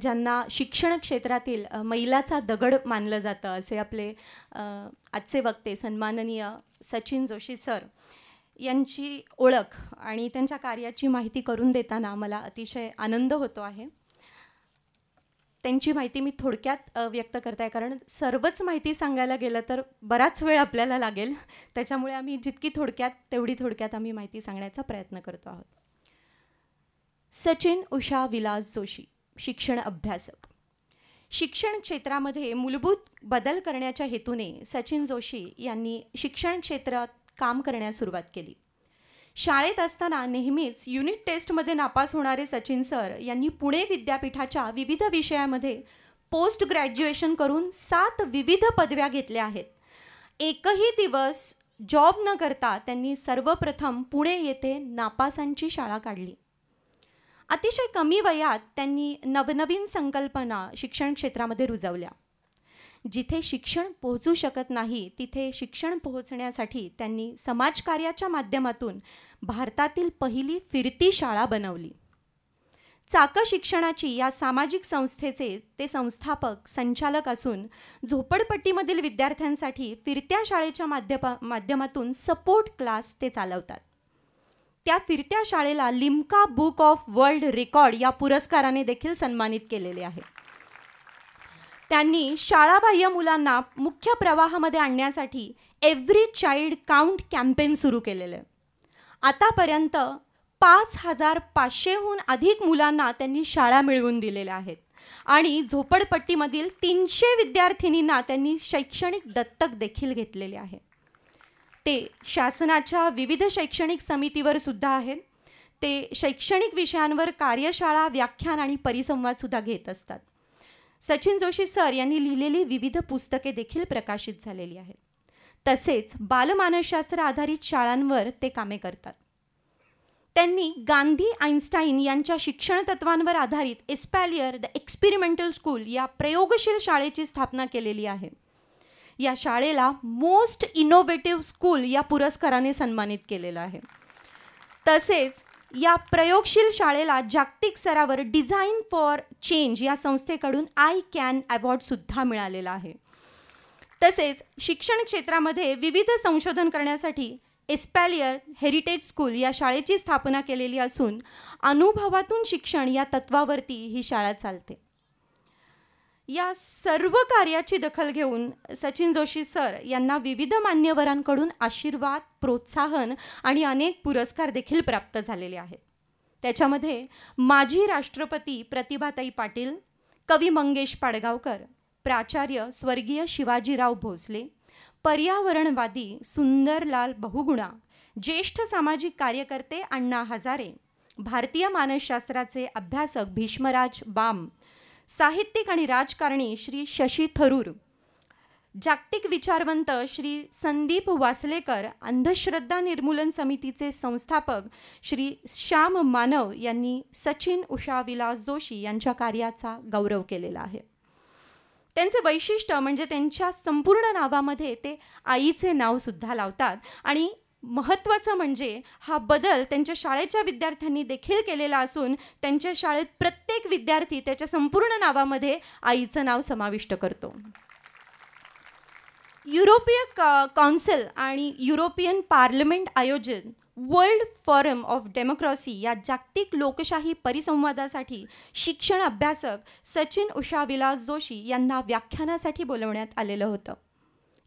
ज्यांना शिक्षण क्षेत्रातील महिलाचा दगड मानलं जातं असे आपले आजचे वक्ते सन्माननीय सचिन जोशी सर यांची ओळख आणि त्यांच्या कार्याची माहिती करून देताना मला अतिशय आनंद होतो आहे त्यांची माहिती मी थोडक्यात व्यक्त करत आहे कारण सर्वच माहिती सांगायला गेलं तर बराच वेळ आपल्याला लागेल त्याच्यामुळे आम्ही जितकी थोडक्यात तेवढी थोडक्यात आम्ही माहिती सांगण्याचा प्रयत्न करतो आहोत सचिन उषा विलास जोशी शिक्षण अभ्यासक शिक्षण क्षेत्रामध्ये मूलभूत बदल करण्याच्या हेतूने सचिन जोशी यांनी शिक्षण क्षेत्रात काम करण्यास सुरुवात केली शाळेत असताना नेहमीच युनिट टेस्टमध्ये नापास होणारे सचिन सर यांनी पुणे विद्यापीठाच्या विविध विषयामध्ये पोस्ट ग्रॅज्युएशन करून सात विविध पदव्या घेतल्या आहेत एकही दिवस जॉब न करता त्यांनी सर्वप्रथम पुणे येथे नापासांची शाळा काढली अतिशय कमी वयात त्यांनी नवनवीन संकल्पना शिक्षण क्षेत्रामध्ये रुजवल्या जिथे शिक्षण पोहोचू शकत नाही तिथे शिक्षण पोहोचण्यासाठी त्यांनी समाजकार्याच्या माध्यमातून भारतातील पहिली फिरती शाळा बनवली चाक शिक्षणाची या सामाजिक संस्थेचे ते संस्थापक संचालक असून झोपडपट्टीमधील विद्यार्थ्यांसाठी फिरत्या शाळेच्या माध्यमातून सपोर्ट क्लास ते चालवतात त्या फिरत्या शाळेला Limca book of world record या पुरस्काराने देखील सन्मानित केलेले आहे त्यांनी शाळाबाह्य मुलांना मुख्य प्रवाहामध्ये आणण्यासाठी एव्हरी चाइल्ड काउंट कॅम्पेन सुरू केलेलं आहे आतापर्यंत पाच हजार पाचशेहून अधिक मुलांना त्यांनी शाळा मिळवून दिलेल्या आहेत आणि झोपडपट्टीमधील तीनशे विद्यार्थिनींना त्यांनी शैक्षणिक दत्तक देखील घेतलेले आहे ते शासनाच्या विविध शैक्षणिक समितीवर सुद्धा आहेत ते शैक्षणिक विषयांवर कार्यशाळा व्याख्यान आणि परिसंवादसुद्धा घेत असतात सचिन जोशी सर यांनी लिहिलेली विविध पुस्तके देखील प्रकाशित झालेली आहेत तसेच बालमानसशास्त्र आधारित शाळांवर ते कामे करतात त्यांनी गांधी आईन्स्टाईन यांच्या शिक्षण तत्वांवर आधारित एस्पॅलियर द एक्सपेरिमेंटल स्कूल या प्रयोगशील शाळेची स्थापना केलेली आहे या शाळेला मोस्ट इनोव्हेटिव्ह स्कूल या पुरस्काराने सन्मानित केलेलं आहे तसेच या प्रयोगशील शाळेला जागतिक स्तरावर डिझाईन फॉर चेंज या संस्थेकडून आय कॅन अवॉर्डसुद्धा मिळालेला आहे तसेच शिक्षण क्षेत्रामध्ये विविध संशोधन करण्यासाठी एस्पॅलियर हेरिटेज स्कूल या शाळेची स्थापना केलेली असून अनुभवातून शिक्षण या तत्वावरती ही शाळा चालते या सर्व कार्याची दखल घेऊन सचिन जोशी सर यांना विविध मान्यवरांकडून आशीर्वाद प्रोत्साहन आणि अनेक पुरस्कार देखील प्राप्त झालेले आहेत त्याच्यामध्ये माजी राष्ट्रपती प्रतिभाताई पाटील कवी मंगेश पाडगावकर प्राचार्य स्वर्गीय शिवाजीराव भोसले पर्यावरणवादी सुंदरलाल बहुगुणा ज्येष्ठ सामाजिक कार्यकर्ते अण्णा हजारे भारतीय मानसशास्त्राचे अभ्यासक भीष्मराज बाम साहित्यिक आणि राजकारणी श्री शशी थरूर जागतिक विचारवंत श्री संदीप वासलेकर अंधश्रद्धा निर्मूलन समितीचे संस्थापक श्री श्याम मानव यांनी सचिन उषा विलास जोशी यांच्या कार्याचा गौरव केलेला आहे त्यांचे वैशिष्ट्य म्हणजे त्यांच्या संपूर्ण नावामध्ये ते आईचे नावसुद्धा लावतात आणि महत्त्वाचं म्हणजे हा बदल त्यांच्या शाळेच्या विद्यार्थ्यांनी देखील केलेला असून त्यांच्या शाळेत प्रत्येक विद्यार्थी त्याच्या संपूर्ण नावामध्ये आईचं नाव समाविष्ट करतो युरोपीय कौन्सिल आणि युरोपियन पार्लमेंट आयोजन वर्ल्ड फॉरम ऑफ डेमोक्रॉसी या जागतिक लोकशाही परिसंवादासाठी शिक्षण अभ्यासक सचिन उषा विलास जोशी यांना व्याख्यानासाठी बोलवण्यात आलेलं होतं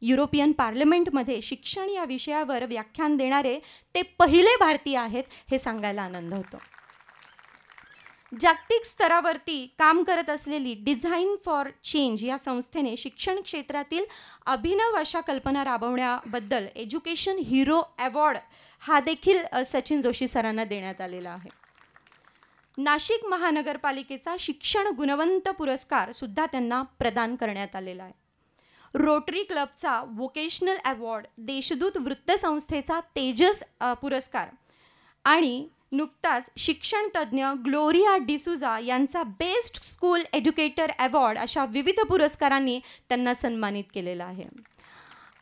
युरोपियन पार्लमेंटमध्ये शिक्षण या विषयावर व्याख्यान देणारे ते पहिले भारतीय आहेत हे सांगायला आनंद होतो जागतिक स्तरावरती काम करत असलेली डिझाईन फॉर चेंज या संस्थेने शिक्षण क्षेत्रातील अभिनव अशा कल्पना राबवण्याबद्दल एज्युकेशन हिरो अवॉर्ड हा देखील सचिन जोशी सरांना देण्यात आलेला आहे नाशिक महानगरपालिकेचा शिक्षण गुणवंत पुरस्कार सुद्धा त्यांना प्रदान करण्यात आलेला आहे रोटरी क्लबचा वोकेशनल अवॉर्ड देशदूत वृत्तसंस्थेचा तेजस पुरस्कार आणि नुकताच शिक्षणतज्ज्ञ ग्लोरिया डिसुजा यांचा बेस्ट स्कूल एज्युकेटर अवॉर्ड अशा विविध पुरस्कारांनी त्यांना सन्मानित केलेला आहे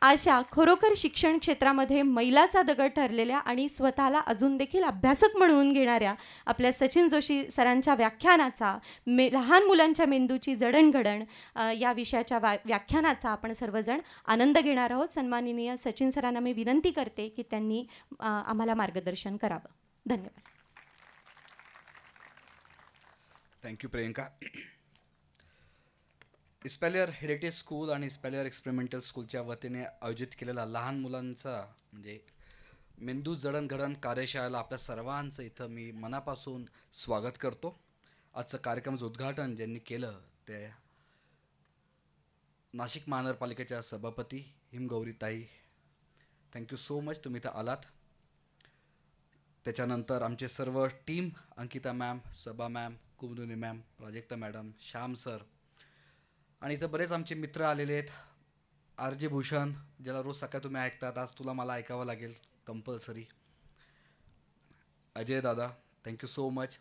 अशा खरोखर शिक्षण क्षेत्रामध्ये मैलाचा दगड ठरलेल्या आणि स्वतःला अजून देखील अभ्यासक म्हणून घेणाऱ्या आपल्या सचिन जोशी सरांच्या व्याख्यानाचा मे लहान मुलांच्या मेंदूची जडणघडण या विषयाच्या वा व्याख्यानाचा आपण सर्वजण आनंद घेणार आहोत सन्माननीय सचिन सरांना मी विनंती करते की त्यांनी आम्हाला मार्गदर्शन करावं धन्यवाद thank you Priyanka Espalier heritage school आणि इस्पॅलियर एक्सपेरिमेंटल स्कूलच्या वतीने आयोजित केलेला लहान मुलांचा म्हणजे मेंदू जडणघडण कार्यशाळेला आपल्या सर्वांचं इथं मी मनापासून स्वागत करतो आजचं कार्यक्रमाचं उद्घाटन ज्यांनी केलं ते नाशिक महानगरपालिकेच्या सभापती हिमगौरीताई थँक्यू सो मच तुम्ही इथं आलात त्याच्यानंतर आमचे सर्व team Ankita ma'am Sabha ma'am Kumudini ma'am Prajakta madam Shyam sir आणि इथं बरेच आमचे मित्र आलेले आहेत आर जे भूषण ज्याला रोज सकाळ तुम्ही ऐकतात आज तुला मला ऐकावं लागेल कंपल्सरी अजय दादा थँक्यू सो मच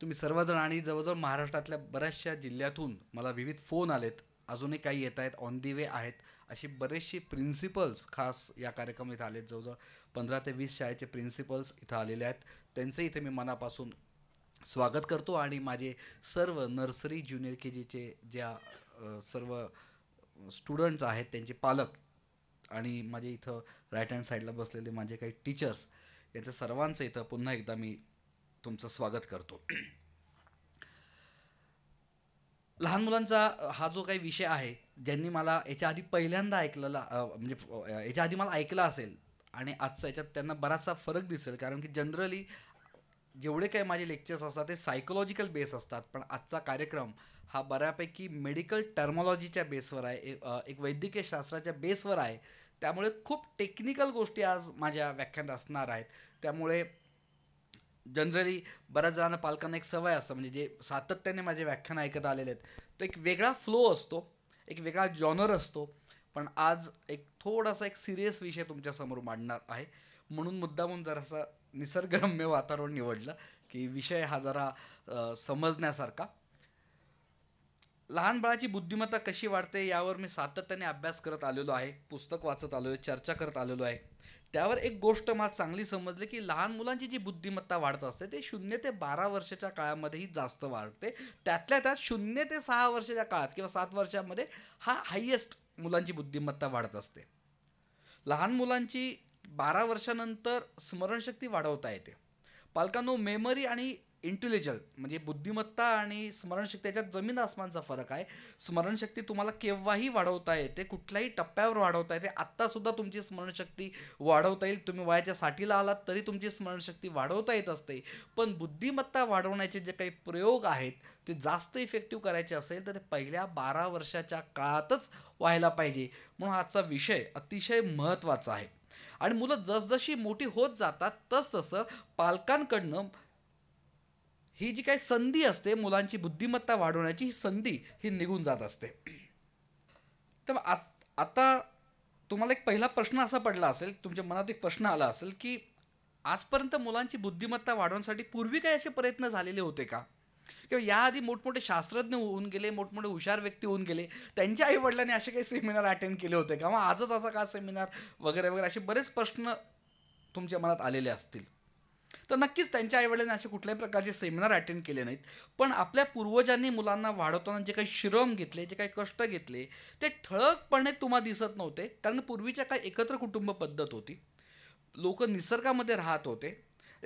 तुम्ही सर्वजण आणि जवळजवळ महाराष्ट्रातल्या बऱ्याचशा जिल्ह्यातून मला विविध फोन आलेत अजूनही काही येत आहेत ऑन दी वे आहेत अशी बरेचशी प्रिन्सिपल्स खास या कार्यक्रम इथं आलेत जवळजवळ पंधरा ते वीस शाळेचे प्रिन्सिपल्स इथं आलेले आहेत त्यांचं इथे मी मनापासून स्वागत करतो आणि माझे सर्व नर्सरी ज्युनियर के जीचे ज्या सर्व स्टुडंट्स आहेत त्यांचे पालक आणि माझे इथं राईट हँड साईडला बसलेले माझे काही टीचर्स यांचं सर्वांचं इथं पुन्हा एकदा मी तुमचं स्वागत करतो लहान मुलांचा हा जो काही विषय आहे ज्यांनी मला याच्या आधी पहिल्यांदा ऐकलेला म्हणजे याच्या आधी मला ऐकलं असेल आणि आजचा याच्यात त्यांना बराचसा फरक दिसेल कारण की जनरली जेवढे काही माझे लेक्चर्स असतात ते सायकोलॉजिकल बेस असतात पण आजचा कार्यक्रम हा बऱ्यापैकी मेडिकल टर्मॉलॉजीच्या बेसवर आहे एक वैद्यकीय शास्त्राच्या बेसवर आहे त्यामुळे खूप टेक्निकल गोष्टी आज माझ्या व्याख्यानात असणार आहेत त्यामुळे जनरली बऱ्याच जणांना पालकांना एक सवय असतं म्हणजे जे सातत्याने माझे व्याख्यान ऐकत आलेले आहेत तो एक वेगळा फ्लो असतो एक वेगळा जॉनर असतो पण आज एक थोडासा एक सिरियस विषय तुमच्यासमोर मांडणार आहे म्हणून मुद्दामून जरासा निसर्गरम्य वातावरण निवडलं की विषय हा जरा समजण्यासारखा लहान बाळाची बुद्धिमत्ता कशी वाढते यावर मी सातत्याने अभ्यास करत आलेलो आहे पुस्तक वाचत आलो आहे चर्चा करत आलेलो आहे त्यावर एक गोष्ट मला चांगली समजली की लहान मुलांची जी बुद्धिमत्ता वाढत असते ते शून्य ते बारा वर्षाच्या काळामध्येही जास्त वाढते त्यातल्या त्यात शून्य ते सहा वर्षाच्या काळात किंवा सात वर्षामध्ये हा हायेस्ट मुलांची बुद्धिमत्ता वाढत असते लहान मुलांची बारा वर्षानंतर स्मरणशक्ती वाढवता येते पालकांनो मेमरी आणि इंटेलिजल म्हणजे बुद्धिमत्ता आणि स्मरणशक्ती याच्यात जमीन आसमानचा फरक आहे स्मरणशक्ती तुम्हाला केव्हाही वाढवता येते कुठल्याही टप्प्यावर वाढवता येते आत्तासुद्धा तुमची स्मरणशक्ती वाढवता येईल तुम्ही वयाच्या साठीला आलात तरी तुमची स्मरणशक्ती वाढवता येत असते पण बुद्धिमत्ता वाढवण्याचे जे काही प्रयोग आहेत ते जास्त इफेक्टिव्ह करायचे असेल तर ते पहिल्या बारा वर्षाच्या काळातच व्हायला पाहिजे म्हणून आजचा विषय अतिशय महत्त्वाचा आहे आणि मुलं जसजशी मोठी होत जातात तसतसं पालकांकडनं ही जी काही संधी असते मुलांची बुद्धिमत्ता वाढवण्याची ही संधी ही निघून जात असते तर आता तुम्हाला एक पहिला प्रश्न असा पडला असेल तुमच्या मनात एक प्रश्न आला असेल की आजपर्यंत मुलांची बुद्धिमत्ता वाढवण्यासाठी पूर्वी काही असे प्रयत्न झालेले होते का किंवा याआधी मोठमोठे शास्त्रज्ञ होऊन गेले मोठमोठे हुशार व्यक्ती होऊन गेले त्यांच्या आईवडिलांनी असे काही सेमिनार अटेंड केले होते का मग आजच असा का सेमिनार वगैरे वगैरे असे बरेच प्रश्न तुमच्या मनात आलेले असतील तर नक्कीच त्यांच्या आईवडिलांनी असे कुठल्याही प्रकारचे सेमिनार अटेंड केले नाहीत पण आपल्या पूर्वजांनी मुलांना वाढवताना जे काही श्रम घेतले जे काही कष्ट घेतले ते ठळकपणे तुम्हाला दिसत नव्हते कारण पूर्वीच्या काही एकत्र कुटुंब पद्धत होती लोक निसर्गामध्ये राहत होते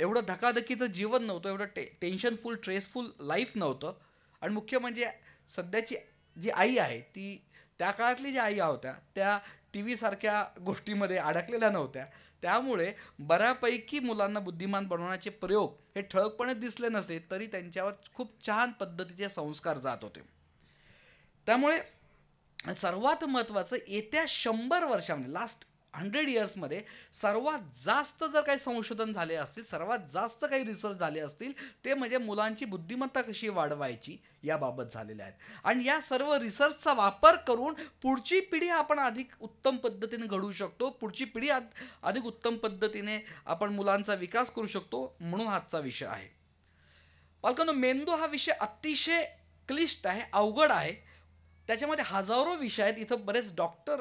एवढं धकाधकीचं जीवन नव्हतं एवढं टे टेन्शनफुल स्ट्रेसफुल लाईफ नव्हतं आणि मुख्य म्हणजे सध्याची जी आई आहे ती त्या काळातली ज्या आई होत्या त्या टी व्हीसारख्या गोष्टीमध्ये अडकलेल्या नव्हत्या त्यामुळे बऱ्यापैकी मुलांना बुद्धिमान बनवण्याचे प्रयोग हे ठळकपणे दिसले नसले तरी त्यांच्यावर खूप छान पद्धतीचे संस्कार जात होते त्यामुळे सर्वात महत्त्वाचं येत्या शंभर वर्षामध्ये लास्ट हंड्रेड इयर्समध्ये सर्वात जास्त जर काही संशोधन झाले असतील सर्वात जास्त काही रिसर्च झाले असतील ते म्हणजे मुलांची बुद्धिमत्ता कशी वाढवायची याबाबत झालेल्या आहेत आणि या सर्व रिसर्चचा वापर करून पुढची पिढी आपण अधिक उत्तम पद्धतीने घडवू शकतो पुढची पिढी अधिक उत्तम पद्धतीने आपण मुलांचा विकास करू शकतो म्हणून आजचा विषय आहे पालकांनो मेंदू हा विषय अतिशय क्लिष्ट आहे अवघड आहे त्याच्यामध्ये हजारो विषय आहेत इथं बरेच डॉक्टर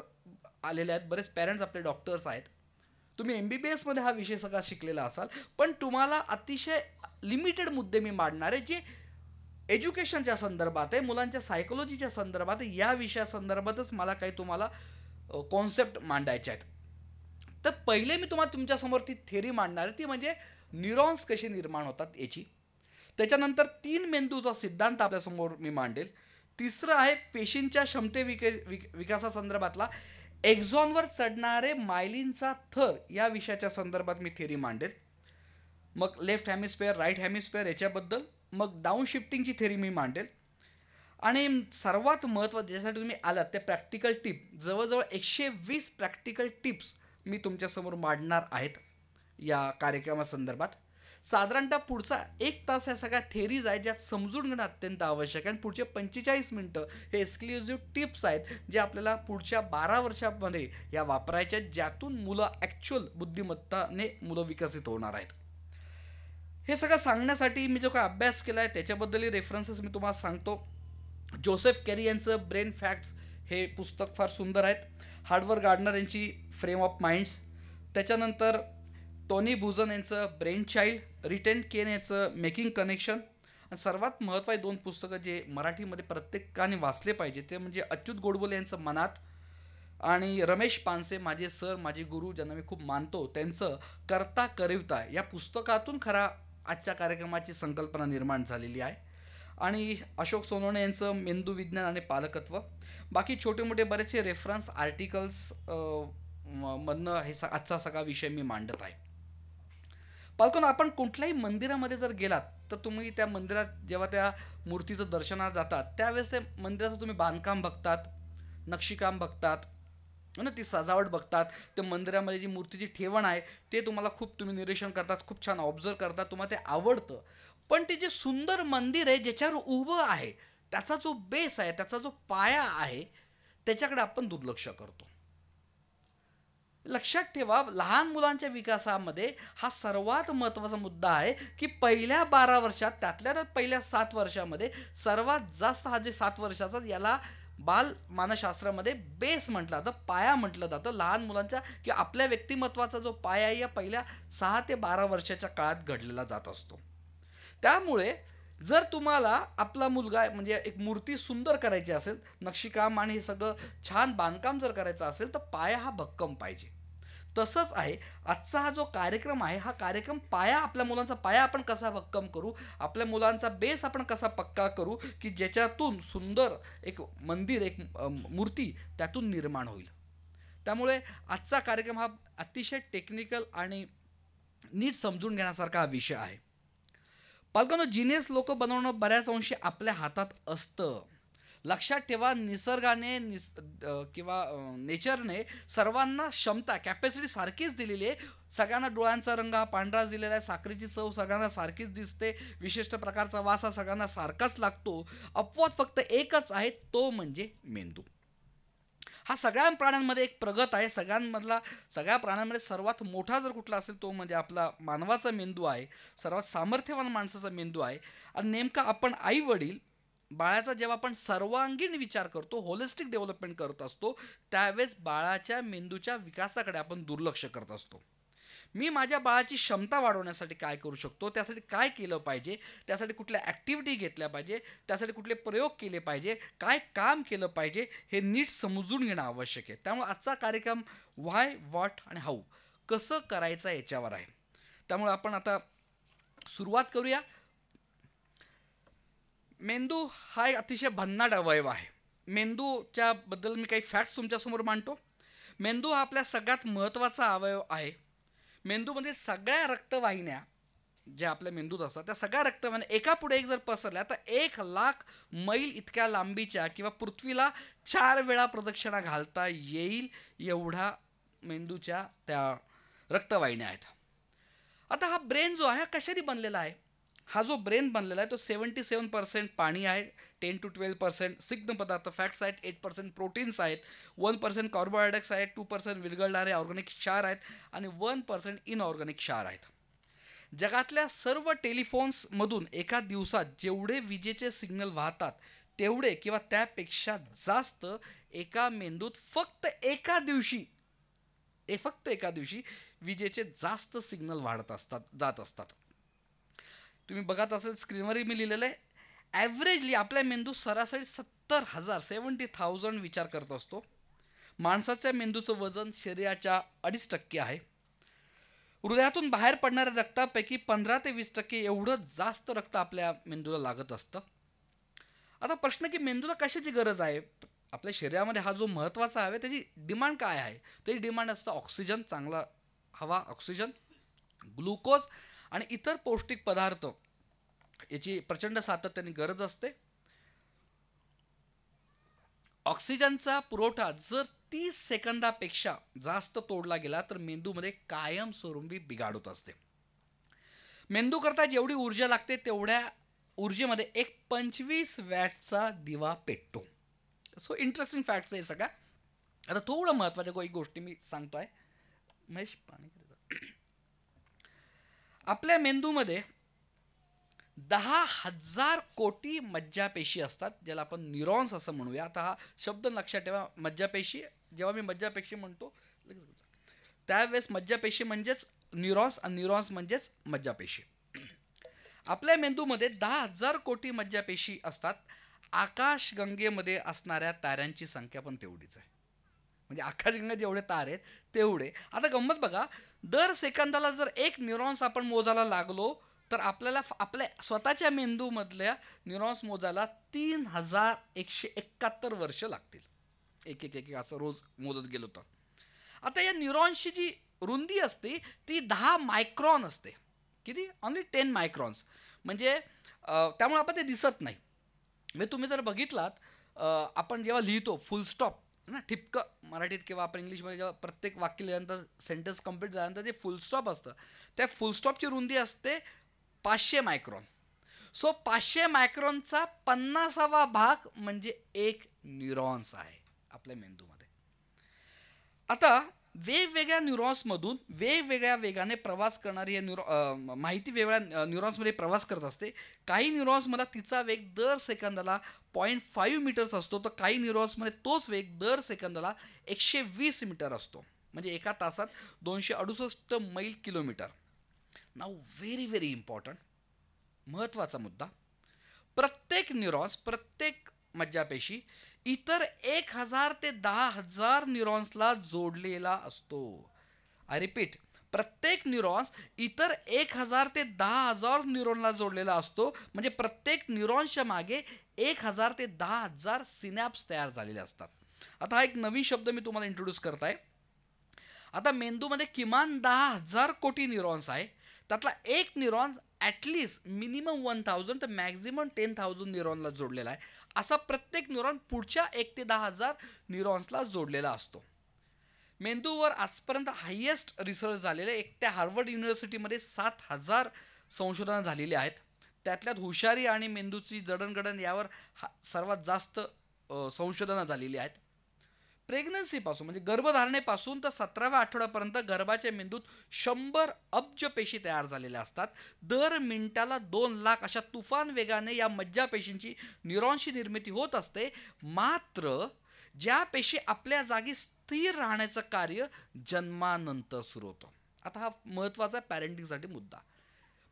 आलेले आहेत बरेच पॅरेंट्स आपले डॉक्टर्स आहेत तुम्ही एम बी बी एसमध्ये हा विषय सगळा शिकलेला असाल पण तुम्हाला अतिशय लिमिटेड मुद्दे मी मांडणार आहे जे एज्युकेशनच्या संदर्भात आहे मुलांच्या सायकोलॉजीच्या संदर्भात या विषयासंदर्भातच मला काही तुम्हाला कॉन्सेप्ट मांडायचे आहेत तर पहिले मी तुम्हाला तुमच्यासमोर ती थेरी मांडणार आहे ती म्हणजे न्यूरॉन्स कसे निर्माण होतात याची त्याच्यानंतर तीन मेंदूचा सिद्धांत आपल्यासमोर मी मांडेल तिसरं आहे पेशींच्या क्षमते विके विक विकासासंदर्भातला एक्झॉनवर चढणारे मायलिनचा थर या विषयाच्या संदर्भात मी थेरी मांडेल मग लेफ्ट हॅमिस्पेअर राईट हॅमिस्पेअर याच्याबद्दल मग डाऊन शिफ्टिंगची थेरी मी मांडेल आणि सर्वात महत्त्वाचं ज्यासाठी तुम्ही आलात ते प्रॅक्टिकल टिप जवळजवळ एकशे वीस प्रॅक्टिकल टिप्स मी तुमच्यासमोर मांडणार आहेत या कार्यक्रमासंदर्भात साधारणतः पुढचा एक तास ह्या सगळ्या थेरीज आहेत ज्यात समजून घेणं अत्यंत आवश्यक आहे आणि पुढचे पंचेचाळीस मिनटं हे एक्सक्ल्युझिव्ह टिप्स आहेत जे आपल्याला पुढच्या बारा वर्षामध्ये या वापरायच्या ज्यातून मुलं ॲक्च्युअल बुद्धिमत्ताने मुलं विकसित होणार आहेत हे सगळं सांगण्यासाठी मी जो काय अभ्यास केला आहे त्याच्याबद्दलही रेफरन्सेस मी तुम्हाला सांगतो जोसेफ कॅरी यांचं ब्रेन फॅक्ट्स हे पुस्तक फार सुंदर आहेत हार्डवर गार्डनर यांची फ्रेम ऑफ माइंड्स त्याच्यानंतर टोनी भुजन यांचं ब्रेन चाइल्ड रिटेन केन याचं मेकिंग कनेक्शन आणि सर्वात महत्त्वाचे दोन पुस्तकं जे मराठीमध्ये प्रत्येकाने वाचले पाहिजे ते म्हणजे अच्युत गोडबोले यांचं मनात आणि रमेश पानसे माझे सर माझे गुरु ज्यांना मी खूप मानतो त्यांचं करता करिवता या पुस्तकातून खरा आजच्या कार्यक्रमाची संकल्पना निर्माण झालेली आहे आणि अशोक सोनवणे यांचं मेंदू विज्ञान आणि पालकत्व बाकी छोटे मोठे बरेचसे रेफरन्स आर्टिकल्स मधनं हे स आजचा सगळा विषय मी मांडत आहे ना आपण कुठल्याही मंदिरामध्ये जर गेलात तर तुम्ही त्या मंदिरात जेव्हा त्या मूर्तीचं दर्शनात जातात त्यावेळेस ते मंदिराचं तुम्ही बांधकाम बघतात नक्षीकाम बघतात ना ती सजावट बघतात ते मंदिरामध्ये जी मूर्तीची ठेवण आहे ते तुम्हाला खूप तुम्ही निरीक्षण करतात खूप छान ऑब्झर्व करतात तुम्हाला ते आवडतं पण ते जे सुंदर मंदिर आहे ज्याच्यावर उभं आहे त्याचा जो बेस आहे त्याचा जो पाया आहे त्याच्याकडे आपण दुर्लक्ष करतो लक्षात ठेवा लहान मुलांच्या विकासामध्ये हा सर्वात महत्त्वाचा मुद्दा आहे की पहिल्या बारा वर्षात त्यातल्या त्यात पहिल्या सात वर्षामध्ये सर्वात जास्त हा जे सात वर्षाचा याला बाल मानसशास्त्रामध्ये बेस म्हटलं जातं पाया म्हटलं जातं लहान मुलांचा किंवा आपल्या व्यक्तिमत्वाचा जो पाया या पहिल्या सहा ते बारा वर्षाच्या काळात घडलेला जात असतो त्यामुळे जर तुम्हाला आपला मुलगा म्हणजे एक मूर्ती सुंदर करायची असेल नक्षीकाम आणि हे सगळं छान बांधकाम जर करायचं असेल तर पाया हा भक्कम पाहिजे तसंच आहे आजचा हा जो कार्यक्रम आहे हा कार्यक्रम पाया आपल्या मुलांचा पाया आपण कसा भक्कम करू आपल्या मुलांचा बेस आपण कसा पक्का करू की ज्याच्यातून सुंदर एक मंदिर एक मूर्ती त्यातून निर्माण होईल त्यामुळे आजचा कार्यक्रम हा अतिशय टेक्निकल आणि नीट समजून घेण्यासारखा हा विषय आहे पालकांना जिनेस लोक बनवणं बऱ्याच अंशी आपल्या हातात असतं लक्षात ठेवा निसर्गाने निस किंवा नेचरने सर्वांना क्षमता कॅपॅसिटी सारखीच दिलेली आहे सगळ्यांना डोळ्यांचा रंग हा पांढराच दिलेला आहे साखरेची चव सगळ्यांना सारखीच दिसते विशिष्ट प्रकारचा वास हा सगळ्यांना सारखाच लागतो अपवाद फक्त एकच आहे तो म्हणजे मेंदू हा सगळ्या प्राण्यांमध्ये एक प्रगत आहे सगळ्यांमधला सगळ्या प्राण्यांमध्ये सर्वात मोठा जर कुठला असेल तो म्हणजे आपला मानवाचा मेंदू आहे सर्वात सामर्थ्यवान माणसाचा मेंदू आहे आणि नेमका आपण आई वडील बाळाचा जेव्हा आपण सर्वांगीण विचार करतो होलिस्टिक डेव्हलपमेंट करत असतो त्यावेळेस बाळाच्या मेंदूच्या विकासाकडे आपण दुर्लक्ष करत असतो मी माझ्या बाळाची क्षमता वाढवण्यासाठी काय करू शकतो त्यासाठी काय केलं पाहिजे त्यासाठी कुठल्या ॲक्टिव्हिटी घेतल्या पाहिजे त्यासाठी कुठले प्रयोग केले पाहिजे काय काम केलं पाहिजे हे नीट समजून घेणं आवश्यक आहे त्यामुळे आजचा कार्यक्रम व्हाय व्हॉट आणि हाऊ कसं करायचं याच्यावर आहे त्यामुळे आपण आता सुरुवात करूया मेंदू हा एक अतिशय भन्नाट अवयव आहे मेंदूच्याबद्दल मी काही फॅक्ट्स तुमच्यासमोर मांडतो मेंदू हा आपल्या सगळ्यात महत्त्वाचा अवयव आहे मेंदूमधील सगळ्या रक्तवाहिन्या ज्या आपल्या मेंदूत असतात त्या सगळ्या रक्तवाहिन्या एका पुढे एक जर पसरल्या तर एक लाख मैल इतक्या लांबीच्या किंवा पृथ्वीला चार वेळा प्रदक्षिणा घालता येईल एवढा मेंदूच्या त्या रक्तवाहिन्या आहेत आता हा ब्रेन जो आहे हा कशाने बनलेला आहे हा जो ब्रेन बनलेला आहे तो सेवन्टी सेवन पर्सेंट पाणी आहे टेन टू ट्वेल्व पर्सेंट सिग्न पदार्थ फॅट्स आहेत एट पर्सेंट प्रोटीन्स आहेत वन पर्सेंट कार्बोहायड्रेट्स आहेत टू पर्सेंट विरघळणारे ऑर्गॅनिक क्षार आहेत आणि वन पर्सेंट इनऑर्गॅनिक क्षार आहेत जगातल्या सर्व टेलिफोन्समधून एका दिवसात जेवढे विजेचे सिग्नल वाहतात तेवढे किंवा त्यापेक्षा जास्त एका मेंदूत फक्त एका दिवशी ए फक्त एका दिवशी विजेचे जास्त सिग्नल वाढत असतात जात असतात तुम्ही बघत असेल स्क्रीनवरही मी लिहिलेलं आहे ॲव्हरेजली आपल्या मेंदू सरासरी सत्तर हजार सेवन्टी थाउजंड विचार करत असतो माणसाच्या मेंदूचं वजन शरीराच्या अडीच टक्के आहे हृदयातून बाहेर पडणाऱ्या रक्तापैकी पंधरा ते वीस टक्के एवढं जास्त रक्त आपल्या मेंदूला लागत असतं आता प्रश्न की मेंदूला कशाची गरज आहे आपल्या शरीरामध्ये हा जो महत्त्वाचा हवा त्याची डिमांड काय आहे त्याची डिमांड असतं ऑक्सिजन चांगला हवा ऑक्सिजन ग्लुकोज आणि इतर पौष्टिक पदार्थ याची प्रचंड सातत्याने गरज असते ऑक्सिजनचा पुरवठा जर तीस सेकंदापेक्षा जास्त तोडला गेला तर मेंदूमध्ये कायमस्वरूपी बिघाड होत असते मेंदू करता जेवढी ऊर्जा लागते तेवढ्या ऊर्जेमध्ये एक पंचवीस वॅटचा दिवा पेटतो सो इंटरेस्टिंग फॅक्ट आहे सगळ्या आता थोडं महत्वाच्या एक गोष्टी मी सांगतोय महेश पाणी आपल्या मेंदूमध्ये दहा हजार कोटी मज्जापेशी असतात ज्याला आपण न्यूरॉन्स असं म्हणूया आता हा शब्द लक्षात ठेवा मज्जापेशी जेव्हा मी मज्जापेशी म्हणतो त्यावेळेस मज्जापेशी म्हणजेच न्यूरॉन्स आणि न्यूरॉन्स म्हणजेच मज्जापेशी आपल्या मेंदूमध्ये दहा हजार कोटी मज्जापेशी असतात आकाशगंगेमध्ये असणाऱ्या ताऱ्यांची संख्या पण तेवढीच आहे म्हणजे आकाशगंगा जेवढे तार आहेत तेवढे आता गंमत बघा दर सेकंदाला जर एक न्यूरॉन्स आपण मोजायला लागलो तर आपल्याला आपल्या स्वतःच्या मेंदूमधल्या न्यूरॉन्स मोजायला तीन हजार एकशे एकाहत्तर वर्ष लागतील एक एक एक असं रोज मोजत गेलो तर आता या न्यूरॉन्सची जी रुंदी असते ती दहा मायक्रॉन असते किती ऑनली टेन मायक्रॉन्स म्हणजे त्यामुळे आपण ते दिसत नाही म्हणजे तुम्ही जर बघितलात आपण जेव्हा लिहितो फुलस्टॉप ना ठिपकं मराठीत किंवा आपण इंग्लिशमध्ये जेव्हा प्रत्येक वाक्य लिहिल्यानंतर सेंटेन्स कंप्लीट झाल्यानंतर जे फुलस्टॉप असतं त्या फुलस्टॉपची रुंदी असते पाचशे मायक्रॉन सो पाचशे मायक्रॉनचा पन्नासावा भाग म्हणजे एक न्यूरॉन्स आहे आपल्या मेंदूमध्ये आता वेगवेगळ्या न्यूरॉन्समधून वेगवेगळ्या वेगाने प्रवास करणारी हे न्यूरॉ माहिती वेगळ्या न्यूरॉन्समध्ये प्रवास करत असते काही न्यूरॉन्समध्ये तिचा वेग दर सेकंदाला पॉईंट फाईव्ह मीटर्स असतो तर काही न्यूरॉन्समध्ये तोच वेग दर सेकंदाला एकशे वीस मीटर असतो म्हणजे एका तासात दोनशे अडुसष्ट मैल kilometre now very very important महत्त्वाचा मुद्दा प्रत्येक न्यूरॉन्स प्रत्येक मज्जापेशी इतर एक हजार ते दहा हजार न्यूरॉन्सला जोडलेला असतो आय रिपीट प्रत्येक न्यूरॉन्स इतर एक हजार ते दहा हजार न्यूरॉनला जोडलेला असतो म्हणजे प्रत्येक न्यूरॉन्सच्या मागे एक हजार ते दहा हजार सिनॅप्स तयार झालेले असतात आता हा एक नवीन शब्द मी तुम्हाला इंट्रोड्यूस करत आहे आता मेंदूमध्ये किमान दहा हजार कोटी न्यूरॉन्स आहे त्यातला एक neuron at least minimum one thousand तर मॅक्झिमम टेन थाउजंड न्यूरॉनला जोडलेला आहे असा प्रत्येक न्यूरॉन पुढच्या एक ते दहा हजार न्यूरॉन्सला जोडलेला असतो मेंदूवर आजपर्यंत हायेस्ट रिसर्च झालेले एकट्या हार्वर्ड युनिव्हर्सिटीमध्ये सात हजार संशोधनं झालेली आहेत त्यातल्यात हुशारी आणि मेंदूची जडणघडण यावर हा सर्वात जास्त संशोधनं झालेली आहेत प्रेग्नन्सीपासून म्हणजे गर्भधारणेपासून तर सतराव्या आठवड्यापर्यंत गर्भाच्या मेंदूत शंभर अब्ज पेशी तयार झालेल्या असतात दर मिनिटाला दोन लाख अशा तुफान वेगाने या मज्जा पेशींची न्युरॉनशी निर्मिती होत असते मात्र ज्या पेशी आपल्या जागी स्थिर राहण्याचं कार्य जन्मानंतर सुरू होतं आता हा महत्त्वाचा पॅरेंटिंगसाठी मुद्दा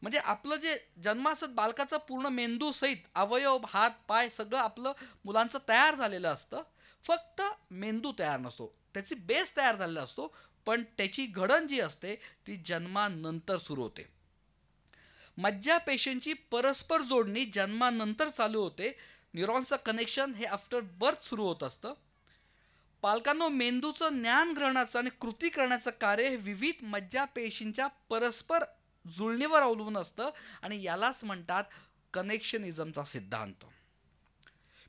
म्हणजे आपलं जे जन्मासत बालकाचं पूर्ण मेंदू सहित अवयव हात पाय सगळं आपलं मुलांचं तयार झालेलं असतं फक्त मेंदू तयार नसतो त्याची बेस तयार झालेला असतो पण त्याची घडण जी असते ती जन्मानंतर सुरू होते मज्जापेशींची परस्पर जोडणी जन्मानंतर चालू होते न्यूरॉन्सचं कनेक्शन हे आफ्टर बर्थ सुरू होत असतं पालकांनो मेंदूचं ज्ञान ग्रहणाचं आणि कृती करण्याचं कार्य हे विविध मज्जापेशींच्या परस्पर जुळणीवर अवलंबून असतं आणि यालाच म्हणतात कनेक्शनिझमचा सिद्धांत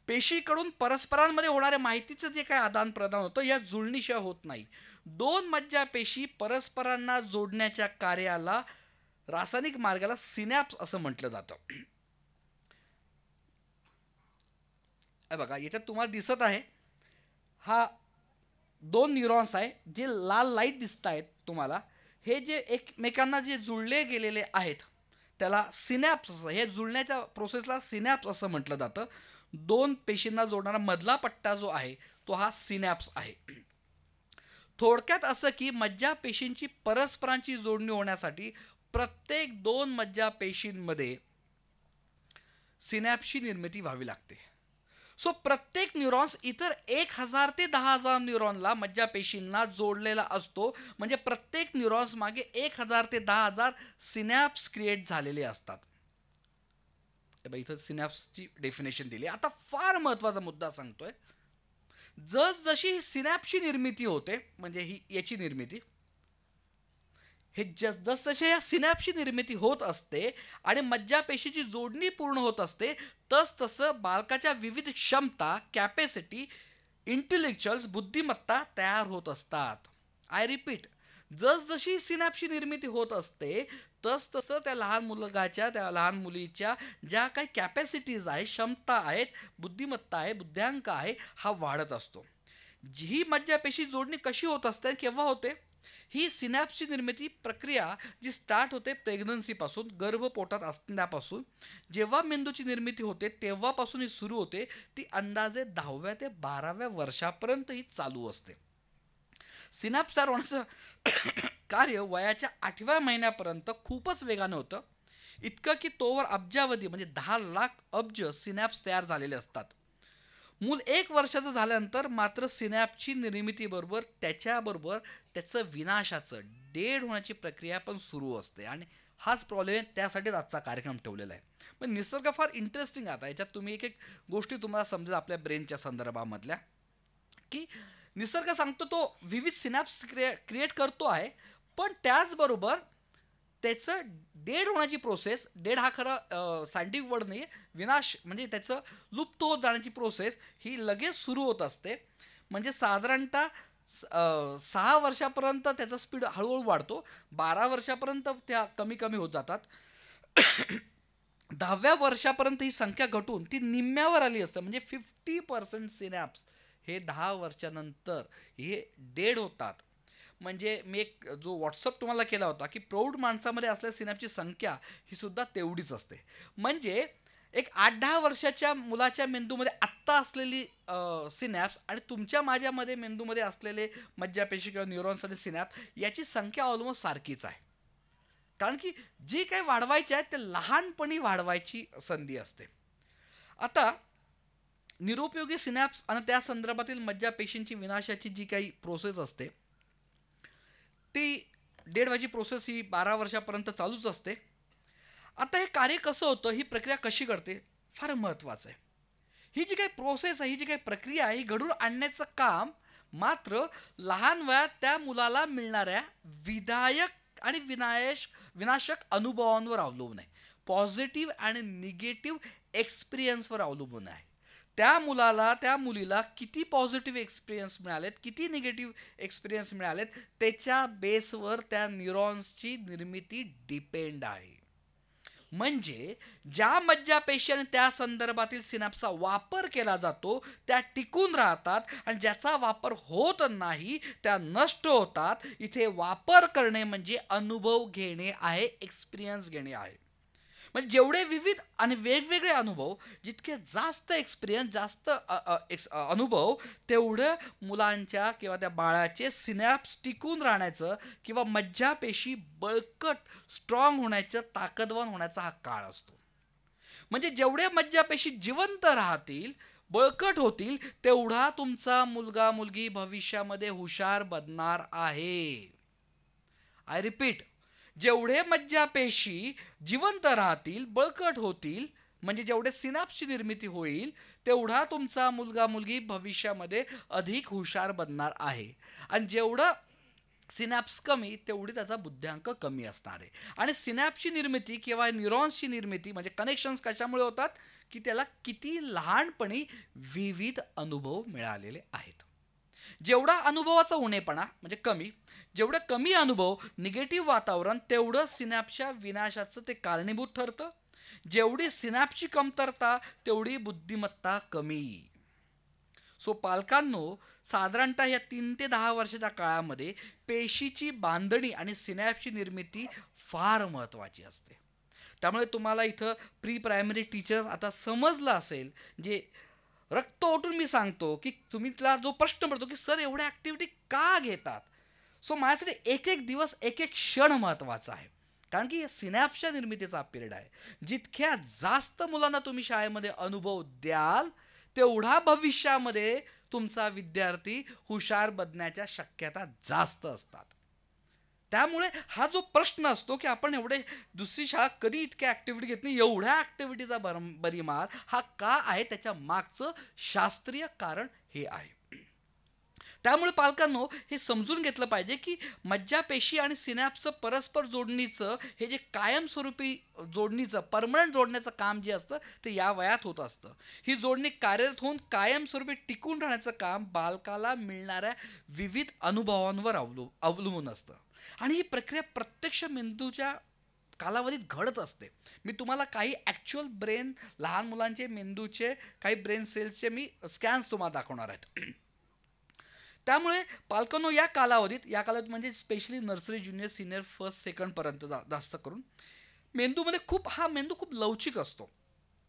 पेशीकडून परस्परांमध्ये होणाऱ्या माहितीचं जे काय आदान प्रदान होतं या जुळणीशिवाय होत नाही दोन मज्जा पेशी परस्परांना जोडण्याच्या कार्याला रासायनिक मार्गाला सिनॅप्स असं म्हटलं जातं बघा याच्यात तुम्हाला दिसत आहे हा दोन न्यूरॉन्स आहे जे लाल लाईट दिसत आहेत तुम्हाला हे जे एकमेकांना जे जुळले गेलेले आहेत त्याला सिनॅप्स असं हे जुळण्याच्या प्रोसेसला सिनॅप्स असं म्हटलं जातं दोन पेशींना जोडणारा मधला पट्टा जो आहे तो हा सिनॅप्स आहे थोडक्यात असं की मज्जा पेशींची परस्परांची जोडणी होण्यासाठी प्रत्येक दोन मज्जा पेशींमध्ये सिनॅप्सची निर्मिती व्हावी लागते सो प्रत्येक न्यूरॉन्स इतर एक हजार ते दहा हजार न्यूरॉनला मज्जा पेशींना जोडलेला असतो म्हणजे प्रत्येक न्यूरॉन्स मागे एक हजार ते दहा हजार सिनॅप्स क्रिएट झालेले असतात इथं सिनॅप्सची डेफिनेशन दिली आता फार महत्वाचा मुद्दा सांगतोय जस जसजशी सिनॅपची निर्मिती होते म्हणजे ही याची निर्मिती हे जस जसजसे या सिनॅपची निर्मिती होत असते आणि मज्जापेशीची जोडणी पूर्ण होत असते तस तसं बालकाच्या विविध क्षमता कॅपॅसिटी इंटेलेक्च्युअल्स बुद्धिमत्ता तयार होत असतात आय रिपीट जसजशी सिनॅपची निर्मिती होत असते तस तसं त्या लहान मुलगाच्या त्या लहान मुलीच्या ज्या काही कॅपॅसिटीज आहे क्षमता आहेत बुद्धिमत्ता आहे बुद्ध्यांक आहे हा वाढत असतो ही मज्जापेशी जोडणी कशी होत असते केव्हा होते ही सिनॅप्सची निर्मिती प्रक्रिया जी स्टार्ट होते प्रेग्नन्सीपासून गर्भपोटात पोटात असण्यापासून जेव्हा मेंदूची निर्मिती होते तेव्हापासून ही सुरू होते ती अंदाजे दहाव्या ते बाराव्या वर्षापर्यंत ही चालू असते सिनॅप्सार होण्याचं कार्य वयाच्या आठव्या महिन्यापर्यंत खूपच वेगानं होतं इतकं की तोवर अब्जावधी म्हणजे दहा लाख अब्ज सिनॅप्स तयार झालेले असतात मूल एक वर्षाचं झाल्यानंतर मात्र सिनॅपची निर्मितीबरोबर त्याच्याबरोबर त्याचं विनाशाचं डेड होण्याची प्रक्रिया पण सुरू असते आणि हाच प्रॉब्लेम त्यासाठीच आजचा कार्यक्रम ठेवलेला आहे पण निसर्ग फार इंटरेस्टिंग आता याच्यात तुम्ही एक एक गोष्टी तुम्हाला समजा आपल्या ब्रेनच्या संदर्भामधल्या की निसर्ग सांगतो तो विविध सिनॅप्स क्रिए क्रिएट करतो आहे पण त्याचबरोबर त्याचं डेड होण्याची प्रोसेस डेड हा खरं सायंटिफिक वर्ड नाही विनाश म्हणजे त्याचं लुप्त होत जाण्याची प्रोसेस ही लगेच सुरू होत असते म्हणजे साधारणतः सहा वर्षापर्यंत त्याचा स्पीड हळूहळू वाढतो बारा वर्षापर्यंत त्या कमी कमी होत जातात दहाव्या वर्षापर्यंत ही संख्या घटून ती निम्म्यावर आली असते म्हणजे फिफ्टी पर्सेंट सिनॅप्स हे दहा वर्षानंतर हे डेड होतात म्हणजे मी एक जो व्हॉट्सअप तुम्हाला केला होता की प्रौढ माणसामध्ये असलेल्या सिनॅपची संख्या ही सुद्धा तेवढीच असते म्हणजे एक आठ दहा वर्षाच्या मुलाच्या मेंदूमध्ये आत्ता असलेली सिनॅप्स आणि तुमच्या माझ्यामध्ये मेंदूमध्ये असलेले मज्जापेशी किंवा न्यूरॉन्स आणि सिनॅप्स याची संख्या ऑलमोस्ट सारखीच आहे कारण की जे काही वाढवायचे आहे ते लहानपणी वाढवायची संधी असते आता निरुपयोगी सिनॅप्स आणि त्या संदर्भातील मज्जापेशींची विनाशाची जी काही प्रोसेस असते ती डेडवाची प्रोसेस ही बारा वर्षापर्यंत चालूच असते आता हे कार्य कसं होतं ही प्रक्रिया कशी करते फार महत्त्वाचं आहे ही जी काही प्रोसेस आहे ही जी काही प्रक्रिया आहे ही घडून आणण्याचं काम मात्र लहान वयात त्या मुलाला मिळणाऱ्या विधायक आणि विनायश विनाशक अनुभवांवर अवलंबून आहे पॉझिटिव्ह आणि निगेटिव्ह एक्सपिरियन्सवर अवलंबून आहे त्या मुलाला त्या मुलीला किती पॉझिटिव्ह एक्सपिरियन्स मिळालेत किती निगेटिव्ह एक्सपिरियन्स मिळालेत त्याच्या बेसवर त्या न्यूरॉन्सची निर्मिती डिपेंड आहे म्हणजे ज्या पेशंट त्या संदर्भातील सिनॅप्सचा वापर केला जातो त्या टिकून राहतात आणि ज्याचा वापर होत नाही त्या नष्ट होतात इथे वापर करणे म्हणजे अनुभव घेणे आहे एक्सपिरियन्स घेणे आहे म्हणजे जेवढे विविध आणि वेगवेगळे अनुभव जितके जास्त एक्सपिरियन्स जास्त अनुभव तेवढं मुलांच्या किंवा त्या बाळाचे सिनॅप्स टिकून राहण्याचं किंवा मज्जापेशी बळकट स्ट्रॉंग होण्याचं ताकदवान होण्याचा हा काळ असतो म्हणजे जेवढे मज्जापेशी जिवंत राहतील बळकट होतील तेवढा तुमचा मुलगा मुलगी भविष्यामध्ये हुशार बनणार आहे आय रिपीट जेवढे मज्जापेशी जिवंत राहतील बळकट होतील म्हणजे जेवढे सिनॅप्सची निर्मिती होईल तेवढा तुमचा मुलगा मुलगी भविष्यामध्ये अधिक हुशार बनणार आहे आणि जेवढं सिनॅप्स कमी तेवढी त्याचा बुद्ध्यांक कमी असणार आहे आणि सिनॅपची निर्मिती किंवा न्यूरॉन्सची निर्मिती म्हणजे कनेक्शन्स कशामुळे होतात की त्याला किती लहानपणी विविध अनुभव मिळालेले आहेत जेवढा अनुभवाचा उणेपणा म्हणजे कमी जेवढं कमी अनुभव निगेटिव्ह वातावरण तेवढं सिनॅपच्या विनाशाचं ते कारणीभूत ठरतं जेवढी सिनॅपची कमतरता तेवढी बुद्धिमत्ता कमी सो पालकांनो साधारणतः या तीन ते दहा वर्षाच्या काळामध्ये पेशीची बांधणी आणि सिनॅपची निर्मिती फार महत्त्वाची असते त्यामुळे तुम्हाला इथं प्री प्रायमरी टीचर्स आता समजलं असेल जे रक्त ओटून मी सांगतो की तुम्ही तिला जो प्रश्न पडतो की सर एवढ्या ॲक्टिव्हिटी का घेतात सो माझ्यासाठी एक एक दिवस एक एक क्षण महत्त्वाचा आहे कारण की सिनॅपच्या निर्मितीचा पिरियड आहे जितक्या जास्त मुलांना तुम्ही शाळेमध्ये अनुभव द्याल तेवढा भविष्यामध्ये तुमचा विद्यार्थी हुशार बदण्याच्या शक्यता जास्त असतात त्यामुळे हा जो प्रश्न असतो की आपण एवढे दुसरी शाळा कधी इतक्या ॲक्टिव्हिटी घेत नाही एवढ्या ॲक्टिव्हिटीचा भर बरिमार हा का आहे त्याच्या मागचं शास्त्रीय कारण हे आहे त्यामुळे पालकांनो हे समजून घेतलं पाहिजे की मज्जापेशी आणि सिनॅप्सचं परस्पर जोडणीचं हे जे कायमस्वरूपी जोडणीचं परमनंट जोडण्याचं काम जे असतं ते या वयात होत असतं ही जोडणी कार्यरत होऊन कायमस्वरूपी टिकून राहण्याचं काम बालकाला मिळणाऱ्या विविध अनुभवांवर अवलू अवलंबून असतं आणि ही प्रक्रिया प्रत्यक्ष मेंदूच्या कालावधीत घडत असते मी तुम्हाला काही ॲक्च्युअल ब्रेन लहान मुलांचे मेंदूचे काही ब्रेन सेल्सचे मी स्कॅन्स तुम्हाला दाखवणार आहेत त्यामुळे पालकांनो या कालावधीत या कालावधीत म्हणजे specially nursery junior senior first सेकंडपर्यंत जा जास्त करून मेंदूमध्ये खूप हा मेंदू खूप लवचिक असतो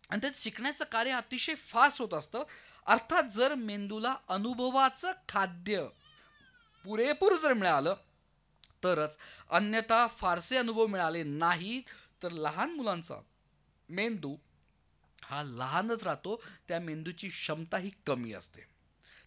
आणि त्यात शिकण्याचं कार्य अतिशय फास्ट होत असतं अर्थात जर मेंदूला अनुभवाचं खाद्य पुरेपूर जर मिळालं तरच अन्यथा फारसे अनुभव मिळाले नाही तर लहान मुलांचा मेंदू हा लहानच राहतो त्या मेंदूची क्षमता ही कमी असते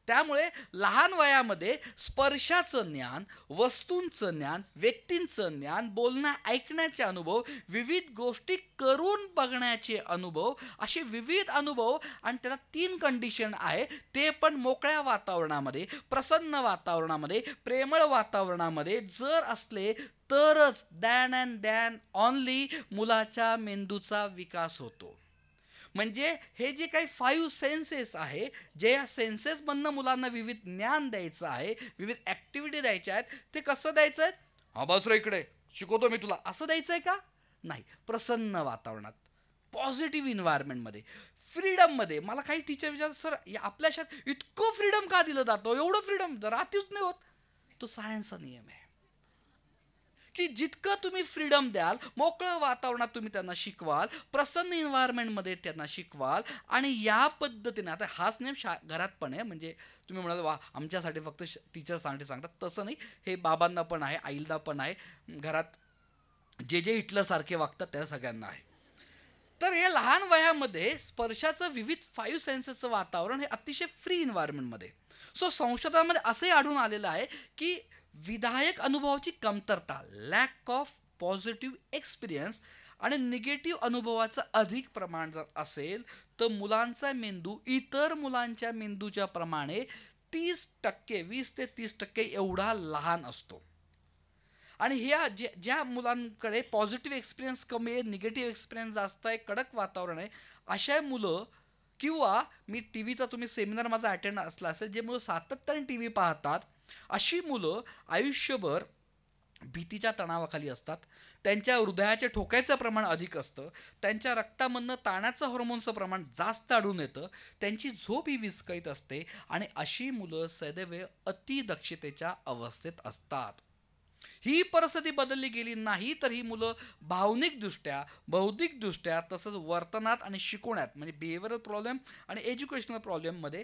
त्यामुळे लहान वयामध्ये स्पर्शाचं ज्ञान वस्तूंचं ज्ञान व्यक्तींचं ज्ञान बोलणं ऐकण्याचे अनुभव विविध गोष्टी करून बघण्याचे अनुभव असे विविध अनुभव आणि त्याला तीन कंडिशन आहे ते पण मोकळ्या वातावरणामध्ये प्रसन्न वातावरणामध्ये प्रेमळ वातावरणामध्ये जर असले तरच दॅन अँड दॅन ऑनली मुलाच्या मेंदूचा विकास होतो म्हणजे हे जे काही फाईव्ह सेन्सेस आहे जे या सेन्सेसमधनं मुलांना विविध ज्ञान द्यायचं आहे विविध ॲक्टिव्हिटी द्यायच्या आहेत ते कसं द्यायचं आहे हा रे इकडे शिकवतो मी तुला असं द्यायचं आहे का नाही प्रसन्न वातावरणात पॉझिटिव्ह इन्व्हायरमेंटमध्ये फ्रीडममध्ये मला काही टीचर विचार सर आपल्या शाळेत इतकं फ्रीडम का दिलं जातं एवढं फ्रीडम रात्रीच नाही होत तो सायन्सचा नियम आहे की जितकं तुम्ही फ्रीडम द्याल मोकळं वातावरणात तुम्ही त्यांना शिकवाल प्रसन्न इन्व्हायरमेंटमध्ये त्यांना शिकवाल आणि या पद्धतीने आता हाच नेम शा घरात पण आहे म्हणजे तुम्ही म्हणाल वा आमच्यासाठी फक्त सांगते सांगतात तसं नाही हे बाबांना पण आहे आईला पण आहे घरात जे जे हिटलरसारखे वागतात त्या सगळ्यांना आहे तर हे लहान वयामध्ये स्पर्शाचं विविध फाईव्ह सेन्सेसचं वातावरण हे अतिशय फ्री इन्व्हायरमेंटमध्ये सो संशोधनामध्ये असंही आढळून आलेलं आहे की विधायक अनुभवाची कमतरता लॅक ऑफ पॉझिटिव्ह एक्सपिरियन्स आणि निगेटिव्ह अनुभवाचं अधिक प्रमाण जर असेल तर मुलांचा मेंदू इतर मुलांच्या मेंदूच्या प्रमाणे तीस टक्के वीस ते तीस टक्के एवढा लहान असतो आणि ह्या ज्या ज्या मुलांकडे पॉझिटिव्ह एक्सपिरियन्स कमी आहे निगेटिव्ह एक्सपिरियन्स जास्त आहे कडक वातावरण आहे अशा मुलं किंवा मी टी व्हीचा तुम्ही सेमिनार माझा अटेंड असला असेल जे मुलं सातत्याने टी व्ही पाहतात अशी मुलं आयुष्यभर भीतीच्या तणावाखाली असतात त्यांच्या हृदयाच्या ठोक्याचं प्रमाण अधिक असतं त्यांच्या रक्तामधनं ताणाचं हॉर्मोनचं प्रमाण जास्त आढळून येतं त्यांची झोप ही विस्कळीत असते आणि अशी मुलं सदैव अतिदक्षतेच्या अवस्थेत असतात ही परिस्थिती बदलली गेली नाही तर ही मुलं भावनिकदृष्ट्या बौद्धिकदृष्ट्या तसंच वर्तनात आणि शिकवण्यात म्हणजे बिहेवियरल प्रॉब्लेम आणि एज्युकेशनल प्रॉब्लेममध्ये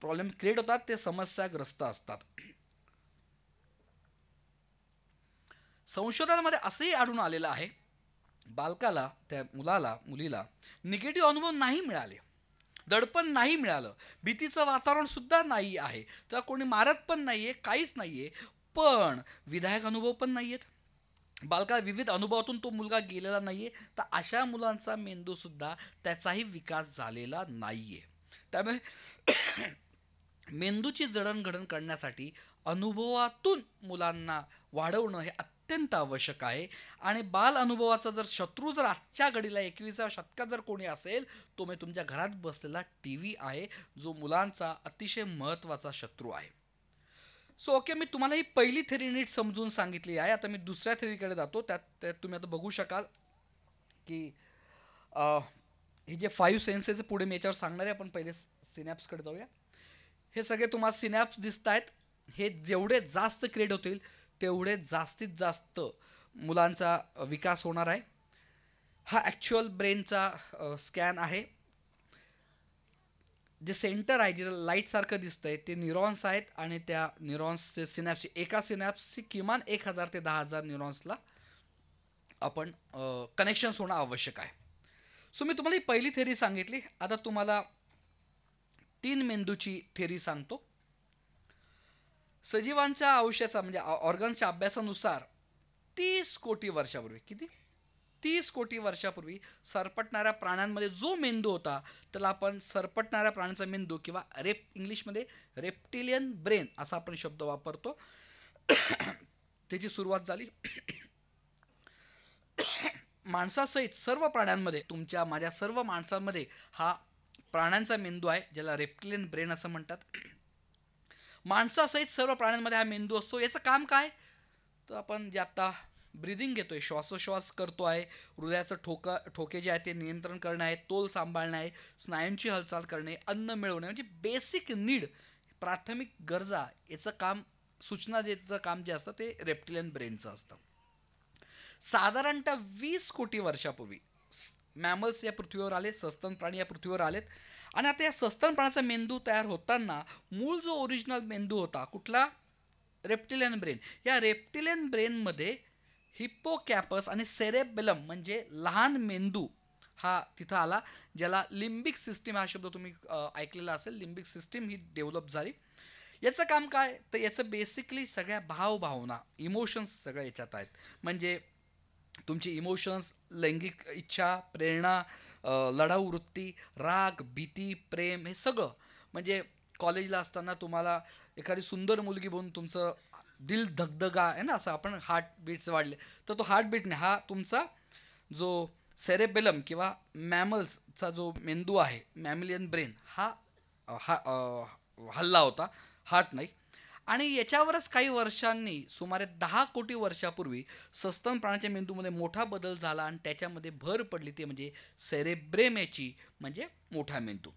प्रॉब्लेम क्रिएट होतात ते समस्याग्रस्त असतात संशोधनामध्ये असंही आढळून आलेलं आहे बालकाला त्या मुलाला मुलीला निगेटिव्ह अनुभव नाही मिळाले दडपण नाही मिळालं भीतीचं वातावरणसुद्धा नाही आहे तर कोणी मारत पण नाही आहे काहीच नाही आहे पण विधायक अनुभव पण नाही आहेत बालका विविध अनुभवातून तो मुलगा गेलेला नाही आहे तर अशा मुलांचा मेंदूसुद्धा त्याचाही विकास झालेला नाही आहे त्यामुळे मेंदूची जडणघडण करण्यासाठी अनुभवातून मुलांना वाढवणं हे अत्यंत आवश्यक आहे आणि बाल अनुभवाचा जर शत्रू जर आजच्या घडीला एकविसाव्या शतकात जर कोणी असेल तो मी म्हणजे तुमच्या घरात बसलेला टी व्ही आहे जो मुलांचा अतिशय महत्त्वाचा शत्रू आहे सो so, ओके okay, मी तुम्हाला ही पहिली थेरी नीट समजून सांगितली आहे आता मी दुसऱ्या थेरीकडे जातो त्यात त्यात तुम्ही आता बघू शकाल की हे जे फाईव्ह सेन्सेस पुढे मी याच्यावर सांगणार आहे आपण पहिले सिनॅप्सकडे जाऊया हे सगळे तुम्हाला सिनॅप्स दिसत आहेत हे जेवढे जास्त क्रिएट होतील तेवढे जास्तीत जास्त मुलांचा विकास होणार आहे हा ॲक्च्युअल ब्रेनचा स्कॅन आहे जे सेंटर आहे जिथे लाईटसारखं दिसतं आहे ते न्यूरॉन्स आहेत आणि त्या न्यूरॉन्सचे सिनॅप्सची एका सिनॅप्सची किमान एक हजार ते दहा हजार न्यूरॉन्सला आपण कनेक्शन्स होणं आवश्यक आहे सो मी तुम्हाला ही पहिली थेरी सांगितली आता तुम्हाला तीन मेंदूची थेरी सांगतो सजीवांच्या आयुष्याचा म्हणजे ऑर्गन्सच्या अभ्यासानुसार तीस कोटी वर्षापूर्वी किती तीस कोटी वर्षापूर्वी सरपटणाऱ्या प्राण्यांमध्ये जो मेंदू होता त्याला आपण सरपटणाऱ्या प्राण्यांचा मेंदू किंवा रेप इंग्लिशमध्ये रेप्टिलियन ब्रेन असा आपण शब्द वापरतो त्याची सुरुवात झाली माणसासहित सर्व प्राण्यांमध्ये तुमच्या माझ्या सर्व माणसांमध्ये हा प्राण्यांचा मेंदू आहे ज्याला रेप्टिलियन ब्रेन असं म्हणतात माणसासहित सर्व प्राण्यांमध्ये हा मेंदू असतो याचं काम काय तर आपण जे आता ब्रिदिंग घेतोय श्वासोश्वास करतो आहे हृदयाचं ठोक ठोके जे आहे ते नियंत्रण करणे आहे तोल सांभाळणे आहे स्नायूंची हालचाल करणे अन्न मिळवणे म्हणजे बेसिक नीड प्राथमिक गरजा याचं काम सूचना देचं काम जे असतं ते रेप्टिलियन ब्रेनचं असतं साधारणतः वीस कोटी वर्षापूर्वी मॅमल्स या पृथ्वीवर आले सस्तन प्राणी या पृथ्वीवर आलेत आणि आता या सस्तन मेंदू तयार होताना मूळ जो ओरिजिनल मेंदू होता कुठला रेप्टिलियन ब्रेन या रेप्टिलियन ब्रेनमध्ये हिप्पोकॅपस आणि सेरेबेलम म्हणजे लहान मेंदू हा तिथं आला ज्याला लिंबिक सिस्टीम हा शब्द तुम्ही ऐकलेला असेल लिंबिक सिस्टीम ही डेव्हलप झाली याचं काम काय तर याचं बेसिकली सगळ्या भावभावना इमोशन्स सगळ्या याच्यात आहेत म्हणजे तुमची इमोशन्स लैंगिक इच्छा प्रेरणा लढाऊ वृत्ती राग भीती प्रेम हे सगळं म्हणजे कॉलेजला असताना तुम्हाला एखादी सुंदर मुलगी बनून तुमचं दिल धगधगा आहे ना असं आपण हार्टबीट्स वाढले तर तो हार्ट बीट नाही हा तुमचा जो सेरेबेलम किंवा मॅमल्सचा जो मेंदू आहे मॅमिलियन ब्रेन हा हा हल्ला होता हार्ट नाही आणि याच्यावरच काही वर्षांनी सुमारे दहा कोटी वर्षापूर्वी सस्तन प्राण्याच्या मेंदूमध्ये मोठा बदल झाला आणि त्याच्यामध्ये भर पडली ती म्हणजे सेरेब्रेमेची म्हणजे मोठा मेंदू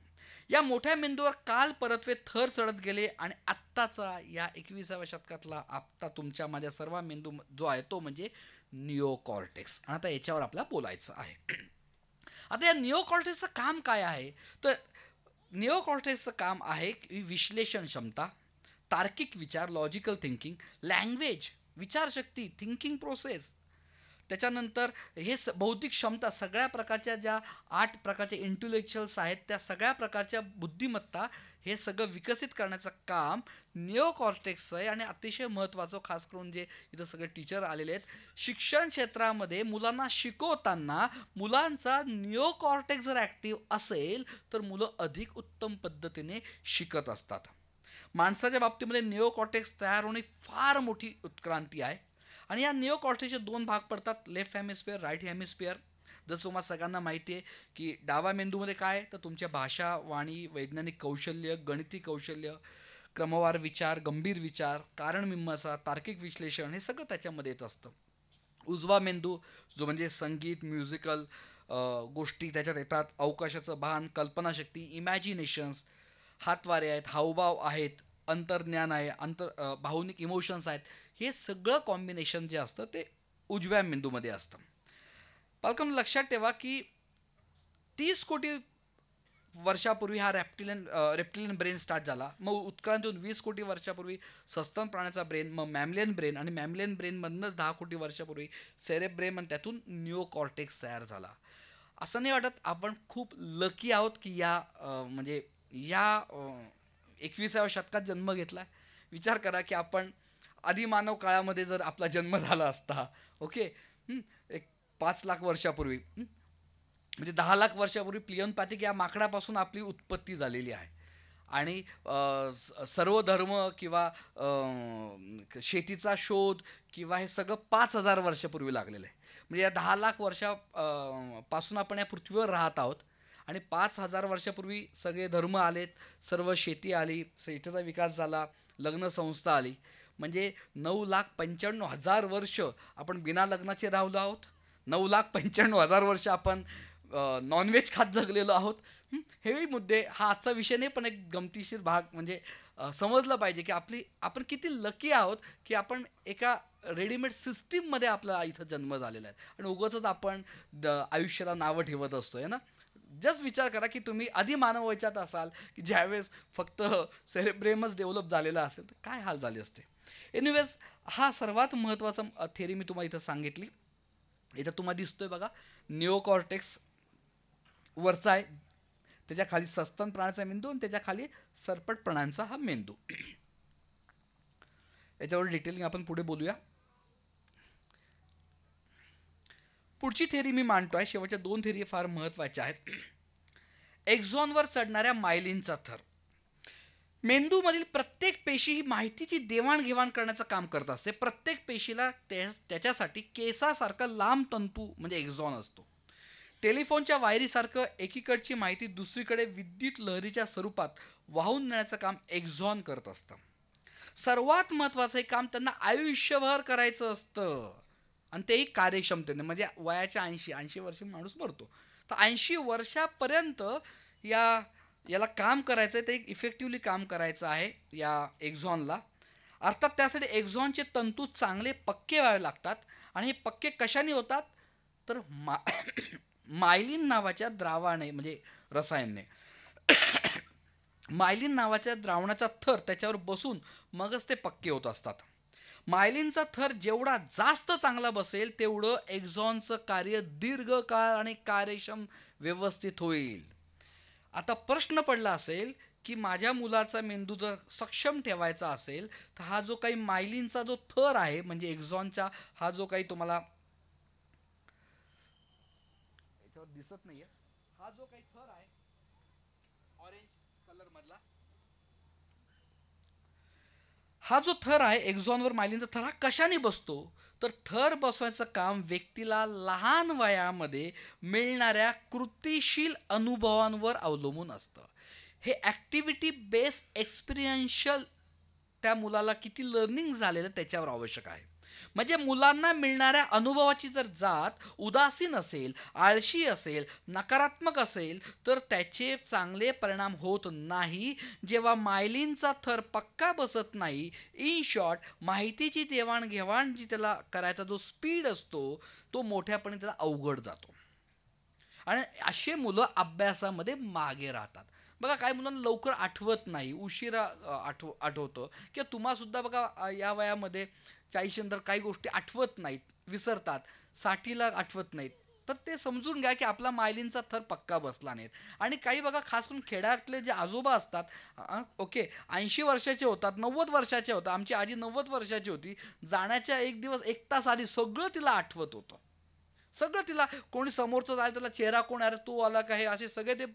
या मोठ्या मेंदूवर काल परतवे थर चढत गेले आणि आत्ताचा या एकविसाव्या शतकातला आत्ता तुमच्या माझ्या सर्व मेंदू जो आहे तो म्हणजे निओकॉर्टेक्स आणि आता याच्यावर आपला बोलायचं आहे आता या निओकॉर्टेक्सचं काम काय आहे तर निओकॉर्टेक्सचं काम आहे विश्लेषण क्षमता तार्किक विचार लॉजिकल थिंकिंग लँग्वेज विचारशक्ती थिंकिंग प्रोसेस त्याच्यानंतर हे स बौद्धिक क्षमता सगळ्या प्रकारच्या ज्या आठ प्रकारच्या इंटुलेक्च्युअल्स आहेत त्या सगळ्या प्रकारच्या बुद्धिमत्ता हे सगळं विकसित करण्याचं काम निओकॉर्टेक्सचं आहे आणि अतिशय महत्त्वाचं खास करून जे इथं सगळे टीचर आलेले आहेत शिक्षण क्षेत्रामध्ये मुलांना शिकवताना मुलांचा निओकॉर्टेक्स जर ॲक्टिव्ह असेल तर मुलं अधिक उत्तम पद्धतीने शिकत असतात माणसाच्या बाबतीमध्ये निओकॉटेक्स तयार होणे फार मोठी उत्क्रांती आहे आणि या निओकॉटेक्सचे दोन भाग पडतात लेफ्ट हॅमिस्फिअर राईट हॅमिस्फिअर जसं तुम्हाला सगळ्यांना माहिती आहे की डावा मेंदूमध्ये काय तर तुमच्या भाषा वाणी वैज्ञानिक कौशल्य गणिती कौशल्य क्रमवार विचार गंभीर विचार कारणमीमांसा तार्किक विश्लेषण हे सगळं त्याच्यामध्ये येत असतं उजवा मेंदू जो म्हणजे संगीत म्युझिकल गोष्टी त्याच्यात येतात अवकाशाचं भान कल्पनाशक्ती इमॅजिनेशन्स हातवारे आहेत हावभाव आहेत अंतर्ज्ञान आहे अंतर भावनिक इमोशन्स आहेत हे सगळं कॉम्बिनेशन जे असतं ते उजव्या मेंदूमध्ये असतं पालकांना लक्षात ठेवा की तीस कोटी वर्षापूर्वी हा रेप्टिलियन रेप्टिलियन ब्रेन स्टार्ट झाला मग उत्क्रांतीहून वीस कोटी वर्षापूर्वी सस्तन प्राण्याचा ब्रेन मग मॅमलियन ब्रेन आणि मॅमलियन ब्रेनमधनंच दहा कोटी वर्षापूर्वी ब्रेन आणि त्यातून कॉर्टेक्स तयार झाला असं नाही वाटत आपण खूप लकी आहोत की या म्हणजे या एकविसाव्या शतकात जन्म घेतला विचार करा की आपण आदिमानव काळामध्ये जर आपला जन्म झाला असता ओके एक पाच लाख वर्षापूर्वी म्हणजे दहा लाख वर्षापूर्वी पॅथिक या माकडापासून आपली उत्पत्ती झालेली आहे आणि सर्व धर्म किंवा शेतीचा शोध किंवा हे सगळं पाच हजार वर्षापूर्वी लागलेलं आहे म्हणजे या दहा लाख वर्षापासून आपण या पृथ्वीवर राहत आहोत आणि पाच हजार वर्षापूर्वी सगळे धर्म आलेत सर्व शेती आली शेतीचा विकास झाला लग्नसंस्था आली म्हणजे नऊ लाख पंच्याण्णव हजार वर्ष आपण बिना लग्नाचे राहलो आहोत नऊ लाख पंच्याण्णव हजार वर्ष आपण नॉनव्हेज खात जगलेलो आहोत हेही मुद्दे हा आजचा विषय नाही पण एक गमतीशीर भाग म्हणजे समजलं पाहिजे की आपली आपण किती लकी आहोत की आपण एका रेडीमेड सिस्टीममध्ये आपला इथं जन्म झालेला आहे आणि उगाच आपण द आयुष्याला नावं ठेवत असतो आहे ना जस्ट विचार करा की तुम्ही आधी मानव असाल की ज्यावेळेस फक्त सेरेब्रेमच डेव्हलप झालेला असेल तर काय हाल झाले असते एनिवेज हा सर्वात महत्त्वाचा थेरी मी तुम्हाला इथं सांगितली इथं तुम्हाला दिसतोय बघा निओकॉर्टेक्स वरचा आहे त्याच्या खाली सस्तन प्राण्याचा मेंदू आणि त्याच्या खाली सरपट प्राण्यांचा हा मेंदू याच्यावर डिटेलिंग आपण पुढे बोलूया पुढची थेरी मी मांडतो आहे शेवटच्या दोन थेरी फार महत्त्वाच्या आहेत एक्झॉनवर चढणाऱ्या मायलिनचा थर मेंदूमधील प्रत्येक पेशी ही माहितीची देवाणघेवाण करण्याचं काम करत असते प्रत्येक पेशीला त्या त्याच्यासाठी केसासारखा लांब तंतू म्हणजे एक्झॉन असतो टेलिफोनच्या वायरीसारखं एकीकडची माहिती दुसरीकडे विद्युत लहरीच्या स्वरूपात वाहून नेण्याचं काम एक्झॉन करत असतं सर्वात महत्त्वाचं हे काम त्यांना आयुष्यभर करायचं असतं आणि तेही कार्यक्षमतेने म्हणजे वयाच्या ऐंशी ऐंशी वर्षी माणूस मरतो तर ऐंशी वर्षापर्यंत या याला काम करायचं आहे ते एक इफेक्टिवली काम करायचं आहे या एक्झॉनला अर्थात त्यासाठी एक्झॉनचे तंतू चांगले पक्के व्हावे लागतात आणि हे पक्के कशाने होतात तर मा मायलिन नावाच्या द्रावाने म्हणजे रसायनने मायलिन नावाच्या द्रावणाचा थर त्याच्यावर बसून मगच ते पक्के होत असतात मायलिनचा थर जेवढा जास्त चांगला बसेल तेवढं एक्झॉनचं कार्य दीर्घकाळ आणि कार्यक्षम व्यवस्थित होईल आता प्रश्न पडला असेल की माझ्या मुलाचा मेंदू जर सक्षम ठेवायचा असेल तर हा जो काही मायलिनचा जो थर आहे म्हणजे एक्झॉनचा हा जो काही तुम्हाला याच्यावर दिसत नाही हा जो काही हा जो थर आहे एक्झॉनवर मायलिनचा थर हा कशाने बसतो तर थर बसवायचं काम व्यक्तीला लहान वयामध्ये मिळणाऱ्या कृतीशील अनुभवांवर अवलंबून असतं हे ॲक्टिव्हिटी बेस्ड एक्सपिरियन्शियल त्या मुलाला किती लर्निंग झालेलं त्याच्यावर आवश्यक आहे म्हणजे मुलांना मिळणाऱ्या अनुभवाची जर जात उदासीन असेल आळशी असेल नकारात्मक असेल तर त्याचे चांगले परिणाम होत नाही जेव्हा मायलीनचा थर पक्का बसत नाही इन शॉर्ट माहितीची देवाणघेवाण जी त्याला करायचा जो स्पीड असतो तो मोठ्यापणे त्याला अवघड जातो आणि असे मुलं अभ्यासामध्ये मागे राहतात बघा काय मुलांना लवकर आठवत नाही उशिरा आठव आठवतं किंवा तुम्हासुद्धा बघा या वयामध्ये चाळीशीनंतर काही गोष्टी आठवत नाहीत विसरतात साठीला आठवत नाहीत तर ते समजून घ्या की आपला मायलींचा थर पक्का बसला नाहीत आणि काही बघा खास करून खेड्यातले जे आजोबा असतात ओके ऐंशी वर्षाचे होतात नव्वद वर्षाचे होतात आमची आजी नव्वद वर्षाची होती जाण्याच्या एक दिवस एक तास आधी सगळं तिला आठवत होतं सगळं तिला कोणी समोरचं जायला त्याला चेहरा कोण अरे तू आला का हे असे सगळे ते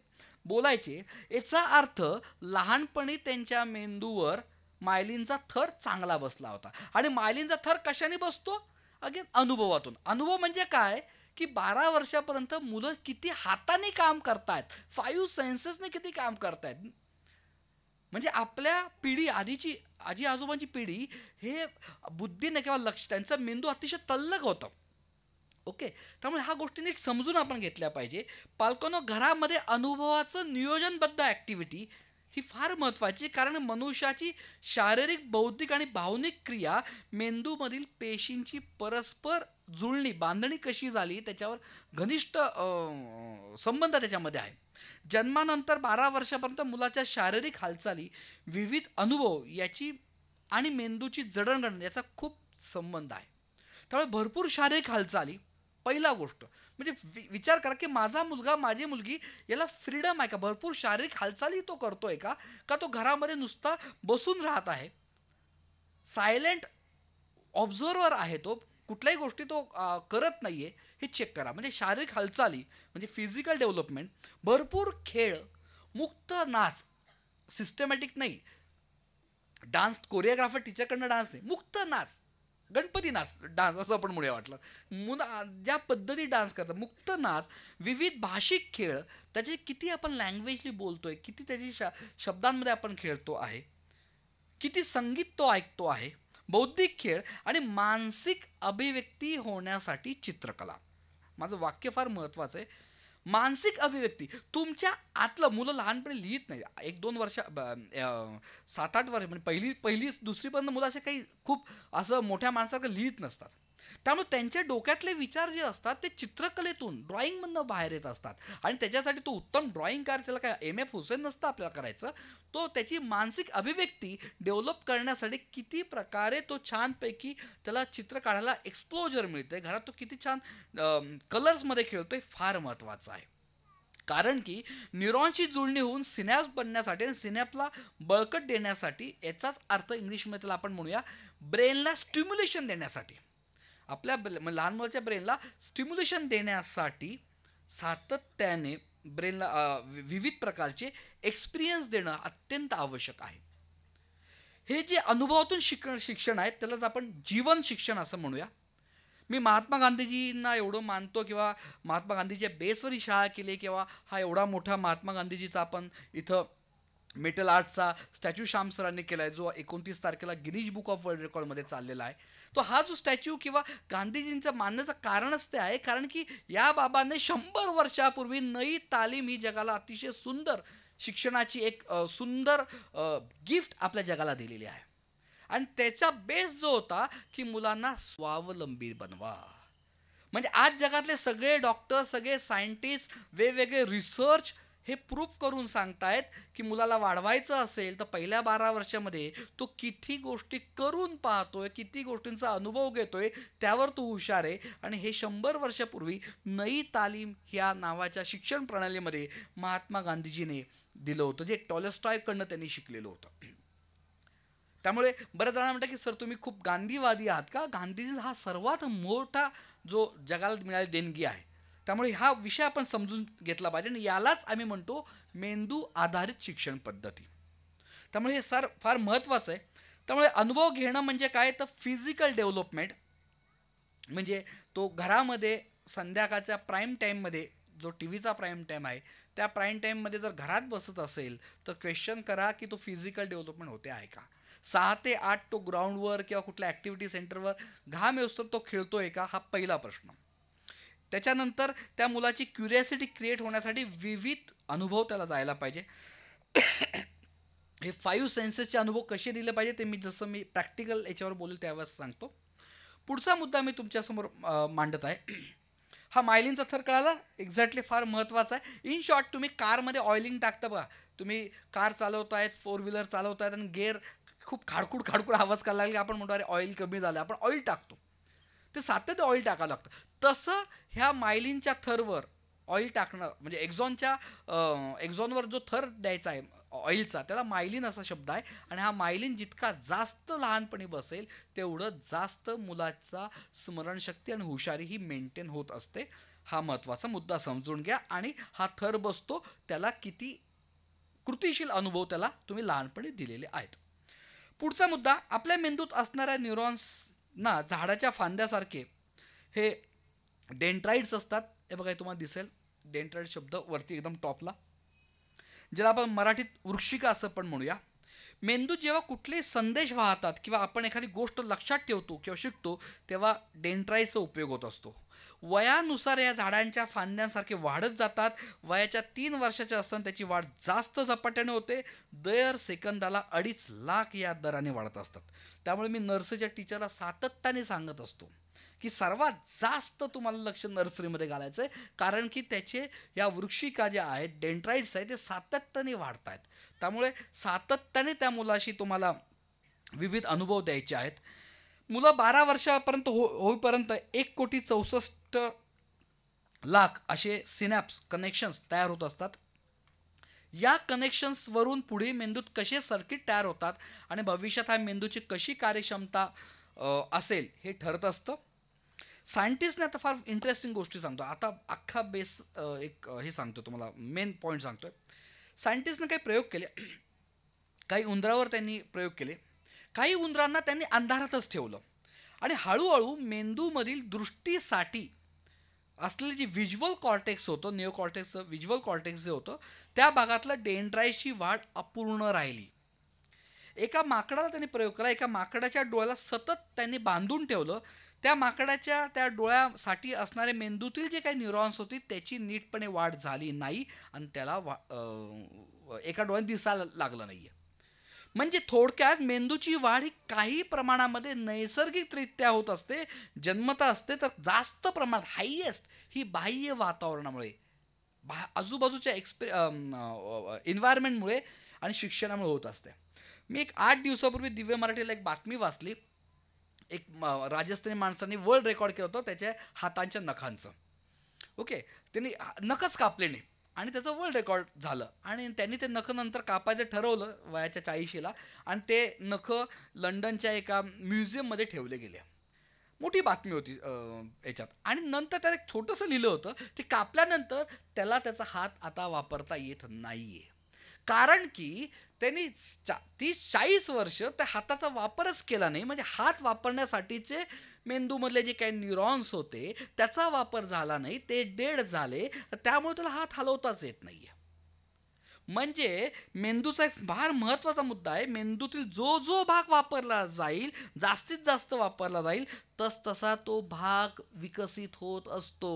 बोलायचे याचा अर्थ लहानपणी त्यांच्या मेंदूवर मायलींचा थर चांगला बसला होता आणि मायलींचा थर कशाने बसतो अगेन अनुभवातून अनुभव म्हणजे काय की बारा वर्षापर्यंत मुलं किती हाताने काम करतायत फाईव्ह सेन्सेसने किती काम करतायत म्हणजे आपल्या पिढी आधीची आजी आजोबांची पिढी हे बुद्धीने किंवा लक्ष त्यांचा मेंदू अतिशय तल्लक होतं ओके त्यामुळे ह्या गोष्टी नीट समजून आपण घेतल्या पाहिजे पालकोनो घरामध्ये अनुभवाचं नियोजनबद्ध ॲक्टिव्हिटी ही फार महत्त्वाची कारण मनुष्याची शारीरिक बौद्धिक आणि भावनिक क्रिया मेंदूमधील पेशींची परस्पर जुळणी बांधणी कशी झाली त्याच्यावर घनिष्ठ संबंध त्याच्यामध्ये आहे जन्मानंतर बारा वर्षापर्यंत मुलाच्या शारीरिक हालचाली विविध अनुभव याची आणि मेंदूची जडणघडण याचा खूप संबंध आहे त्यामुळे भरपूर शारीरिक हालचाली पहिला गोष्ट म्हणजे विचार करा की माझा मुलगा माझी मुलगी याला फ्रीडम आहे का भरपूर शारीरिक हालचाली तो करतोय का का तो घरामध्ये नुसता बसून राहत आहे सायलेंट ऑब्झर्वर आहे तो कुठल्याही गोष्टी तो करत नाही आहे हे चेक करा म्हणजे शारीरिक हालचाली म्हणजे फिजिकल डेव्हलपमेंट भरपूर खेळ मुक्त नाच सिस्टमॅटिक नाही डान्स कोरिओग्राफर टीचरकडनं डान्स नाही मुक्त नाच गणपती नाच डान्स असं आपण मुळे वाटलं मुला ज्या पद्धती डान्स करतात मुक्त नाच विविध भाषिक खेळ त्याचे किती आपण लँग्वेजली बोलतोय किती त्याची शा शब्दांमध्ये आपण खेळतो आहे किती संगीत तो ऐकतो आहे बौद्धिक खेळ आणि मानसिक अभिव्यक्ती होण्यासाठी चित्रकला माझं वाक्य फार महत्त्वाचं आहे मानसिक अभिव्यक्ती तुमच्या आतलं मुलं लहानपणी लिहित नाही एक दोन वर्ष सात आठ वर्ष म्हणजे पहिली पहिली दुसरीपर्यंत मुलं असे काही खूप असं मोठ्या माणसासारखं लिहित नसतात त्यामुळे त्यांच्या डोक्यातले विचार जे असतात ते चित्रकलेतून ड्रॉइंगमधनं बाहेर येत असतात आणि त्याच्यासाठी तो उत्तम कार त्याला काय एम एफ हुसेन नसतं आपल्याला करायचं तो त्याची मानसिक अभिव्यक्ती डेव्हलप करण्यासाठी किती प्रकारे तो छानपैकी त्याला चित्र काढायला एक्सप्लोजर मिळते घरात तो किती छान कलर्समध्ये खेळतो हे फार महत्त्वाचं आहे कारण की न्यूरॉनशी जुळणी होऊन सिनॅप बनण्यासाठी आणि सिनॅपला बळकट देण्यासाठी याचाच अर्थ इंग्लिशमध्ये त्याला आपण म्हणूया ब्रेनला स्ट्युम्युलेशन देण्यासाठी आपल्या ब्रे लहान मुलाच्या ब्रेनला स्टिम्युलेशन देण्यासाठी सातत्याने ब्रेनला विविध प्रकारचे एक्सपिरियन्स देणं अत्यंत आवश्यक आहे हे जे अनुभवातून शिक शिक्षण आहे त्यालाच आपण जीवन शिक्षण असं म्हणूया मी महात्मा गांधीजींना एवढं मानतो किंवा महात्मा गांधीच्या बेसवर शाळा केली किंवा हा एवढा मोठा महात्मा गांधीजीचा आपण इथं मेटल आर्टचा स्टॅच्यू श्याम सरांनी केला आहे जो एकोणतीस तारखेला गिनीज बुक ऑफ वर्ल्ड रेकॉर्डमध्ये चाललेला आहे तो हा जो स्टॅच्यू किंवा गांधीजींचं मानण्याचं कारणच ते आहे कारण की या बाबाने शंभर वर्षापूर्वी नई तालीम ही जगाला अतिशय सुंदर शिक्षणाची एक सुंदर गिफ्ट आपल्या जगाला दिलेली आहे आणि त्याचा बेस जो होता की मुलांना स्वावलंबी बनवा म्हणजे आज जगातले सगळे डॉक्टर सगळे सायंटिस्ट वेगवेगळे रिसर्च हे प्रूफ करून सांगतायत की मुलाला वाढवायचं असेल तर पहिल्या बारा वर्षामध्ये तो किती गोष्टी करून पाहतोय किती गोष्टींचा अनुभव घेतोय त्यावर तो हुशार आहे आणि हे शंभर वर्षापूर्वी नई तालीम ह्या नावाच्या शिक्षण प्रणालीमध्ये महात्मा गांधीजीने दिलं होतं जे टॉलेस्टॉयकडनं त्यांनी शिकलेलं होतं त्यामुळे बऱ्याच जणांना म्हणतात की सर तुम्ही खूप गांधीवादी आहात का गांधीजी हा सर्वात मोठा जो जगाला मिळाली देणगी आहे त्यामुळे हा विषय आपण समजून घेतला पाहिजे आणि यालाच आम्ही म्हणतो मेंदू आधारित शिक्षण पद्धती त्यामुळे हे सर फार महत्त्वाचं आहे त्यामुळे अनुभव घेणं म्हणजे काय तर फिजिकल डेव्हलपमेंट म्हणजे तो घरामध्ये संध्याकाळच्या प्राईम टाईममध्ये जो टी व्हीचा प्राईम टाईम आहे त्या प्राईम टाईममध्ये जर घरात बसत असेल तर क्वेश्चन करा की तो फिजिकल डेव्हलपमेंट होते आहे का सहा ते आठ तो ग्राउंडवर किंवा कुठल्या ॲक्टिव्हिटी सेंटरवर घाम येऊ तो खेळतो आहे का हा पहिला प्रश्न त्याच्यानंतर त्या मुलाची क्युरियासिटी क्रिएट होण्यासाठी विविध अनुभव त्याला जायला पाहिजे हे फाईव्ह सेन्सेसचे अनुभव कसे दिले पाहिजे ते मी जसं मी प्रॅक्टिकल याच्यावर बोलेल त्यावेळेस सांगतो पुढचा मुद्दा मी तुमच्यासमोर मांडत आहे हा मायलिनचा थर कळाला एक्झॅक्टली फार महत्त्वाचा आहे इन शॉर्ट तुम्ही कारमध्ये ऑइलिंग टाकता बघा तुम्ही कार चालवतायत फोर व्हीलर चालवतायत आणि गेअर खूप खाडकूड खाडकूड आवाज करायला लागले आपण म्हणतो अरे ऑइल कमी झालं आपण ऑइल टाकतो ते सातत्य ऑइल टाकावं लागतं तसं ह्या मायलिनच्या थरवर ऑइल टाकणं म्हणजे एक्झॉनच्या एक्झॉनवर जो थर द्यायचा आहे ऑइलचा त्याला मायलिन असा शब्द आहे आणि हा मायलिन जितका जास्त लहानपणी बसेल तेवढं जास्त मुलाचा स्मरणशक्ती आणि हुशारी ही मेंटेन होत असते हा महत्त्वाचा मुद्दा समजून घ्या आणि हा थर बसतो त्याला किती कृतिशील अनुभव त्याला तुम्ही लहानपणी दिलेले आहेत पुढचा मुद्दा आपल्या मेंदूत असणाऱ्या न्यूरॉन्स ना झाडाच्या फांद्यासारखे हे डेंट्राईड्स असतात हे बघा तुम्हाला दिसेल डेंट्राईड शब्द वरती एकदम टॉपला ज्याला आपण मराठीत वृक्षिका असं पण म्हणूया मेंदूत जेव्हा कुठले संदेश वाहतात किंवा आपण एखादी गोष्ट लक्षात ठेवतो किंवा शिकतो तेव्हा डेंट्राईडचा उपयोग होत असतो वयानुसार या झाडांच्या फांद्यांसारखे वाढत जातात वयाच्या तीन वर्षाच्या असताना त्याची वाढ जास्त झपाट्याने होते दर सेकंदाला अडीच लाख या दराने वाढत असतात त्यामुळे मी नर्सरीच्या टीचरला सातत्याने सांगत असतो की सर्वात जास्त तुम्हाला लक्ष नर्सरीमध्ये घालायचं आहे कारण की त्याचे या वृक्षिका ज्या आहेत डेंट्राईड्स आहेत ते सातत्याने वाढत आहेत त्यामुळे सातत्याने त्या मुलाशी तुम्हाला विविध अनुभव द्यायचे आहेत मुलं बारा वर्षापर्यंत हो होईपर्यंत एक कोटी चौसष्ट लाख असे सिनॅप्स कनेक्शन्स तयार होत असतात या कनेक्शन्सवरून पुढे मेंदूत कसे सर्किट तयार होतात आणि भविष्यात हा मेंदूची कशी कार्यक्षमता असेल हे ठरत असतं सायंटिस्टने आता फार इंटरेस्टिंग गोष्टी सांगतो आता अख्खा बेस एक हे सांगतो तुम्हाला मेन पॉईंट सांगतो आहे सायंटिस्टने काही प्रयोग केले काही उंदरावर त्यांनी प्रयोग केले काही उंदरांना त्यांनी अंधारातच ठेवलं आणि हळूहळू मेंदूमधील दृष्टीसाठी असलेलं जे व्हिज्युअल कॉर्टेक्स होतं न्यू कॉर्टेक्सचं व्हिज्युअल कॉर्टेक्स जे होतं त्या भागातलं डेंड्रायची वाढ अपूर्ण राहिली एका माकडाला त्यांनी प्रयोग केला एका माकडाच्या डोळ्याला सतत त्यांनी बांधून ठेवलं त्या माकडाच्या त्या डोळ्यासाठी असणारे मेंदूतील जे काही न्यूरॉन्स होती त्याची नीटपणे वाढ झाली नाही आणि त्याला वा एका डोळ्यात दिसायला लागलं नाही आहे म्हणजे थोडक्यात मेंदूची वाढ ही काही प्रमाणामध्ये नैसर्गिकरित्या होत असते जन्मता असते तर जास्त प्रमाणात हायेस्ट ही बाह्य वातावरणामुळे बा आजूबाजूच्या एक्सपे एन्व्हायरमेंटमुळे आणि शिक्षणामुळे होत असते मी एक आठ दिवसापूर्वी दिव्य मराठीला एक बातमी वाचली एक राजस्थानी माणसाने वर्ल्ड रेकॉर्ड केलं होतं त्याच्या हातांच्या नखांचं ओके त्यांनी नखच कापले नाही आणि त्याचं वर्ल्ड रेकॉर्ड झालं आणि त्यांनी ते नखं नंतर कापायचं ठरवलं वयाच्या चाळीशीला आणि ते नखं लंडनच्या एका म्युझियममध्ये ठेवले गेले मोठी बातमी होती याच्यात आणि नंतर त्यात एक छोटंसं लिहिलं होतं ते कापल्यानंतर त्याला त्याचा हात आता वापरता येत नाही आहे कारण की त्यांनी चा तीस चाळीस वर्ष त्या हाताचा वापरच केला नाही म्हणजे हात वापरण्यासाठीचे मेंदूमधले जे काही न्यूरॉन्स होते त्याचा वापर झाला नाही ते डेड झाले त्यामुळे त्याला हात हलवताच येत नाही म्हणजे मेंदूचा एक फार महत्त्वाचा मुद्दा आहे मेंदूतील जो जो भाग वापरला जाईल जास्तीत जास्त वापरला जाईल तस तसा तो भाग विकसित होत असतो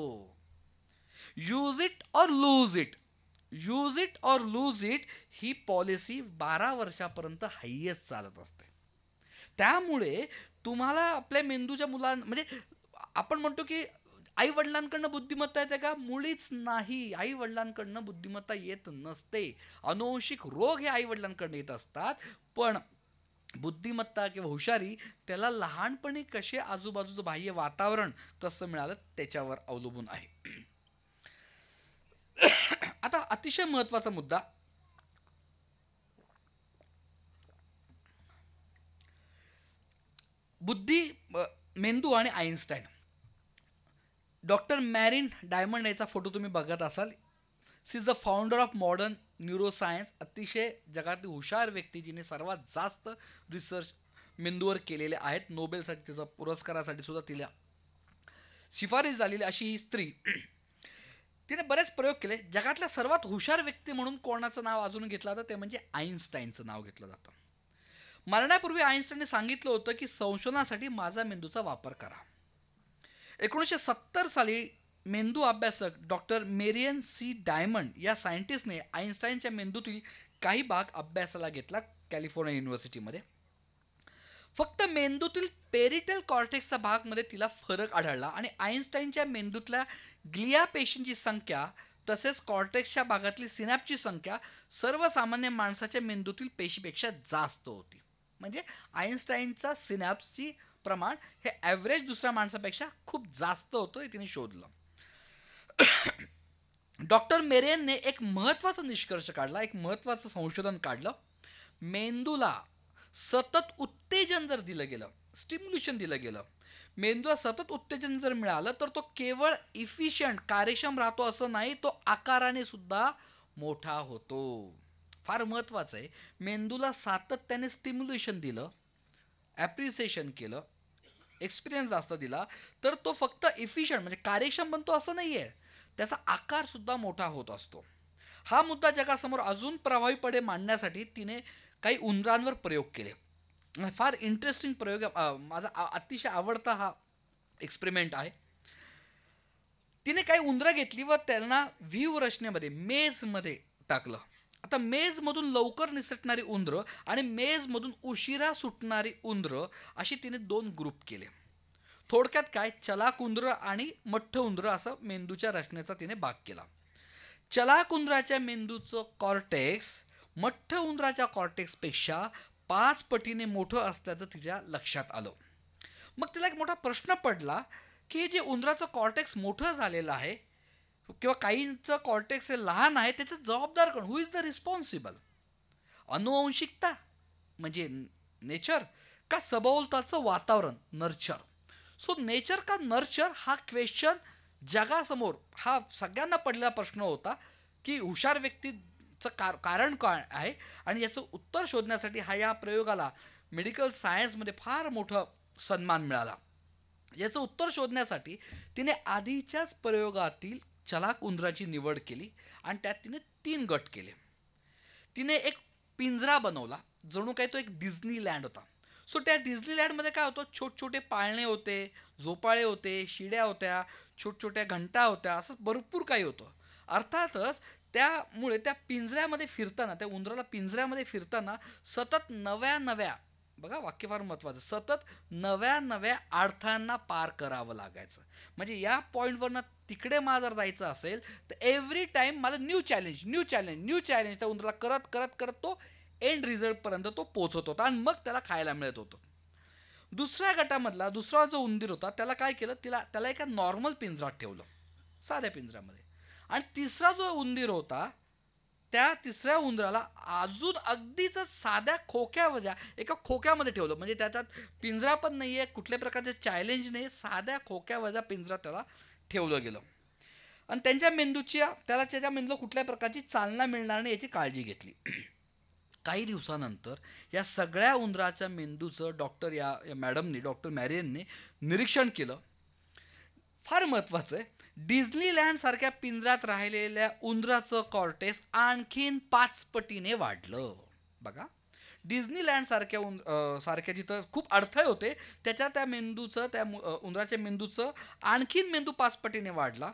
use it or lose it use it or lose it ही पॉलिसी बारा वर्षापर्यंत हायेस्ट चालत असते त्यामुळे तुम्हाला आपल्या मेंदूच्या मुलां म्हणजे आपण म्हणतो की आई वडिलांकडनं बुद्धिमत्ता येते का मुळीच नाही आई वडिलांकडनं बुद्धिमत्ता येत नसते अनुवंशिक रोग हे आई वडिलांकडनं येत असतात पण बुद्धिमत्ता किंवा हुशारी त्याला लहानपणी कसे आजूबाजूचं बाह्य वातावरण तसं मिळालं त्याच्यावर अवलंबून आहे आता अतिशय महत्त्वाचा मुद्दा बुद्धी मेंदू आणि आईन्स्टाईन डॉक्टर मॅरिन डायमंड याचा फोटो तुम्ही बघत असाल she is the founder of modern neuroscience अतिशय जगातली हुशार व्यक्ती जिने सर्वात जास्त रिसर्च मेंदूवर केलेले आहेत नोबेलसाठी तिचा पुरस्कारासाठी सुद्धा तिला शिफारस झालेली अशी ही स्त्री तिने बरेच प्रयोग केले जगातल्या सर्वात हुशार व्यक्ती म्हणून कोणाचं नाव अजून घेतलं जातं ते म्हणजे आईन्स्टाईनचं नाव घेतलं जातं मरण्यापूर्वी आईन्स्टाईनने सांगितलं होतं की संशोधनासाठी माझा मेंदूचा वापर करा एकोणीसशे सत्तर साली मेंदू अभ्यासक डॉक्टर मेरियन सी डायमंड या सायंटिस्टने आईन्स्टाईनच्या मेंदूतील काही भाग अभ्यासाला घेतला कॅलिफोर्निया युनिव्हर्सिटीमध्ये फक्त मेंदूतील पेरिटल कॉर्टेक्सचा भागमध्ये तिला फरक आढळला आणि आईन्स्टाईनच्या मेंदूतल्या ग्लिया पेशींची संख्या तसेच कॉर्टेक्सच्या भागातली सिनॅपची संख्या सर्वसामान्य माणसाच्या मेंदूतील पेशीपेक्षा जास्त होती म्हणजे आईन्स्टाईनचा सिनॅप्सची प्रमाण हे ॲव्हरेज दुसऱ्या माणसापेक्षा खूप जास्त होतो हे तिने शोधलं डॉक्टर मेरेनने एक महत्त्वाचा निष्कर्ष काढला एक महत्त्वाचं संशोधन काढलं मेंदूला सतत उत्तेजन जर दिलं गेलं स्टिम्युलेशन दिलं गेलं मेंदूला सतत उत्तेजन जर मिळालं तर तो केवळ इफिशियंट कार्यक्षम राहतो असं नाही तो आकाराने सुद्धा मोठा होतो फार महत्त्वाचं आहे मेंदूला सातत्याने स्टिम्युलेशन दिलं ॲप्रिसिएशन केलं एक्सपिरियन्स जास्त दिला तर तो फक्त इफिशियंट म्हणजे कार्यक्षम बनतो असं नाही आहे त्याचा आकारसुद्धा मोठा होत असतो हा मुद्दा जगासमोर अजून प्रभावीपणे मांडण्यासाठी तिने काही उंदरांवर प्रयोग केले फार इंटरेस्टिंग प्रयोग माझा अतिशय आवडता हा एक्सपेरिमेंट आहे तिने काही उंदरं घेतली व त्यांना व्ह्यूव रचनेमध्ये मेजमध्ये टाकलं आता मेजमधून लवकर निसटणारी उंदरं आणि मेजमधून उशिरा सुटणारी उंदरं अशी तिने दोन ग्रुप केले थोडक्यात काय चलाक आणि मठ्ठ उंदर असं मेंदूच्या रचनेचा तिने भाग केला चलाक मेंदूचं कॉर्टेक्स मठ्ठ उंदराच्या कॉर्टेक्सपेक्षा पाच पटीने मोठं असल्याचं तिच्या लक्षात आलं मग तिला एक मोठा प्रश्न पडला की जे उंदराचं कॉर्टेक्स मोठं झालेलं आहे किंवा काहींचं कॉर्टेक्स हे लहान आहे त्याचं जबाबदार कोण हु इज द रिस्पॉन्सिबल अनुवंशिकता म्हणजे नेचर का सबोलताचं वातावरण नर्चर सो नेचर का नर्चर हा क्वेश्चन जगासमोर हा सगळ्यांना पडलेला प्रश्न होता की हुशार व्यक्तीचं कार कारण काय आहे आणि याचं उत्तर शोधण्यासाठी हा या प्रयोगाला मेडिकल सायन्समध्ये फार मोठं सन्मान मिळाला याचं उत्तर शोधण्यासाठी तिने आधीच्याच प्रयोगातील चलाक उंदराची निवड केली आणि त्यात तिने तीन गट केले तिने एक पिंजरा बनवला जणू काही तो एक लँड होता सो त्या डिझनीलँडमध्ये काय होतं छोट छोटे पाळणे होते झोपाळे होते शिड्या होत्या छोट छोट्या घंटा होत्या असं भरपूर काही होतं अर्थातच त्यामुळे त्या पिंजऱ्यामध्ये फिरताना त्या उंदराला पिंजऱ्यामध्ये फिरताना सतत नव्या नव्या बघा वाक्य फार महत्त्वाचं सतत नव्या नव्या अडथळ्यांना पार करावं लागायचं म्हणजे या पॉईंटवरनं तिकडे मला जर जायचं असेल तर एव्हरी टाईम मला new challenge new challenge new challenge त्या उंदराला करत करत करत तो एंड रिझल्टपर्यंत तो पोचत होता आणि मग त्याला खायला मिळत होतं दुसऱ्या गटामधला दुसरा जो उंदीर होता त्याला काय केलं तिला त्याला एका नॉर्मल पिंजरात ठेवलं साध्या पिंजऱ्यामध्ये आणि तिसरा जो उंदीर होता त्या तिसऱ्या उंदराला अजून अगदीच साध्या खोक्यावजा एका खोक्यामध्ये ठेवलं म्हणजे त्याच्यात पिंजरा पण नाही आहे कुठल्या प्रकारचे चॅलेंज नाही साध्या खोक्यावजा पिंजरा त्याला ठेवलं गेलं आणि त्यांच्या मेंदूची त्याला त्याच्या मेंदूला कुठल्या प्रकारची चालना मिळणार नाही याची काळजी घेतली काही दिवसानंतर या सगळ्या उंदराच्या मेंदूचं डॉक्टर या मॅडमनी डॉक्टर मॅरियनने निरीक्षण केलं फार महत्त्वाचं आहे डिझनीलँड सारख्या पिंजरात राहिलेल्या उंदराचं कॉर्टेस आणखीन पाच पटीने वाढलं बघा डिझनीलँड सारख्या उंद सारख्या जिथं खूप अडथळे होते त्याच्या त्या मेंदूचं त्या उंदराच्या मेंदूचं आणखीन मेंदू पाच पटीने वाढला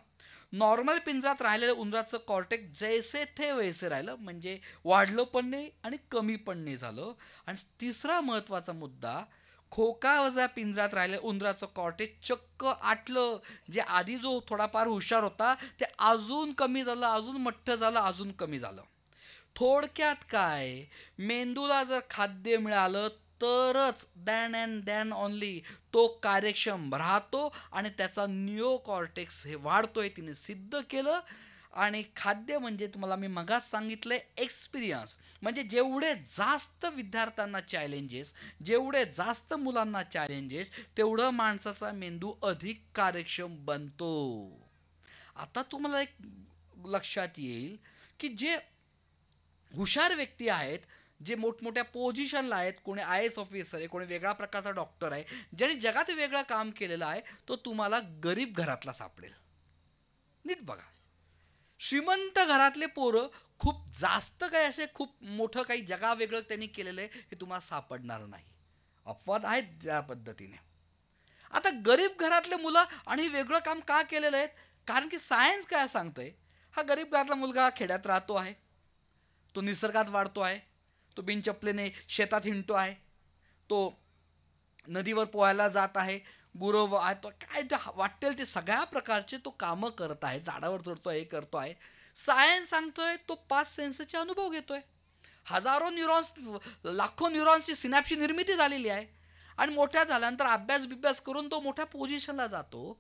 नॉर्मल पिंजरात राहिलेलं उंदराचं कॉर्टेक जैसे थे वैसे राहिलं म्हणजे वाढलं पण नाही आणि कमी पण नाही झालं आणि तिसरा महत्त्वाचा मुद्दा खोकावजा पिंजरात राहिलं उंदराचं कॉटेज चक्क आटलं जे आधी जो थोडाफार हुशार होता ते अजून कमी झालं अजून मठ्ठ झालं अजून कमी झालं थोडक्यात काय मेंदूला जर खाद्य मिळालं तरच दॅन अँड दॅन ऑनली तो कार्यक्षम राहतो आणि त्याचा निओ कॉर्टेक्स हे वाढतोय तिने सिद्ध केलं आणि खाद्य म्हणजे तुम्हाला मी मगास सांगितलं आहे एक्सपिरियन्स म्हणजे जेवढे जास्त विद्यार्थ्यांना चॅलेंजेस जेवढे जास्त मुलांना चॅलेंजेस तेवढं माणसाचा मेंदू अधिक कार्यक्षम बनतो आता तुम्हाला एक लक्षात येईल की जे हुशार व्यक्ती आहेत जे मोठमोठ्या पोझिशनला आहेत कोणी आय एस ऑफिसर आहे कोणी वेगळा प्रकारचा डॉक्टर आहे ज्याने जगात वेगळं काम केलेलं आहे तो तुम्हाला गरीब घरातला सापडेल नीट बघा श्रीमंत घरातले पोरं खूप जास्त काही असे खूप मोठं काही जगा वेगळं त्यांनी केलेलं आहे हे तुम्हाला सापडणार नाही अपवाद आहेत ज्या पद्धतीने आता गरीब घरातले मुलं आणि वेगळं काम का केलेलं आहे कारण की सायन्स काय सांगतंय हा गरीब घरातला मुलगा खेड्यात राहतो आहे तो निसर्गात वाढतो आहे तो बिनचपलेने शेतात हिंडतो आहे तो नदीवर पोहायला जात आहे गुरव आहे काय वाटेल ते सगळ्या प्रकारचे तो कामं करत आहे झाडावर चढतो हे करतो आहे सायन्स सांगतोय तो पाच सेन्सचे अनुभव घेतोय हजारो न्यूरॉन्स लाखो न्यूरॉन्सची सिनॅपची निर्मिती झालेली आहे आणि मोठ्या झाल्यानंतर अभ्यास बिभ्यास करून तो मोठ्या पोझिशनला जातो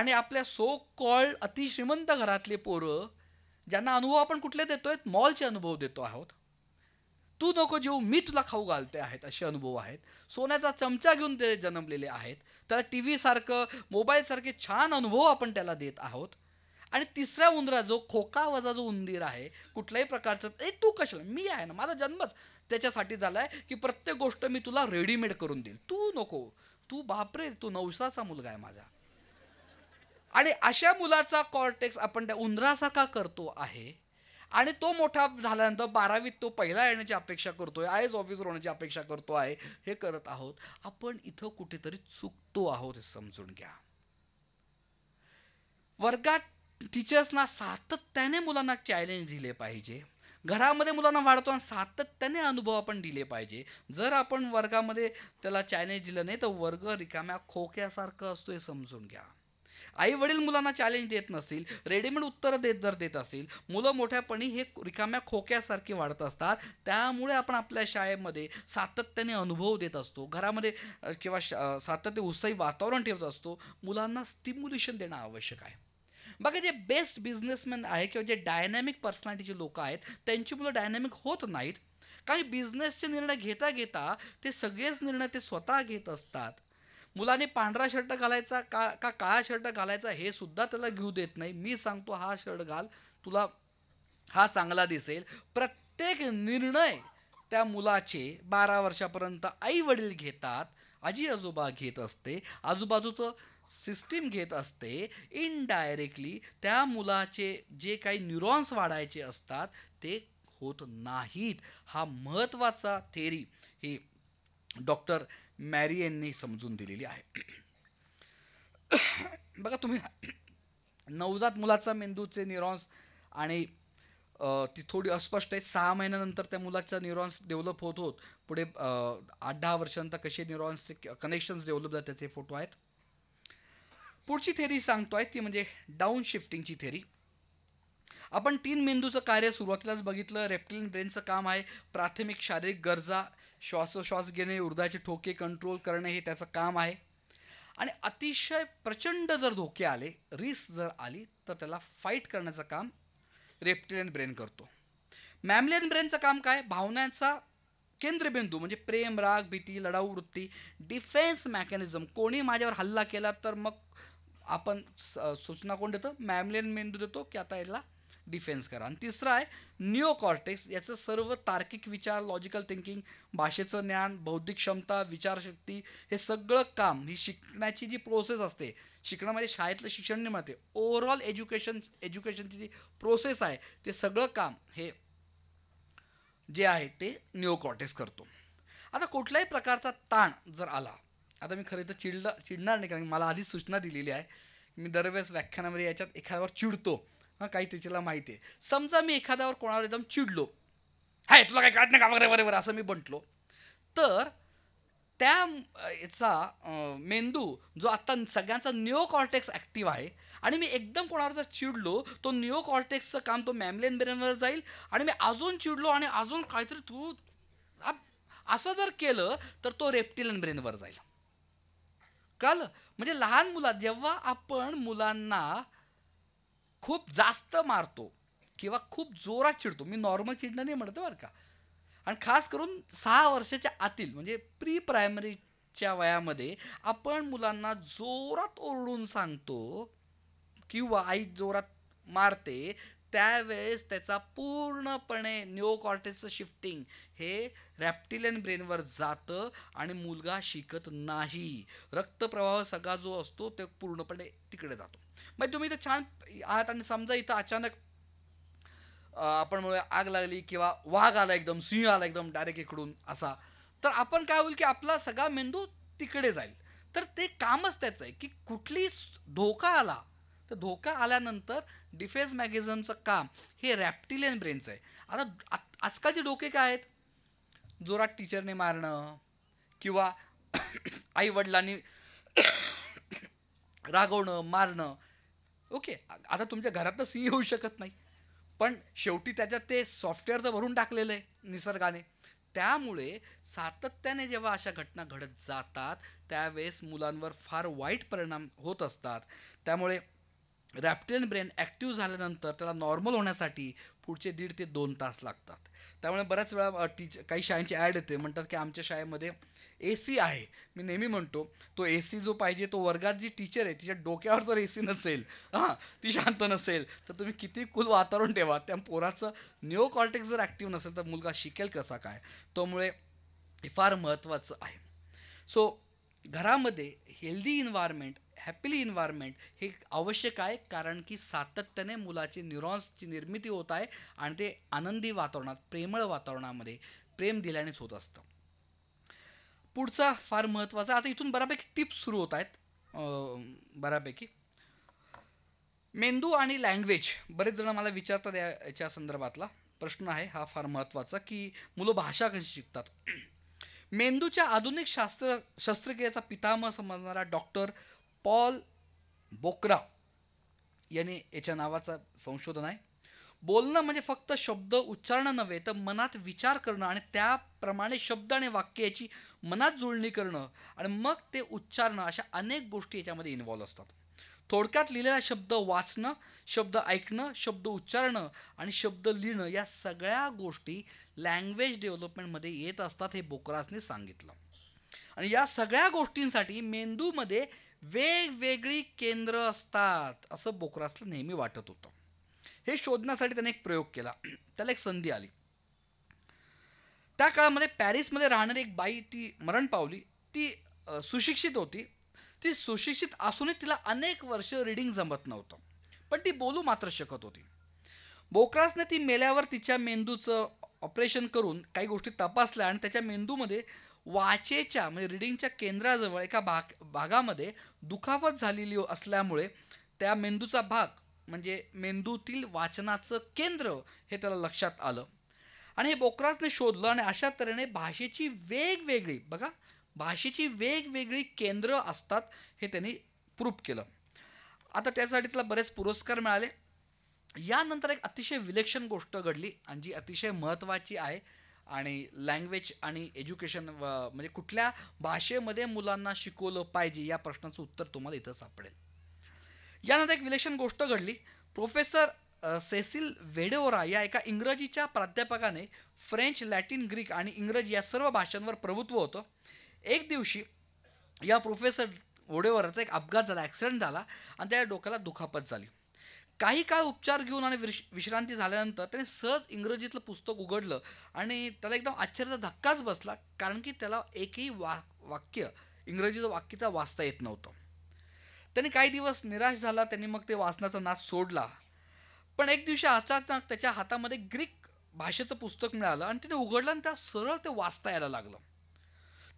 आणि आपल्या सो कॉल्ड अतिश्रीमंत घरातले पोरं ज्यांना अनुभव आपण कुठले देतोय मॉलचे अनुभव देतो आहोत तू नको जेऊ मी तुला खाऊ घालते आहेत असे अनुभव आहेत सोन्याचा चमचा घेऊन ते जन्मलेले आहेत तर टी व्हीसारखं मोबाईलसारखे छान अनुभव आपण त्याला देत आहोत आणि तिसरा उंदरा जो खोका जो उंदीर आहे कुठल्याही प्रकारचं ए तू कशाला मी आहे ना माझा जन्मच त्याच्यासाठी झाला आहे की प्रत्येक गोष्ट मी तुला रेडीमेड करून देईल तू नको तू बापरे तू नवसाचा मुलगा आहे माझा आणि अशा मुलाचा कॉर्टेक्स आपण त्या उंदरासारखा करतो आहे आणि तो मोठा झाल्यानंतर बारावीत तो पहिला येण्याची अपेक्षा करतोय आय एस ऑफिसर होण्याची अपेक्षा करतो आहे हे करत आहोत आपण इथं कुठेतरी चुकतो आहोत हे समजून घ्या वर्गात टीचर्सना सातत्याने मुलांना चॅलेंज दिले पाहिजे घरामध्ये मुलांना वाढतो आणि सातत्याने अनुभव आपण दिले पाहिजे जर आपण वर्गामध्ये त्याला चॅलेंज दिलं नाही तर वर्ग रिकाम्या खोक्यासारखं असतो हे समजून घ्या आई वडील मुलांना चॅलेंज देत नसतील रेडीमेड उत्तरं देत जर देत असतील मुलं मोठ्यापणी हे रिकाम्या खोक्यासारखे वाढत असतात त्यामुळे आपण आपल्या शाळेमध्ये सातत्याने अनुभव देत असतो घरामध्ये किंवा सातत्य उत्साही वातावरण ठेवत असतो मुलांना स्टिम्युलेशन देणं आवश्यक आहे बघा जे बेस्ट बिझनेसमॅन आहे किंवा जे डायनॅमिक पर्सनॅलिटीचे लोक आहेत त्यांची मुलं डायनॅमिक होत नाहीत काही बिझनेसचे निर्णय घेता घेता ते सगळेच निर्णय ते स्वतः घेत असतात मुलाने पांढरा शर्ट घालायचा का का काळा शर्ट घालायचा हे सुद्धा त्याला घेऊ देत नाही मी सांगतो हा शर्ट घाल तुला हा चांगला दिसेल प्रत्येक निर्णय त्या मुलाचे बारा वर्षापर्यंत आई वडील घेतात आजी आजोबा घेत असते आजूबाजूचं सिस्टीम घेत असते इनडायरेक्टली त्या मुलाचे जे काही न्यूरॉन्स वाढायचे असतात ते होत नाहीत हा महत्त्वाचा थेरी हे डॉक्टर मॅरी यांनी समजून दिलेली आहे बघा तुम्ही नवजात मुलाचा मेंदूचे न्यूरॉन्स आणि ती थोडी अस्पष्ट आहे सहा महिन्यानंतर त्या मुलाचा न्यूरॉन्स डेव्हलप होत होत पुढे आठ दहा वर्षानंतर कसे न्यूरॉन्सचे कनेक्शन्स डेव्हलप झाले त्याचे फोटो आहेत पुढची थेरी सांगतो आहे ती म्हणजे डाऊन शिफ्टिंगची थेरी आपण तीन मेंदूचं कार्य सुरुवातीलाच बघितलं रेप्टिलियन ब्रेनचं काम आहे प्राथमिक शारीरिक गरजा श्वासोश्वास घेणे हृदयाचे ठोके कंट्रोल करणे हे त्याचं काम आहे आणि अतिशय प्रचंड जर धोके आले रिस्क जर आली तर त्याला फाईट करण्याचं काम रेप्टिलियन ब्रेन करतो मॅमलियन ब्रेनचं काम काय भावनांचा केंद्रबिंदू म्हणजे प्रेम राग भीती लढाऊ वृत्ती डिफेन्स मॅकॅनिझम कोणी माझ्यावर हल्ला केला तर मग आपण सूचना कोण देतो मॅमलियन मेंदू देतो की आता याला डिफेन्स करा आणि तिसरं आहे न्यू कॉर्टेक्स याचं सर्व तार्किक विचार लॉजिकल थिंकिंग भाषेचं ज्ञान बौद्धिक क्षमता विचारशक्ती हे सगळं काम ही शिकण्याची जी प्रोसेस असते शिकणं म्हणजे शाळेतलं शिक्षण नाही मिळते ओव्हरऑल एज्युकेशन एज्युकेशनची जी प्रोसेस आहे ते सगळं काम हे जे आहे ते न्यू कॉर्टेक्स करतो आता कुठल्याही प्रकारचा ताण जर आला आता मी खरं तर चिडलं चिडणार नाही कारण मला आधीच सूचना दिलेली आहे मी दरवेळेस व्याख्यानामध्ये याच्यात एखाद्यावर चिडतो हां काही टीचरला माहिती आहे समजा मी एखाद्यावर कोणावर एकदम चिडलो हाय तुला काय का वगैरे वगैरे असं मी म्हटलो तर त्या याचा मेंदू जो आत्ता सगळ्यांचा न्यू कॉर्टेक्स ॲक्टिव्ह आहे आणि मी एकदम कोणावर जर चिडलो तो न्यू कॉर्टेक्सचं काम तो मॅमलेन ब्रेनवर जाईल आणि मी अजून चिडलो आणि अजून काहीतरी तू असं जर केलं तर तो रेप्टिलन ब्रेनवर जाईल कळलं म्हणजे लहान मुला जेव्हा आपण मुलांना खूप जास्त मारतो किंवा खूप जोरात चिडतो मी नॉर्मल चिडणं नाही म्हणतो बरं का आणि खास करून सहा वर्षाच्या आतील म्हणजे प्री प्रायमरीच्या वयामध्ये आपण मुलांना जोरात ओरडून सांगतो किंवा आई जोरात मारते त्यावेळेस त्याचा पूर्णपणे न्यूओकॉर्टेचं शिफ्टिंग हे रॅप्टिलियन ब्रेनवर जातं आणि मुलगा शिकत नाही रक्तप्रवाह सगळा जो असतो ते पूर्णपणे तिकडे जातो मग तुम्ही इथं छान आहात आणि समजा इथं अचानक आपण म्हणूया आग लागली किंवा वाघ आला एकदम सिंह आला एकदम डायरेक्ट इकडून असा तर आपण काय होईल की आपला सगळा मेंदू तिकडे जाईल तर ते कामच त्याचं आहे की कुठली धोका आला तर धोका आल्यानंतर डिफेन्स मॅगेझमचं काम हे रॅप्टिलियन ब्रेनचं आहे आता आजकालचे डोके काय आहेत जोरात टीचरने मारणं किंवा आई वडिलांनी रागवणं मारणं ओके आता तुमच्या तर सी e होऊ शकत नाही पण शेवटी त्याच्यात ते सॉफ्टवेअर तर भरून टाकलेलं आहे निसर्गाने त्यामुळे सातत्याने जेव्हा अशा घटना घडत जातात त्यावेळेस मुलांवर फार वाईट परिणाम होत असतात त्यामुळे रॅप्टेन ब्रेन ॲक्टिव्ह झाल्यानंतर त्याला नॉर्मल होण्यासाठी पुढचे दीड ते दोन तास लागतात त्यामुळे बऱ्याच वेळा टीच काही शाळेंची ॲड येते म्हणतात की आमच्या शाळेमध्ये ए सी आहे मी नेहमी म्हणतो तो ए सी जो पाहिजे तो वर्गात जी टीचर आहे तिच्या डोक्यावर जर ए सी नसेल हां ती शांत नसेल तर तुम्ही किती कुल वातावरण ठेवा त्या पोराचं न्यू कॉर्टेक्स जर ॲक्टिव्ह नसेल तर मुलगा शिकेल कसा काय त्यामुळे हे फार महत्त्वाचं आहे सो घरामध्ये हेल्दी इन्व्हायरमेंट हॅपीली इन्व्हायरमेंट हे आवश्यक आहे कारण की सातत्याने मुलाची न्यूरॉन्सची निर्मिती होत आहे आणि ते आनंदी वातावरणात प्रेमळ वातावरणामध्ये प्रेम दिल्यानेच होत असतं पुढचा फार महत्त्वाचा आता इथून बऱ्यापैकी टिप्स सुरू होत आहेत बऱ्यापैकी मेंदू आणि लँग्वेज बरेच जण मला विचारतात याच्या संदर्भातला प्रश्न आहे हा फार महत्त्वाचा की मुलं भाषा कशी शिकतात मेंदूच्या आधुनिक शास्त्र शस्त्रक्रियेचा पितामह समजणारा डॉक्टर पॉल बोकरा यांनी याच्या नावाचा संशोधन आहे बोलणं म्हणजे फक्त शब्द उच्चारणं नव्हे तर मनात विचार करणं आणि त्याप्रमाणे शब्द आणि वाक्य याची मनात जुळणी करणं आणि मग ते उच्चारणं अशा अनेक गोष्टी याच्यामध्ये इन्वॉल्व्ह असतात थोडक्यात लिहिलेला शब्द वाचणं शब्द ऐकणं शब्द उच्चारणं आणि शब्द लिहिणं या सगळ्या गोष्टी लँग्वेज डेव्हलपमेंटमध्ये येत असतात हे बोकरासने सांगितलं आणि या सगळ्या गोष्टींसाठी मेंदूमध्ये वेगवेगळी केंद्र असतात असं बोकरासला नेहमी वाटत होतं हे शोधण्यासाठी त्याने एक प्रयोग केला त्याला एक संधी आली त्या काळामध्ये पॅरिसमध्ये राहणारी एक बाई ती मरण पावली ती सुशिक्षित होती ती सुशिक्षित असूनही तिला अनेक वर्ष रिडिंग जमत नव्हतं पण ती बोलू मात्र शकत होती बोकरासने ती मेल्यावर तिच्या मेंदूचं ऑपरेशन करून काही गोष्टी तपासल्या आणि त्याच्या मेंदूमध्ये वाचेच्या म्हणजे रिडिंगच्या केंद्राजवळ एका भाग भागामध्ये दुखापत झालेली असल्यामुळे त्या मेंदूचा भाग म्हणजे मेंदूतील वाचनाचं केंद्र हे त्याला लक्षात आलं आणि हे बोकराजने शोधलं आणि अशा तऱ्हेने भाषेची वेगवेगळी बघा भाषेची वेगवेगळी केंद्र असतात हे त्यांनी प्रूफ केलं आता त्यासाठी त्याला बरेच पुरस्कार मिळाले यानंतर एक अतिशय विलक्षण गोष्ट घडली आणि जी अतिशय महत्त्वाची आहे आणि लँग्वेज आणि एज्युकेशन म्हणजे कुठल्या भाषेमध्ये मुलांना शिकवलं पाहिजे या प्रश्नाचं उत्तर तुम्हाला इथं सापडेल यानंतर एक विलक्षण गोष्ट घडली प्रोफेसर सेसिल वेडेओरा या एका इंग्रजीच्या प्राध्यापकाने फ्रेंच लॅटिन ग्रीक आणि इंग्रजी या सर्व भाषांवर प्रभुत्व होतं एक दिवशी या प्रोफेसर ओडेवरचा एक अपघात झाला ॲक्सिडेंट झाला आणि त्या डोक्याला दुखापत झाली काही काळ उपचार घेऊन आणि विश विश्रांती झाल्यानंतर त्याने सहज इंग्रजीतलं पुस्तक उघडलं आणि त्याला एकदम आश्चर्याचा धक्काच बसला कारण की त्याला एकही वा वाक्य इंग्रजीचं वाक्याचा वाचता येत नव्हतं त्यांनी काही दिवस निराश झाला त्यांनी मग ते वाचनाचा नाद सोडला पण एक दिवशी अचानक त्याच्या हातामध्ये ग्रीक भाषेचं पुस्तक मिळालं आणि त्याने उघडलं आणि त्या सरळ ते वाचता यायला लागलं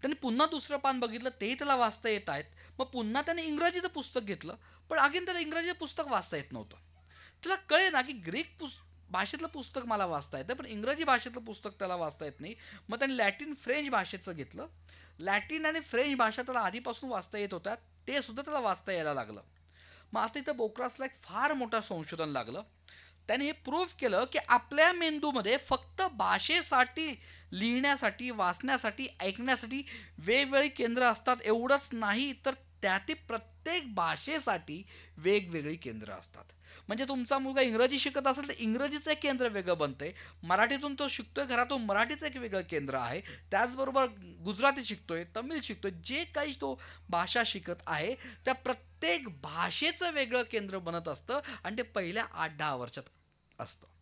त्याने पुन्हा दुसरं पान बघितलं तेही त्याला वाचता येत आहेत मग पुन्हा त्याने इंग्रजीचं पुस्तक घेतलं पण अगेन त्याला इंग्रजीचं पुस्तक वाचता येत नव्हतं त्याला कळे ना की ग्रीक पुस् भाषेतलं पुस्तक मला वाचता येतं पण इंग्रजी भाषेतलं पुस्तक त्याला वाचता येत नाही मग त्याने लॅटिन फ्रेंच भाषेचं घेतलं लॅटिन आणि फ्रेंच भाषा त्याला आधीपासून वाचता येत होत्या ते सुद्धा त्याला वाचता यायला लागलं मग आता इथं बोक्रासला एक फार मोठं संशोधन लागलं त्याने हे प्रूव्ह केलं की आपल्या मेंदूमध्ये फक्त भाषेसाठी लिहिण्यासाठी वाचण्यासाठी ऐकण्यासाठी वेगवेगळी केंद्र असतात एवढंच नाही तर त्यातील प्रत्येक भाषेसाठी वेगवेगळी केंद्र असतात म्हणजे तुमचा मुलगा इंग्रजी शिकत असेल तर इंग्रजीचं एक केंद्र वेगळं बनतंय मराठीतून तो शिकतोय घरातून मराठीचं एक वेगळं केंद्र आहे त्याचबरोबर गुजराती शिकतोय तमिळ शिकतोय जे काही तो भाषा शिकत आहे त्या प्रत्येक भाषेचं वेगळं केंद्र बनत असतं आणि ते पहिल्या आठ दहा वर्षात असतं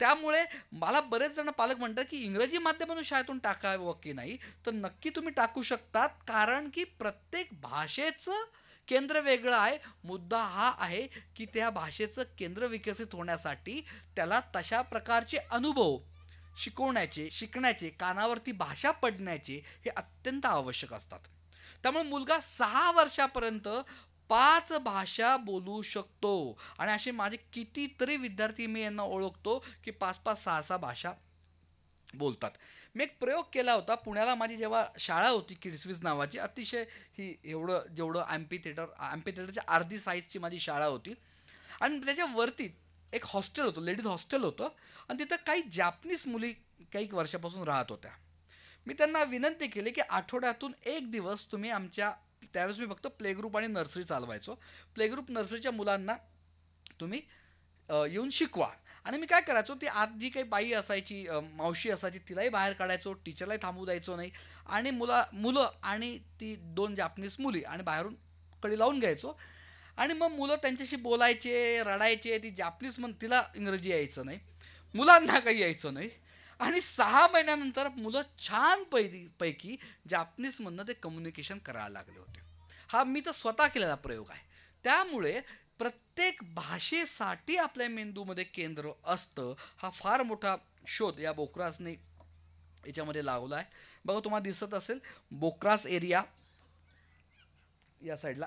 त्यामुळे मला बरेच जण पालक म्हणतात की इंग्रजी माध्यमातून शाळेतून टाकावं की नाही तर नक्की तुम्ही टाकू शकतात कारण की प्रत्येक भाषेचं केंद्र वेगळं आहे मुद्दा हा आहे की त्या भाषेचं केंद्र विकसित होण्यासाठी त्याला तशा प्रकारचे अनुभव शिकवण्याचे शिकण्याचे कानावरती भाषा पडण्याचे हे अत्यंत आवश्यक असतात त्यामुळे मुलगा सहा वर्षापर्यंत पाच भाषा बोलू शकतो आणि असे माझे कितीतरी विद्यार्थी मी यांना ओळखतो की पाच पाच सहा सहा भाषा बोलतात मी एक प्रयोग केला होता पुण्याला माझी जेव्हा शाळा होती किड्सवीज नावाची अतिशय ही एवढं जेवढं ॲम्पी थिएटर ॲम्पी थिएटरच्या अर्धी साईजची माझी शाळा होती आणि त्याच्यावरती एक हॉस्टेल होतं लेडीज हॉस्टेल होतं आणि तिथं काही जॅपनीज मुली काही वर्षापासून राहत होत्या मी त्यांना विनंती केली की आठवड्यातून एक दिवस तुम्ही आमच्या त्यावेळेस मी फक्त प्लेग्रुप आणि नर्सरी चालवायचो प्लेग्रुप नर्सरीच्या मुलांना तुम्ही येऊन शिकवा आणि मी काय करायचो ती आत जी काही बाई असायची मावशी असायची तिलाही बाहेर काढायचो टीचरलाही थांबू द्यायचो नाही आणि मुला मुलं आणि ती दोन जापनीज मुली आणि बाहेरून कडे लावून घ्यायचो आणि मग मुलं त्यांच्याशी बोलायचे रडायचे ती जापनीज म्हणून तिला इंग्रजी यायचं नाही मुलांना काही यायचं नाही आणि सहा महिन्यानंतर मुलं छान पैकी पैकी जापनीजमधनं ते कम्युनिकेशन करायला लागले होते हा मी तर स्वतः केलेला प्रयोग आहे त्यामुळे प्रत्येक भाषेसाठी आपल्या मेंदूमध्ये केंद्र असतं हा फार मोठा शोध या बोकरासने याच्यामध्ये लावला आहे बघा तुम्हाला दिसत असेल बोकरास एरिया या साईडला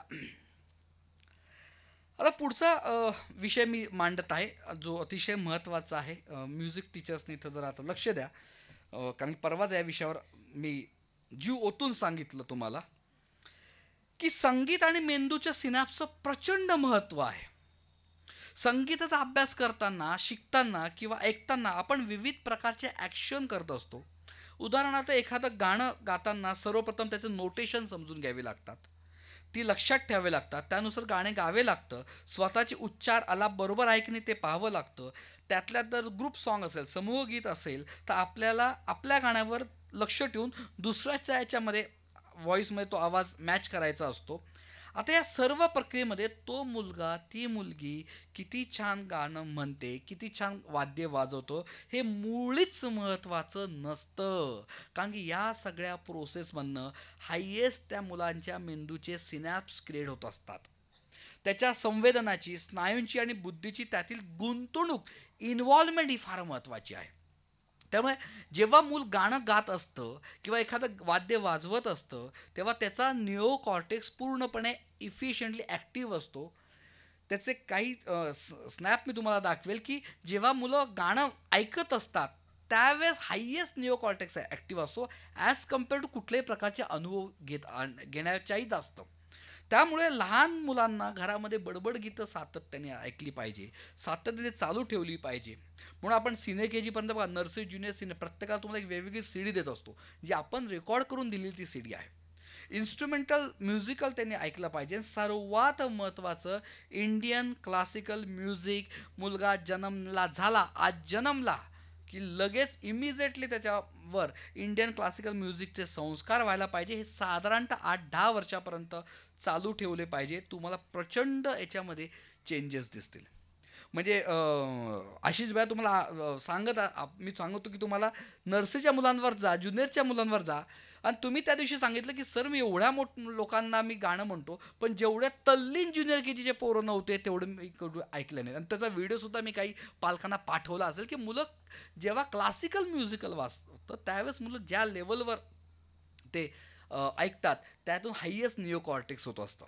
आता पुढचा विषय मी मांडत आहे जो अतिशय महत्त्वाचा आहे म्युझिक टीचर्सनी इथं जर आता लक्ष द्या कारण परवाच या विषयावर मी जीव ओतून सांगितलं तुम्हाला की संगीत आणि मेंदूच्या सिनॅप्सचं प्रचंड महत्त्व आहे संगीताचा अभ्यास करताना शिकताना किंवा ऐकताना आपण विविध प्रकारचे ॲक्शन करत असतो उदाहरणार्थ एखादं गाणं गाताना सर्वप्रथम त्याचे नोटेशन समजून घ्यावे लागतात ती लक्षात ठेवावी लागतात त्यानुसार गाणे गावे लागतं स्वतःचे उच्चार आला बरोबर आहे की नाही ते पाहावं लागतं त्यातल्या जर ग्रुप सॉंग असेल समूहगीत असेल तर आपल्याला आपल्या गाण्यावर लक्ष ठेवून दुसऱ्याच्या याच्यामध्ये व्हॉईसमध्ये तो आवाज मॅच करायचा असतो आता या सर्व प्रक्रियेमध्ये तो मुलगा ती मुलगी किती छान गाणं म्हणते किती छान वाद्य वाजवतो हे मुळीच महत्त्वाचं नसतं कारण की या सगळ्या प्रोसेसमधनं हायेस्ट त्या मुलांच्या मेंदूचे सिनॅप्स क्रिएट होत असतात त्याच्या संवेदनाची स्नायूंची आणि बुद्धीची त्यातील गुंतवणूक इन्व्हॉल्वमेंट ही फार महत्त्वाची आहे त्यामुळे जेव्हा मूल गाणं गात असतं किंवा एखादं वाद्य वाजवत असतं तेव्हा त्याचा निओ कॉर्टेक्स पूर्णपणे इफिशियंटली ॲक्टिव्ह असतो त्याचे काही स्नॅप मी तुम्हाला दाखवेल की जेव्हा मुलं गाणं ऐकत असतात त्यावेळेस हायेस्ट निओ कॉर्टेक्स ॲक्टिव्ह असतो ॲज कम्पेअर टू कुठल्याही प्रकारचे अनुभव घेत घेण्याच्याही जास्त त्यामुळे लहान मुलांना घरामध्ये बडबड गीतं सातत्याने ऐकली पाहिजे सातत्याने चालू ठेवली पाहिजे म्हणून आपण सिने के जीपर्यंत बघा नर्सरी ज्युनियर सिने प्रत्येकाला तुम्हाला एक वेगवेगळी सी डी देत असतो जी आपण रेकॉर्ड करून दिलेली ती सीडी आहे इन्स्ट्रुमेंटल म्युझिकल त्यांनी ऐकलं पाहिजे सर्वात महत्त्वाचं इंडियन क्लासिकल म्युझिक मुलगा जन्मला झाला आज जन्मला की लगेच इमिजिएटली त्याच्यावर इंडियन क्लासिकल म्युझिकचे संस्कार व्हायला पाहिजे हे साधारणतः आठ दहा वर्षापर्यंत चालू ठेवले पाहिजे तुम्हाला प्रचंड याच्यामध्ये चेंजेस दिसतील म्हणजे आशिष भाई तुम्हाला सांगत मी सांगतो की तुम्हाला नर्सरीच्या मुलांवर जा ज्युनियरच्या मुलांवर जा आणि तुम्ही त्या दिवशी सांगितलं की सर मी एवढ्या मोठ लोकांना मी गाणं म्हणतो पण जेवढ्या तल्लीन ज्युनियर के जीचे पोरं नव्हते तेवढं मी ऐकलं नाही आणि त्याचा व्हिडिओसुद्धा मी काही पालकांना पाठवला असेल की मुलं जेव्हा क्लासिकल म्युझिकल वाचतं त्यावेळेस मुलं ज्या लेवलवर ते ऐकतात त्यातून हायएस्ट नियोकॉर्टिक्स होतो असतं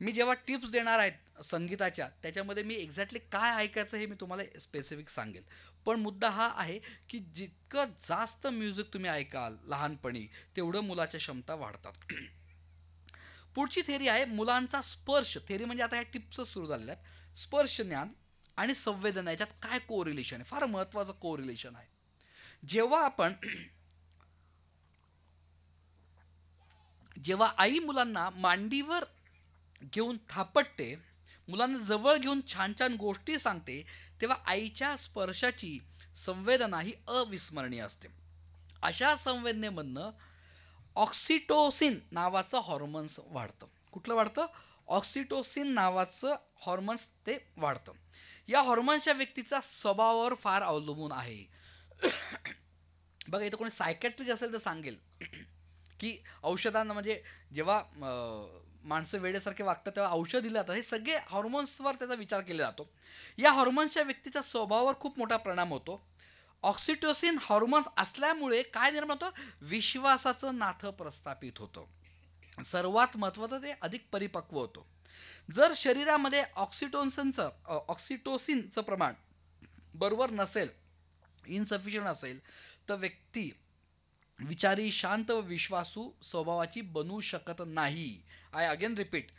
मी जेव्हा टिप्स देणार आहेत संगीताच्या त्याच्यामध्ये मी एक्झॅक्टली काय ऐकायचं हे मी तुम्हाला स्पेसिफिक सांगेल पण मुद्दा हा आहे की जितकं जास्त म्युझिक तुम्ही ऐकाल लहानपणी तेवढं मुलाच्या क्षमता वाढतात पुढची थेरी आहे मुलांचा स्पर्श थेरी म्हणजे आता ह्या टिप्स सुरू झालेल्या आहेत स्पर्श ज्ञान आणि संवेदना याच्यात काय कोरिलेशन आहे फार महत्त्वाचं कोरिलेशन आहे जेव्हा आपण जेव्हा आई मुलांना मांडीवर घेऊन थापटते मुलांना जवळ घेऊन छान छान गोष्टी सांगते तेव्हा आईच्या स्पर्शाची संवेदना ही अविस्मरणीय असते अशा संवेदनेमधनं ऑक्सिटोसिन नावाचं हॉर्मोन्स वाढतं कुठलं वाढतं ऑक्सिटोसिन नावाचं हॉर्मोन्स ते वाढतं या हॉर्मोन्सच्या व्यक्तीचा स्वभावावर फार अवलंबून आहे बघा इथं कोणी सायकॅट्रिक असेल तर सांगेल की औषधांना म्हणजे जेव्हा माणसं वेळेसारखे वागतात तेव्हा औषध दिलं जातं हे सगळे हॉर्मोन्सवर त्याचा विचार केला जातो या हॉर्मोन्सच्या व्यक्तीच्या स्वभावावर खूप मोठा परिणाम होतो ऑक्सिटोसिन हॉर्मोन्स असल्यामुळे काय निर्माण होतं विश्वासाचं नाथं प्रस्थापित होतं सर्वात महत्त्वाचं ते अधिक परिपक्व होतं जर शरीरामध्ये ऑक्सिटोसिनचं ऑक्सिटोसिनचं प्रमाण बरोबर नसेल इनसफिशियंट असेल तर व्यक्ती विचारी शांत व विश्वासू स्वभावाची बनू शकत नाही आय अगेन रिपीट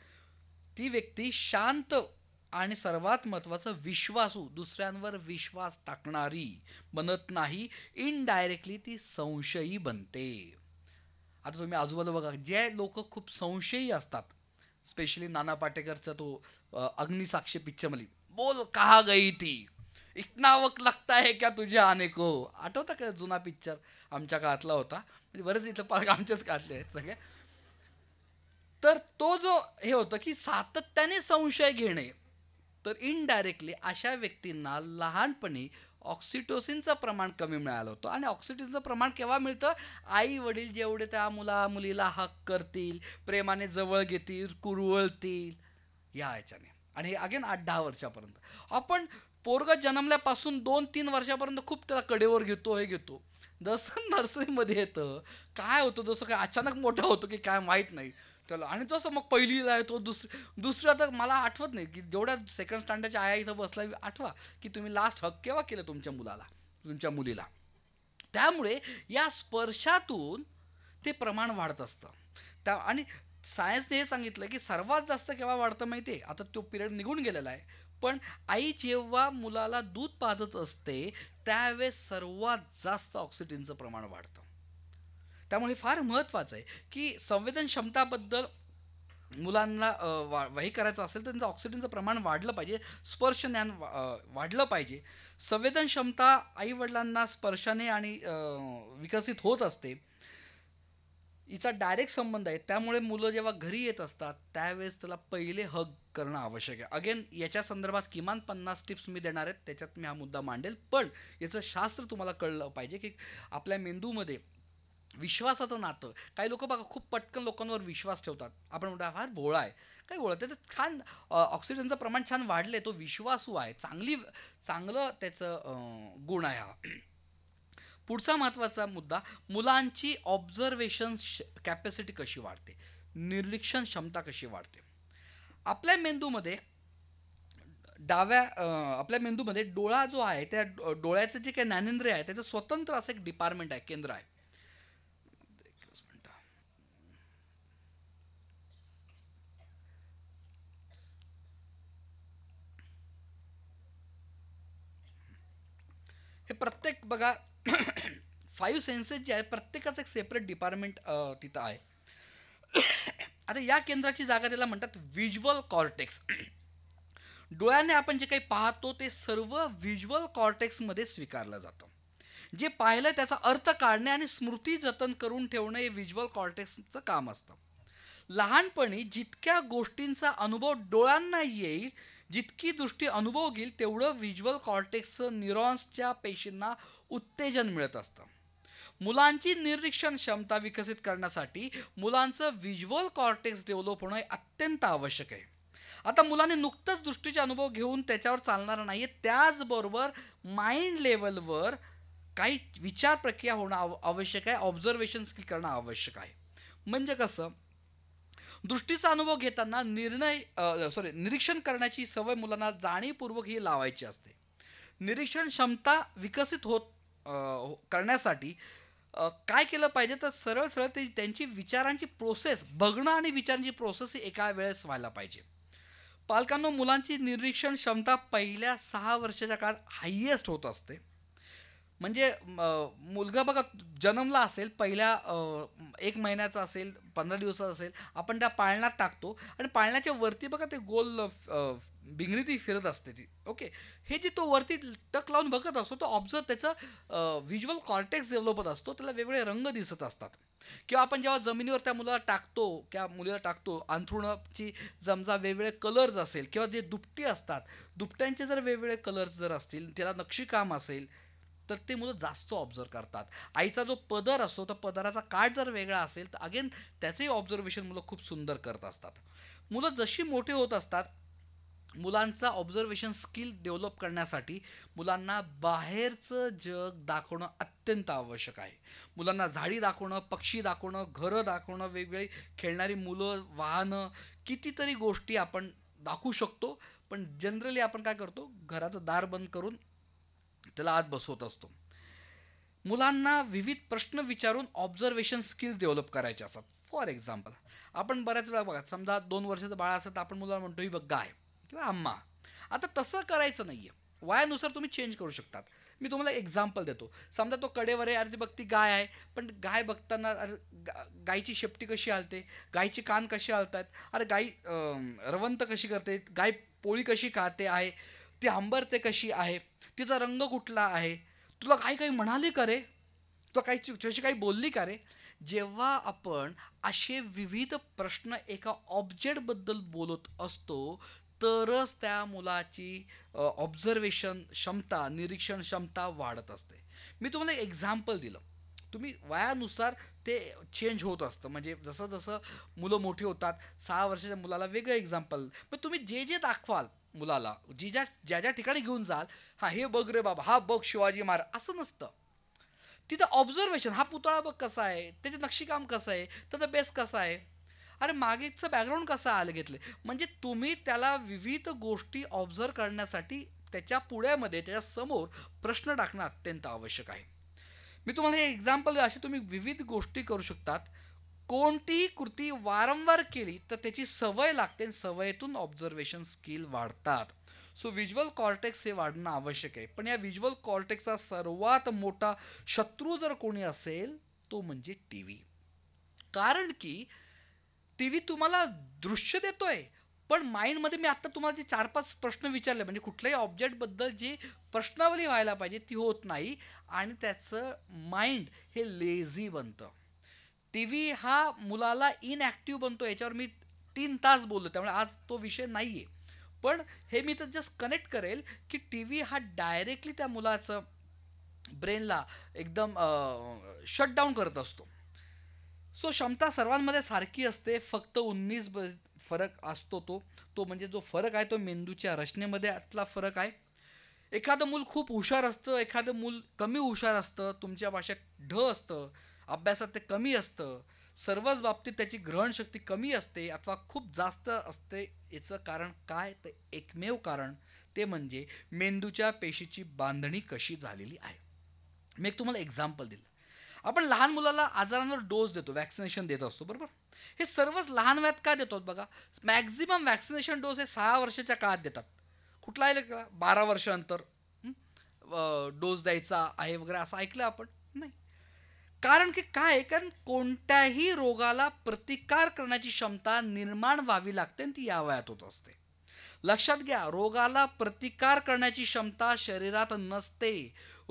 ती व्यक्ती शांत आणि सर्वात महत्त्वाचं विश्वासू दुसऱ्यांवर विश्वास टाकणारी बनत नाही इनडायरेक्टली ती संशयी बनते आता तुम्ही आजूबाजू बघा जे लोक खूप संशयी असतात स्पेशली नाना पाटेकरचा तो अग्निसाक्षी पिक्चर मली बोल कहा गई ती इतना वक्त लगता आहे क्या तुझे आने को आठवतं का जुना पिक्चर आमच्या काळातला होता म्हणजे बरेच इथं पार्क आमच्याच काढले आहेत सगळ्या तर तो जो हे होतं की सातत्याने संशय घेणे तर इनडायरेक्टली अशा व्यक्तींना लहानपणी ऑक्सिटोसिनचं प्रमाण कमी मिळालं होतं आणि ऑक्सिटोसिनचं प्रमाण केव्हा मिळतं आई वडील जेवढे त्या मुला मुलीला हक करतील प्रेमाने जवळ घेतील कुरवळतील या ह्याच्याने आणि अगेन आठ दहा वर्षापर्यंत आपण पोरग जन्मल्यापासून दोन तीन वर्षापर्यंत खूप त्याला कडेवर घेतो हे घेतो जसं नर्सरीमध्ये येतं काय होतं जसं काय अचानक मोठं होतं की काय माहीत नाही चला आणि तसं मग पहिलीला तो दुसरी दुसऱ्या तर मला आठवत नाही की जेवढ्या सेकंड स्टँडर्डच्या आया इथं बसला आठवा की तुम्ही लास्ट हक केव्हा केलं तुमच्या मुलाला तुमच्या मुलीला त्यामुळे या स्पर्शातून ते प्रमाण वाढत असतं त्या आणि सायन्सने हे सांगितलं की सर्वात जास्त केव्हा वाढतं माहिती आहे आता तो पिरियड निघून गेलेला आहे पण आई जेव्हा मुलाला दूध पाजत असते त्यावेळेस सर्वात जास्त ऑक्सिजनचं प्रमाण वाढतं त्यामुळे फार महत्त्वाचं आहे की संवेदन क्षमताबद्दल मुलांना वा वही करायचं असेल तर त्यांचं ऑक्सिजनचं प्रमाण वाढलं पाहिजे स्पर्श ज्ञान वा वाढलं पाहिजे संवेदन क्षमता आईवडिलांना स्पर्शाने आणि विकसित होत असते हिचा डायरेक्ट संबंध आहे त्यामुळे मुलं जेव्हा घरी येत असतात त्यावेळेस त्याला पहिले हग करणं आवश्यक आहे अगेन याच्या संदर्भात किमान पन्नास टिप्स मी देणार आहेत त्याच्यात मी हा मुद्दा मांडेल पण याचं शास्त्र तुम्हाला कळलं पाहिजे की आपल्या मेंदूमध्ये विश्वासाचं नातं काही लोक बघा खूप पटकन लोकांवर विश्वास ठेवतात आपण म्हणतो फार भोळा आहे काय गोळा त्याचं छान ऑक्सिजनचं प्रमाण छान वाढलंय तो विश्वासू आहे चांगली चांगलं त्याचं गुण आहे हा पुढचा महत्त्वाचा मुद्दा मुलांची ऑब्झर्वेशन कॅपॅसिटी कशी वाढते निरीक्षण क्षमता कशी वाढते आपल्या मेंदूमध्ये डाव्या आपल्या मेंदूमध्ये डोळा जो आहे त्या डोळ्याचं जे काही ज्ञानेंद्रिय आहे त्याचं स्वतंत्र असं एक डिपार्टमेंट आहे केंद्र आहे हे प्रत्येक बघा फाईव्ह सेन्सेस जे आहे प्रत्येकाचं एक सेपरेट डिपार्टमेंट तिथं आहे आता या केंद्राची जागा त्याला म्हणतात व्हिज्युअल कॉर्टेक्स डोळ्याने आपण जे काही पाहतो ते सर्व व्हिज्युअल कॉर्टेक्समध्ये स्वीकारलं जातं जे पाहिलं त्याचा अर्थ काढणे आणि स्मृती जतन करून ठेवणे हे व्हिज्युअल कॉर्टेक्सचं काम असतं लहानपणी जितक्या गोष्टींचा अनुभव डोळ्यांना येईल जितकी दृष्टी अनुभव घेईल तेवढं व्हिज्युअल कॉर्टेक्सचं न्यूरॉन्सच्या पेशींना उत्तेजन मिळत असतं मुलांची निरीक्षण क्षमता विकसित करण्यासाठी मुलांचं व्हिज्युअल कॉर्टेक्स डेव्हलप होणं अत्यंत आवश्यक आहे आता मुलांनी नुकतंच दृष्टीचे अनुभव घेऊन त्याच्यावर चालणार नाही त्याचबरोबर माइंड लेवलवर काही विचार प्रक्रिया होणं आव आवश्यक आहे ऑब्झर्वेशन स्किल करणं आवश्यक आहे म्हणजे कसं दृष्टीचा अनुभव घेताना निर्णय सॉरी निरीक्षण करण्याची सवय मुलांना जाणीवपूर्वक ही लावायची असते निरीक्षण क्षमता विकसित होत हो, करण्यासाठी काय केलं पाहिजे तर सरळ सरळ ते त्यांची विचारांची प्रोसेस बघणं आणि विचारांची प्रोसेस ही एका वेळेस व्हायला पाहिजे पालकांना मुलांची निरीक्षण क्षमता पहिल्या सहा वर्षाच्या काळात हायेस्ट होत असते म्हणजे मुलगा बघा जन्मला असेल पहिल्या एक महिन्याचा असेल पंधरा दिवसाचा असेल आपण त्या पाळण्यात टाकतो आणि पाळण्याच्या वरती बघा ते गोल बिंगडी ती फिरत असते ती ओके हे जे तो वरती टक लावून बघत असतो तो ऑब्झर्व त्याचा व्हिज्युअल कॉर्टेक्स डेव्हलप होत असतो त्याला वेगवेगळे रंग दिसत असतात किंवा आपण जेव्हा जमिनीवर त्या मुलाला टाकतो त्या मुलीला टाकतो अंथरुणाची जमजा वेगवेगळे कलर्स असेल किंवा जे दुपटी असतात दुपट्यांचे जर वेगवेगळे कलर्स जर असतील त्याला नक्षीकाम असेल तर ते मुलं जास्त ऑब्झर्व करतात आईचा जो पदर असतो तर पदराचा काळ जर वेगळा असेल तर अगेन त्याचेही ऑब्झर्वेशन मुलं खूप सुंदर करत असतात मुलं जशी मोठे होत असतात मुलांचा ऑब्झर्वेशन स्किल डेव्हलप करण्यासाठी मुलांना बाहेरचं जग दाखवणं अत्यंत आवश्यक आहे मुलांना झाडी दाखवणं पक्षी दाखवणं घरं दाखवणं वेगवेगळी खेळणारी मुलं वाहनं कितीतरी गोष्टी आपण दाखवू शकतो पण जनरली आपण काय करतो घराचं दार बंद करून त्याला आत बसवत असतो मुलांना विविध प्रश्न विचारून ऑब्झर्वेशन स्किल्स डेव्हलप करायचे असतात फॉर एक्झाम्पल आपण बऱ्याच वेळा बघा समजा दोन वर्षाचं बाळ असतं तर आपण मुलाला म्हणतो ही बघ गाय किंवा आम्हा आता तसं करायचं नाही आहे वयानुसार तुम्ही चेंज करू शकतात मी तुम्हाला एक्झाम्पल देतो समजा तो कडेवर आहे अरे ती बघ ती गाय आहे पण गाय बघताना अरे गा गायची शेपटी कशी हलते गायची कान कशी आहेत अरे गाय रवंत कशी करते गाय पोळी कशी खाते आहे ती आंबरते कशी आहे तिचा रंग कुठला आहे तुला काही काही म्हणाली का रे तुला काही तुझ्याशी काही बोलली का रे जेव्हा आपण असे विविध प्रश्न एका ऑब्जेक्टबद्दल बोलत असतो तरच त्या मुलाची ऑब्झर्वेशन क्षमता निरीक्षण क्षमता वाढत असते मी तुम्हाला एक एक्झाम्पल दिलं तुम्ही वयानुसार ते चेंज होत असतं म्हणजे जसं जसं मुलं मोठी होतात सहा वर्षाच्या मुलाला वेगळं एक्झाम्पल मग तुम्ही जे जे दाखवाल मुलाला जी ज्या ज्या ज्या ठिकाणी घेऊन जाल हा हे बघ रे बाबा हा बघ शिवाजी महाराज असं नसतं तिथं ऑब्झर्वेशन हा पुतळा बघ कसा आहे त्याचं नक्षीकाम कसं आहे त्याचा बेस कसा आहे अरे मागेचं बॅकग्राऊंड कसं आलं घेतलं म्हणजे तुम्ही त्याला विविध गोष्टी ऑब्झर्व करण्यासाठी त्याच्या पुढ्यामध्ये त्याच्या समोर प्रश्न टाकणं अत्यंत आवश्यक आहे मी तुम्हाला हे एक्झाम्पल असे तुम्ही विविध गोष्टी करू शकतात कोणतीही कृती वारंवार केली तर त्याची सवय लागते आणि सवयीतून ऑब्झर्वेशन स्किल वाढतात सो व्हिज्युअल कॉर्टेक्स हे वाढणं आवश्यक आहे पण या व्हिज्युअल कॉर्टेक्सचा सर्वात मोठा शत्रू जर कोणी असेल तो म्हणजे टी व्ही कारण की टी व्ही तुम्हाला दृश्य देतोय पण माइंडमध्ये मी आत्ता तुम्हाला जे चार पाच प्रश्न विचारले म्हणजे कुठल्याही ऑब्जेक्टबद्दल जी प्रश्नावली व्हायला पाहिजे ती होत नाही आणि त्याचं माइंड हे लेझी बनतं टी व्ही हा मुलाला इनॲक्टिव्ह बनतो याच्यावर मी तीन तास बोललो त्यामुळे आज तो विषय नाही आहे पण हे मी तर जस्ट कनेक्ट करेल की टी व्ही हा डायरेक्टली त्या मुलाचं ब्रेनला एकदम शट डाऊन करत असतो सो क्षमता सर्वांमध्ये सारखी असते फक्त उन्नीस ब फरक असतो तो तो म्हणजे जो फरक आहे तो मेंदूच्या रचनेमध्ये आतला फरक आहे एखादं मूल खूप हुशार असतं एखादं मूल कमी हुशार असतं तुमच्या भाषेत ढ असतं अभ्यासात ते कमी असतं सर्वच बाबतीत त्याची ग्रहणशक्ती कमी असते अथवा खूप जास्त असते याचं कारण काय तर एकमेव कारण ते म्हणजे मेंदूच्या पेशीची बांधणी कशी झालेली आहे मी एक तुम्हाला एक्झाम्पल दिलं आपण लहान मुलाला आजारांवर डोस देतो वॅक्सिनेशन देत असतो बरोबर हे सर्वच लहान वयात का देतो बघा मॅक्झिमम वॅक्सिनेशन डोस हे सहा वर्षाच्या काळात देतात कुठला आहे बारा वर्षानंतर डोस द्यायचा आहे वगैरे असं ऐकलं आपण नाही कारण की काय कारण कोणत्याही रोगाला प्रतिकार करण्याची क्षमता निर्माण व्हावी लागते आणि ती या वयात होत असते लक्षात घ्या रोगाला प्रतिकार करण्याची क्षमता शरीरात नसते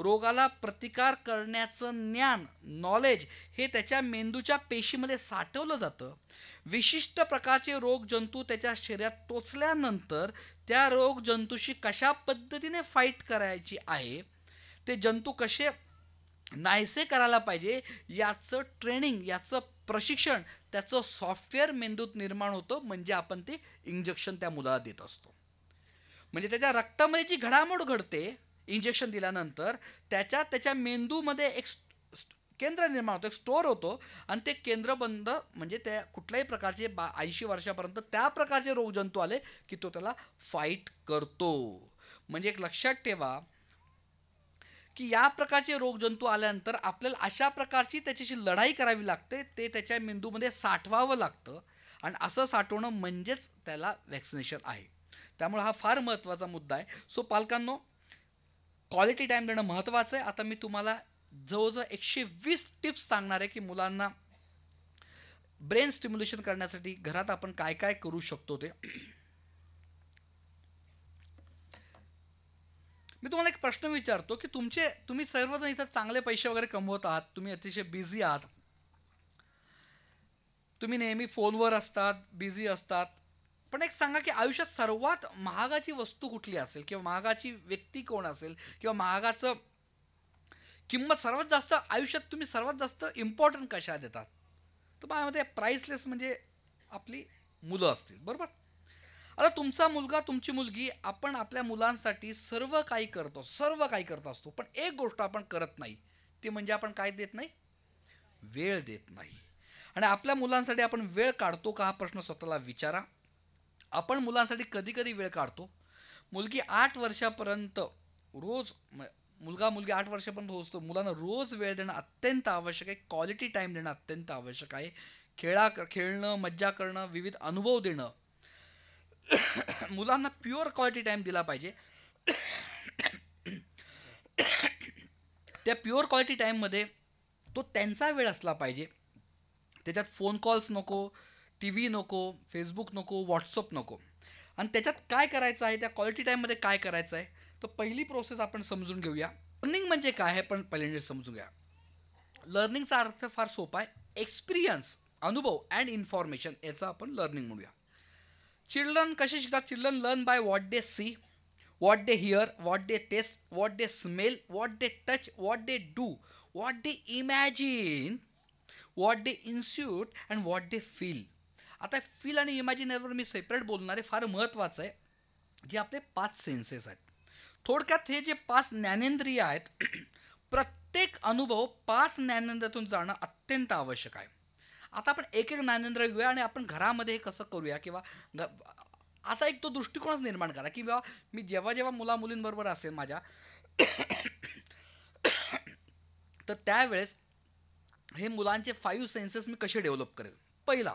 रोगाला प्रतिकार करण्याचं ज्ञान नॉलेज हे त्याच्या मेंदूच्या पेशीमध्ये साठवलं जातं विशिष्ट प्रकारचे रोगजंतू त्याच्या शरीरात टोचल्यानंतर त्या रोगजंतूशी कशा पद्धतीने फाईट करायची आहे ते जंतू कसे नाहीसे करायला पाहिजे याचं ट्रेनिंग याचं प्रशिक्षण त्याचं सॉफ्टवेअर मेंदूत निर्माण होतं म्हणजे आपण ते इंजेक्शन त्या मुलाला देत असतो म्हणजे त्याच्या रक्तामध्ये जी घडामोड घडते इंजेक्शन दिल्यानंतर त्याच्या त्याच्या मेंदूमध्ये एक केंद्र निर्माण होतं एक स्टोअर होतो आणि ते केंद्र बंद म्हणजे त्या कुठल्याही प्रकारचे बा ऐंशी वर्षापर्यंत त्या प्रकारचे रोगजंतू आले की तो त्याला फाईट करतो म्हणजे एक लक्षात ठेवा की या प्रकारचे रोगजंतू आल्यानंतर आपल्याला अशा प्रकारची त्याच्याशी लढाई करावी लागते ते त्याच्या मेंदूमध्ये साठवावं लागतं आणि असं साठवणं म्हणजेच त्याला वॅक्सिनेशन आहे त्यामुळे हा फार महत्त्वाचा मुद्दा आहे सो पालकांनो क्वालिटी टाईम देणं महत्त्वाचं आहे आता मी तुम्हाला जवळजवळ एकशे वीस टिप्स सांगणार आहे की मुलांना ब्रेन स्टिम्युलेशन करण्यासाठी घरात आपण काय काय करू शकतो ते मी तुम्हाला एक प्रश्न विचारतो की तुमचे तुम्ही सर्वजण इथं चांगले पैसे वगैरे कमवत आहात तुम्ही अतिशय बिझी आहात तुम्ही नेहमी फोनवर असतात बिझी असतात पण एक सांगा की आयुष्यात सर्वात महागाची वस्तू कुठली असेल किंवा महागाची व्यक्ती कोण असेल किंवा महागाचं किंमत सर्वात जास्त आयुष्यात तुम्ही सर्वात जास्त इम्पॉर्टंट कशा देतात तर माझ्यामध्ये प्राईसलेस म्हणजे आपली मुलं असतील बरोबर आता तुमचा मुलगा तुमची मुलगी आपण आपल्या मुलांसाठी सर्व काही करतो सर्व काही करत असतो पण एक गोष्ट आपण करत नाही ती म्हणजे आपण काय देत नाही वेळ देत नाही आणि आपल्या मुलांसाठी आपण वेळ काढतो का हा प्रश्न स्वतःला विचारा आपण मुलांसाठी कधी कधी वेळ काढतो मुलगी आठ वर्षापर्यंत रोज मुलगा मुलगी आठ वर्षापर्यंत होतो मुलांना रोज वेळ देणं अत्यंत आवश्यक आहे क्वालिटी टाईम देणं अत्यंत आवश्यक आहे खेळा खेळणं मज्जा करणं विविध अनुभव देणं मुलांना प्युअर क्वालिटी टाईम दिला पाहिजे त्या प्युअर क्वालिटी टाईममध्ये तो त्यांचा वेळ असला पाहिजे त्याच्यात फोन कॉल्स नको टी व्ही नको फेसबुक नको व्हॉट्सअप नको आणि त्याच्यात काय करायचं आहे त्या क्वालिटी टाईममध्ये काय करायचं आहे तर पहिली प्रोसेस आपण समजून घेऊया लर्निंग म्हणजे काय आहे पण पहिल्यांदा समजून घ्या लर्निंगचा अर्थ फार सोपा आहे एक्सपिरियन्स अनुभव अँड इन्फॉर्मेशन याचा आपण लर्निंग म्हणूया चिल्ड्रन कसे शिकतात children learn by what they see what they hear what they taste what they smell what they touch what they do what they imagine what they intuit and what they feel आता feel आणि इमॅजिनरवर मी separate बोलणारे फार महत्त्वाचं आहे जे आपले पाच सेन्सेस आहेत थोडक्यात हे जे पाच ज्ञानेंद्रिय आहेत प्रत्येक अनुभव पाच ज्ञानेंद्रियातून जाणं अत्यंत आवश्यक आहे आता आपण एक एक ज्ञानेंद्र घेऊया आणि आपण घरामध्ये हे कसं करूया किंवा आता एक तो दृष्टिकोनच निर्माण करा की बाबा मी जेव्हा जेव्हा मुला मुलींबरोबर असेल माझ्या तर त्यावेळेस हे मुलांचे फाईव्ह सेन्सेस मी कसे डेव्हलप करेल पहिला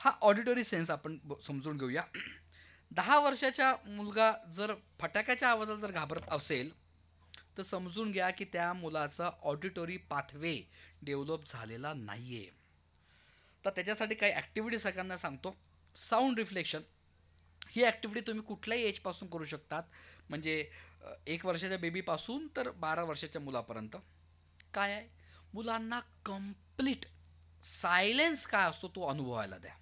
हा ऑडिटोरी सेन्स आपण समजून घेऊया दहा वर्षाचा मुलगा जर फटाक्याच्या आवाजाला जर घाबरत असेल तर समजून घ्या की त्या मुलाचा ऑडिटोरी पाथवे डेव्हलप झालेला नाही आहे तर त्याच्यासाठी काही ॲक्टिव्हिटी सगळ्यांना सांगतो साऊंड रिफ्लेक्शन ही ॲक्टिव्हिटी तुम्ही कुठल्याही एजपासून करू शकतात म्हणजे एक वर्षाच्या बेबीपासून तर बारा वर्षाच्या मुलापर्यंत काय आहे मुलांना कम्प्लीट सायलेन्स काय असतो तो अनुभवायला द्या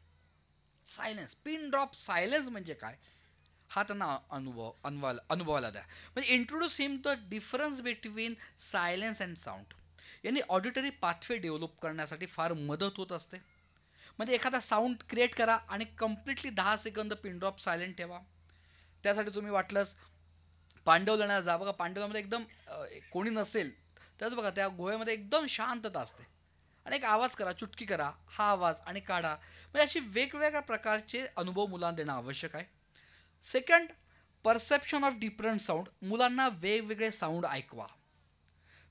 सायलेन्स पिन ड्रॉप सायलेन्स म्हणजे काय हा त्यांना अनुभव अनुभवायला अनुभवायला द्या म्हणजे introduce him the difference between silence and sound यांनी ऑडिटरी पाथवे डेव्हलप करण्यासाठी फार मदत होत असते म्हणजे एखादा साऊंड क्रिएट करा आणि कम्प्लिटली दहा सेकंद पिनड्रॉप सायलेंट ठेवा त्यासाठी तुम्ही वाटलंच पांडवलण्याला जा बघा पांडवल्यामध्ये एकदम कोणी नसेल त्याच बघा त्या गोव्यामध्ये एकदम शांतता असते आणि एक आवाज करा चुटकी करा हा आवाज आणि काढा म्हणजे अशी वेगवेगळ्या प्रकारचे अनुभव मुलांना देणं आवश्यक आहे second perception of different sound मुलांना वेगवेगळे साऊंड ऐकवा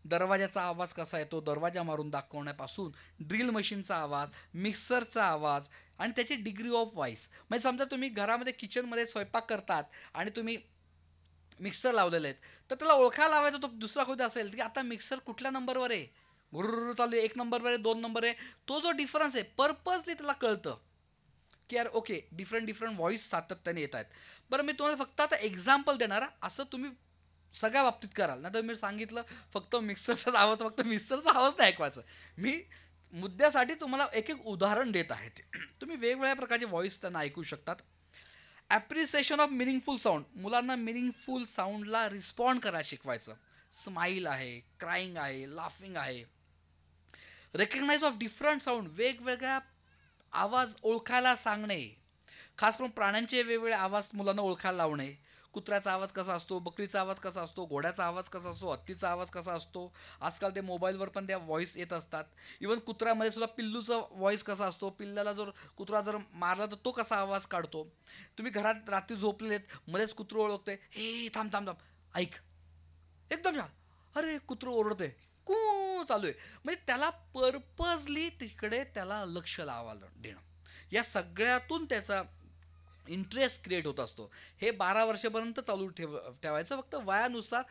दरवाजाचा आवाज कसा तो दरवाजा मारून दाखवण्यापासून ड्रिल मशीनचा आवाज मिक्सरचा आवाज आणि त्याची डिग्री ऑफ वॉईस म्हणजे समजा तुम्ही घरामध्ये किचनमध्ये स्वयंपाक करतात आणि तुम्ही मिक्सर लावलेले आहेत तर त्याला ओळखायला लावायचा तो दुसरा कोणता असेल की आता मिक्सर कुठल्या नंबरवर आहे गुरुरू चालू आहे एक नंबरवर आहे दोन नंबर आहे तो जो डिफरन्स आहे पर्पजली त्याला कळतं की यार ओके डिफरंट डिफरंट व्हॉईस सातत्याने येत आहेत बरं मी तुम्हाला फक्त आता एक्झाम्पल देणार असं तुम्ही सगळ्या बाबतीत कराल नाही तर मी सांगितलं फक्त मिक्सरचाच आवाज फक्त मिक्सरचा आवाज नाही ऐकवायचा मी मुद्द्यासाठी तुम्हाला एक एक उदाहरण देत आहे ते तुम्ही वेगवेगळ्या प्रकारचे व्हॉइस त्यांना ऐकू शकतात ॲप्रिसिएशन ऑफ मिनिंगफुल साऊंड मुलांना मिनिंगफुल साऊंडला रिस्पॉन्ड करायला शिकवायचं स्माईल आहे क्राईंग आहे लाफिंग आहे रेकग्नाइज ऑफ डिफरंट साऊंड वेगवेगळ्या आवाज ओळखायला सांगणे खास करून प्राण्यांचे वेगवेगळे आवाज मुलांना ओळखायला लावणे कुत्र्याचा आवाज कसा असतो बकरीचा आवाज कसा असतो घोड्याचा आवाज कसा असतो हत्तीचा आवाज कसा असतो आजकाल ते मोबाईलवर पण त्या व्हॉईस येत असतात इवन कुत्र्यामध्ये सुद्धा पिल्लूचा व्हॉईस कसा असतो पिल्लाला जर कुत्रा जर मारला तर तो कसा आवाज काढतो तुम्ही घरात रात्री झोपलेले मध्येच कुत्रं ओळखते हे थांब थांब थांब ऐक एकदम छान अरे कुत्रं ओरडते कू चालू आहे म्हणजे त्याला पर्पजली तिकडे त्याला लक्ष लावा देणं या सगळ्यातून त्याचा इंटरेस्ट क्रिएट होत असतो हे बारा वर्षापर्यंत चालू ठेव ठेवायचं फक्त वयानुसार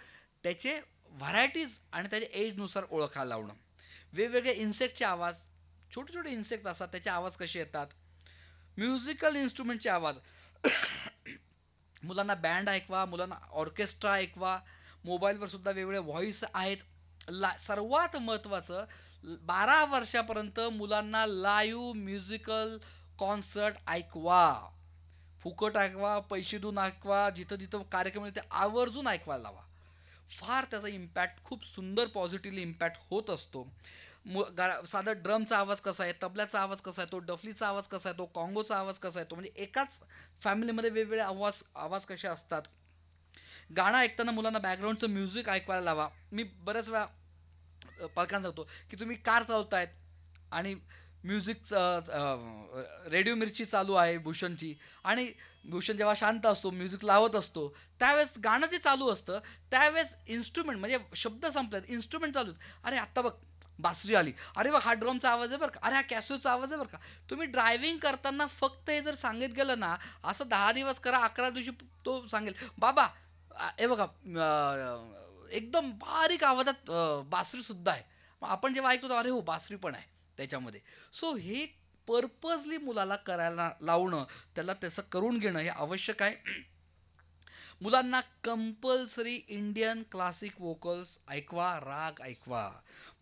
त्याचे व्हरायटीज आणि त्याच्या एजनुसार ओळखायला लावणं वेगवेगळे इन्सेक्टचे आवाज छोटे छोटे इन्सेक्ट असतात त्याचे आवाज कसे येतात म्युझिकल इन्स्ट्रुमेंटचे आवाज मुलांना बँड ऐकवा मुलांना ऑर्केस्ट्रा ऐकवा मोबाईलवर सुद्धा वेगवेगळे व्हॉईस आहेत ला सर्वात महत्त्वाचं बारा वर्षापर्यंत मुलांना लाईव्ह म्युझिकल कॉन्सर्ट ऐकवा फुकट ऐकवा पैसे देऊन ऐकवा जिथं जिथं कार्यक्रम ते आवर्जून ऐकवायला लावा फार त्याचा इम्पॅक्ट खूप सुंदर पॉझिटिव्हली इम्पॅक्ट होत असतो मु गा साधा ड्रमचा आवाज कसा आहे तबल्याचा आवाज कसा आहे तो डफलीचा आवाज कसा आहे तो काँगोचा आवाज कसा आहे तो म्हणजे एकाच फॅमिलीमध्ये वेगवेगळे आवाज आवाज कसे असतात गाणं ऐकताना मुलांना बॅकग्राऊंडचं म्युझिक ऐकवायला लावा मी बऱ्याच वेळा पालकांना सांगतो की तुम्ही कार चालवतायत आणि म्युझिकचा रेडिओ मिरची चालू आहे भूषणची आणि भूषण जेव्हा शांत असतो म्युझिक लावत असतो त्यावेळेस गाणं जे चालू असतं त्यावेळेस इन्स्ट्रुमेंट म्हणजे शब्द संपलेत इन्स्ट्रुमेंट चालू अरे आत्ता बघ बासरी आली अरे बघ हा ड्रमचा आवाज आहे बरं का अरे हा कॅसोचा आवाज आहे बरं का तुम्ही ड्रायव्हिंग करताना फक्त हे जर सांगित गेलं ना असं दहा दिवस करा अकरा दिवशी तो सांगेल बाबा हे बघा एकदम बारीक आवाजात बासरीसुद्धा आहे मग आपण जेव्हा ऐकतो अरे हो बासरी पण आहे त्याच्यामध्ये सो हे पर्पजली मुलाला करायला लावणं त्याला त्याचं करून घेणं हे आवश्यक आहे मुलांना कंपल्सरी इंडियन क्लासिक वोकल्स ऐकवा राग ऐकवा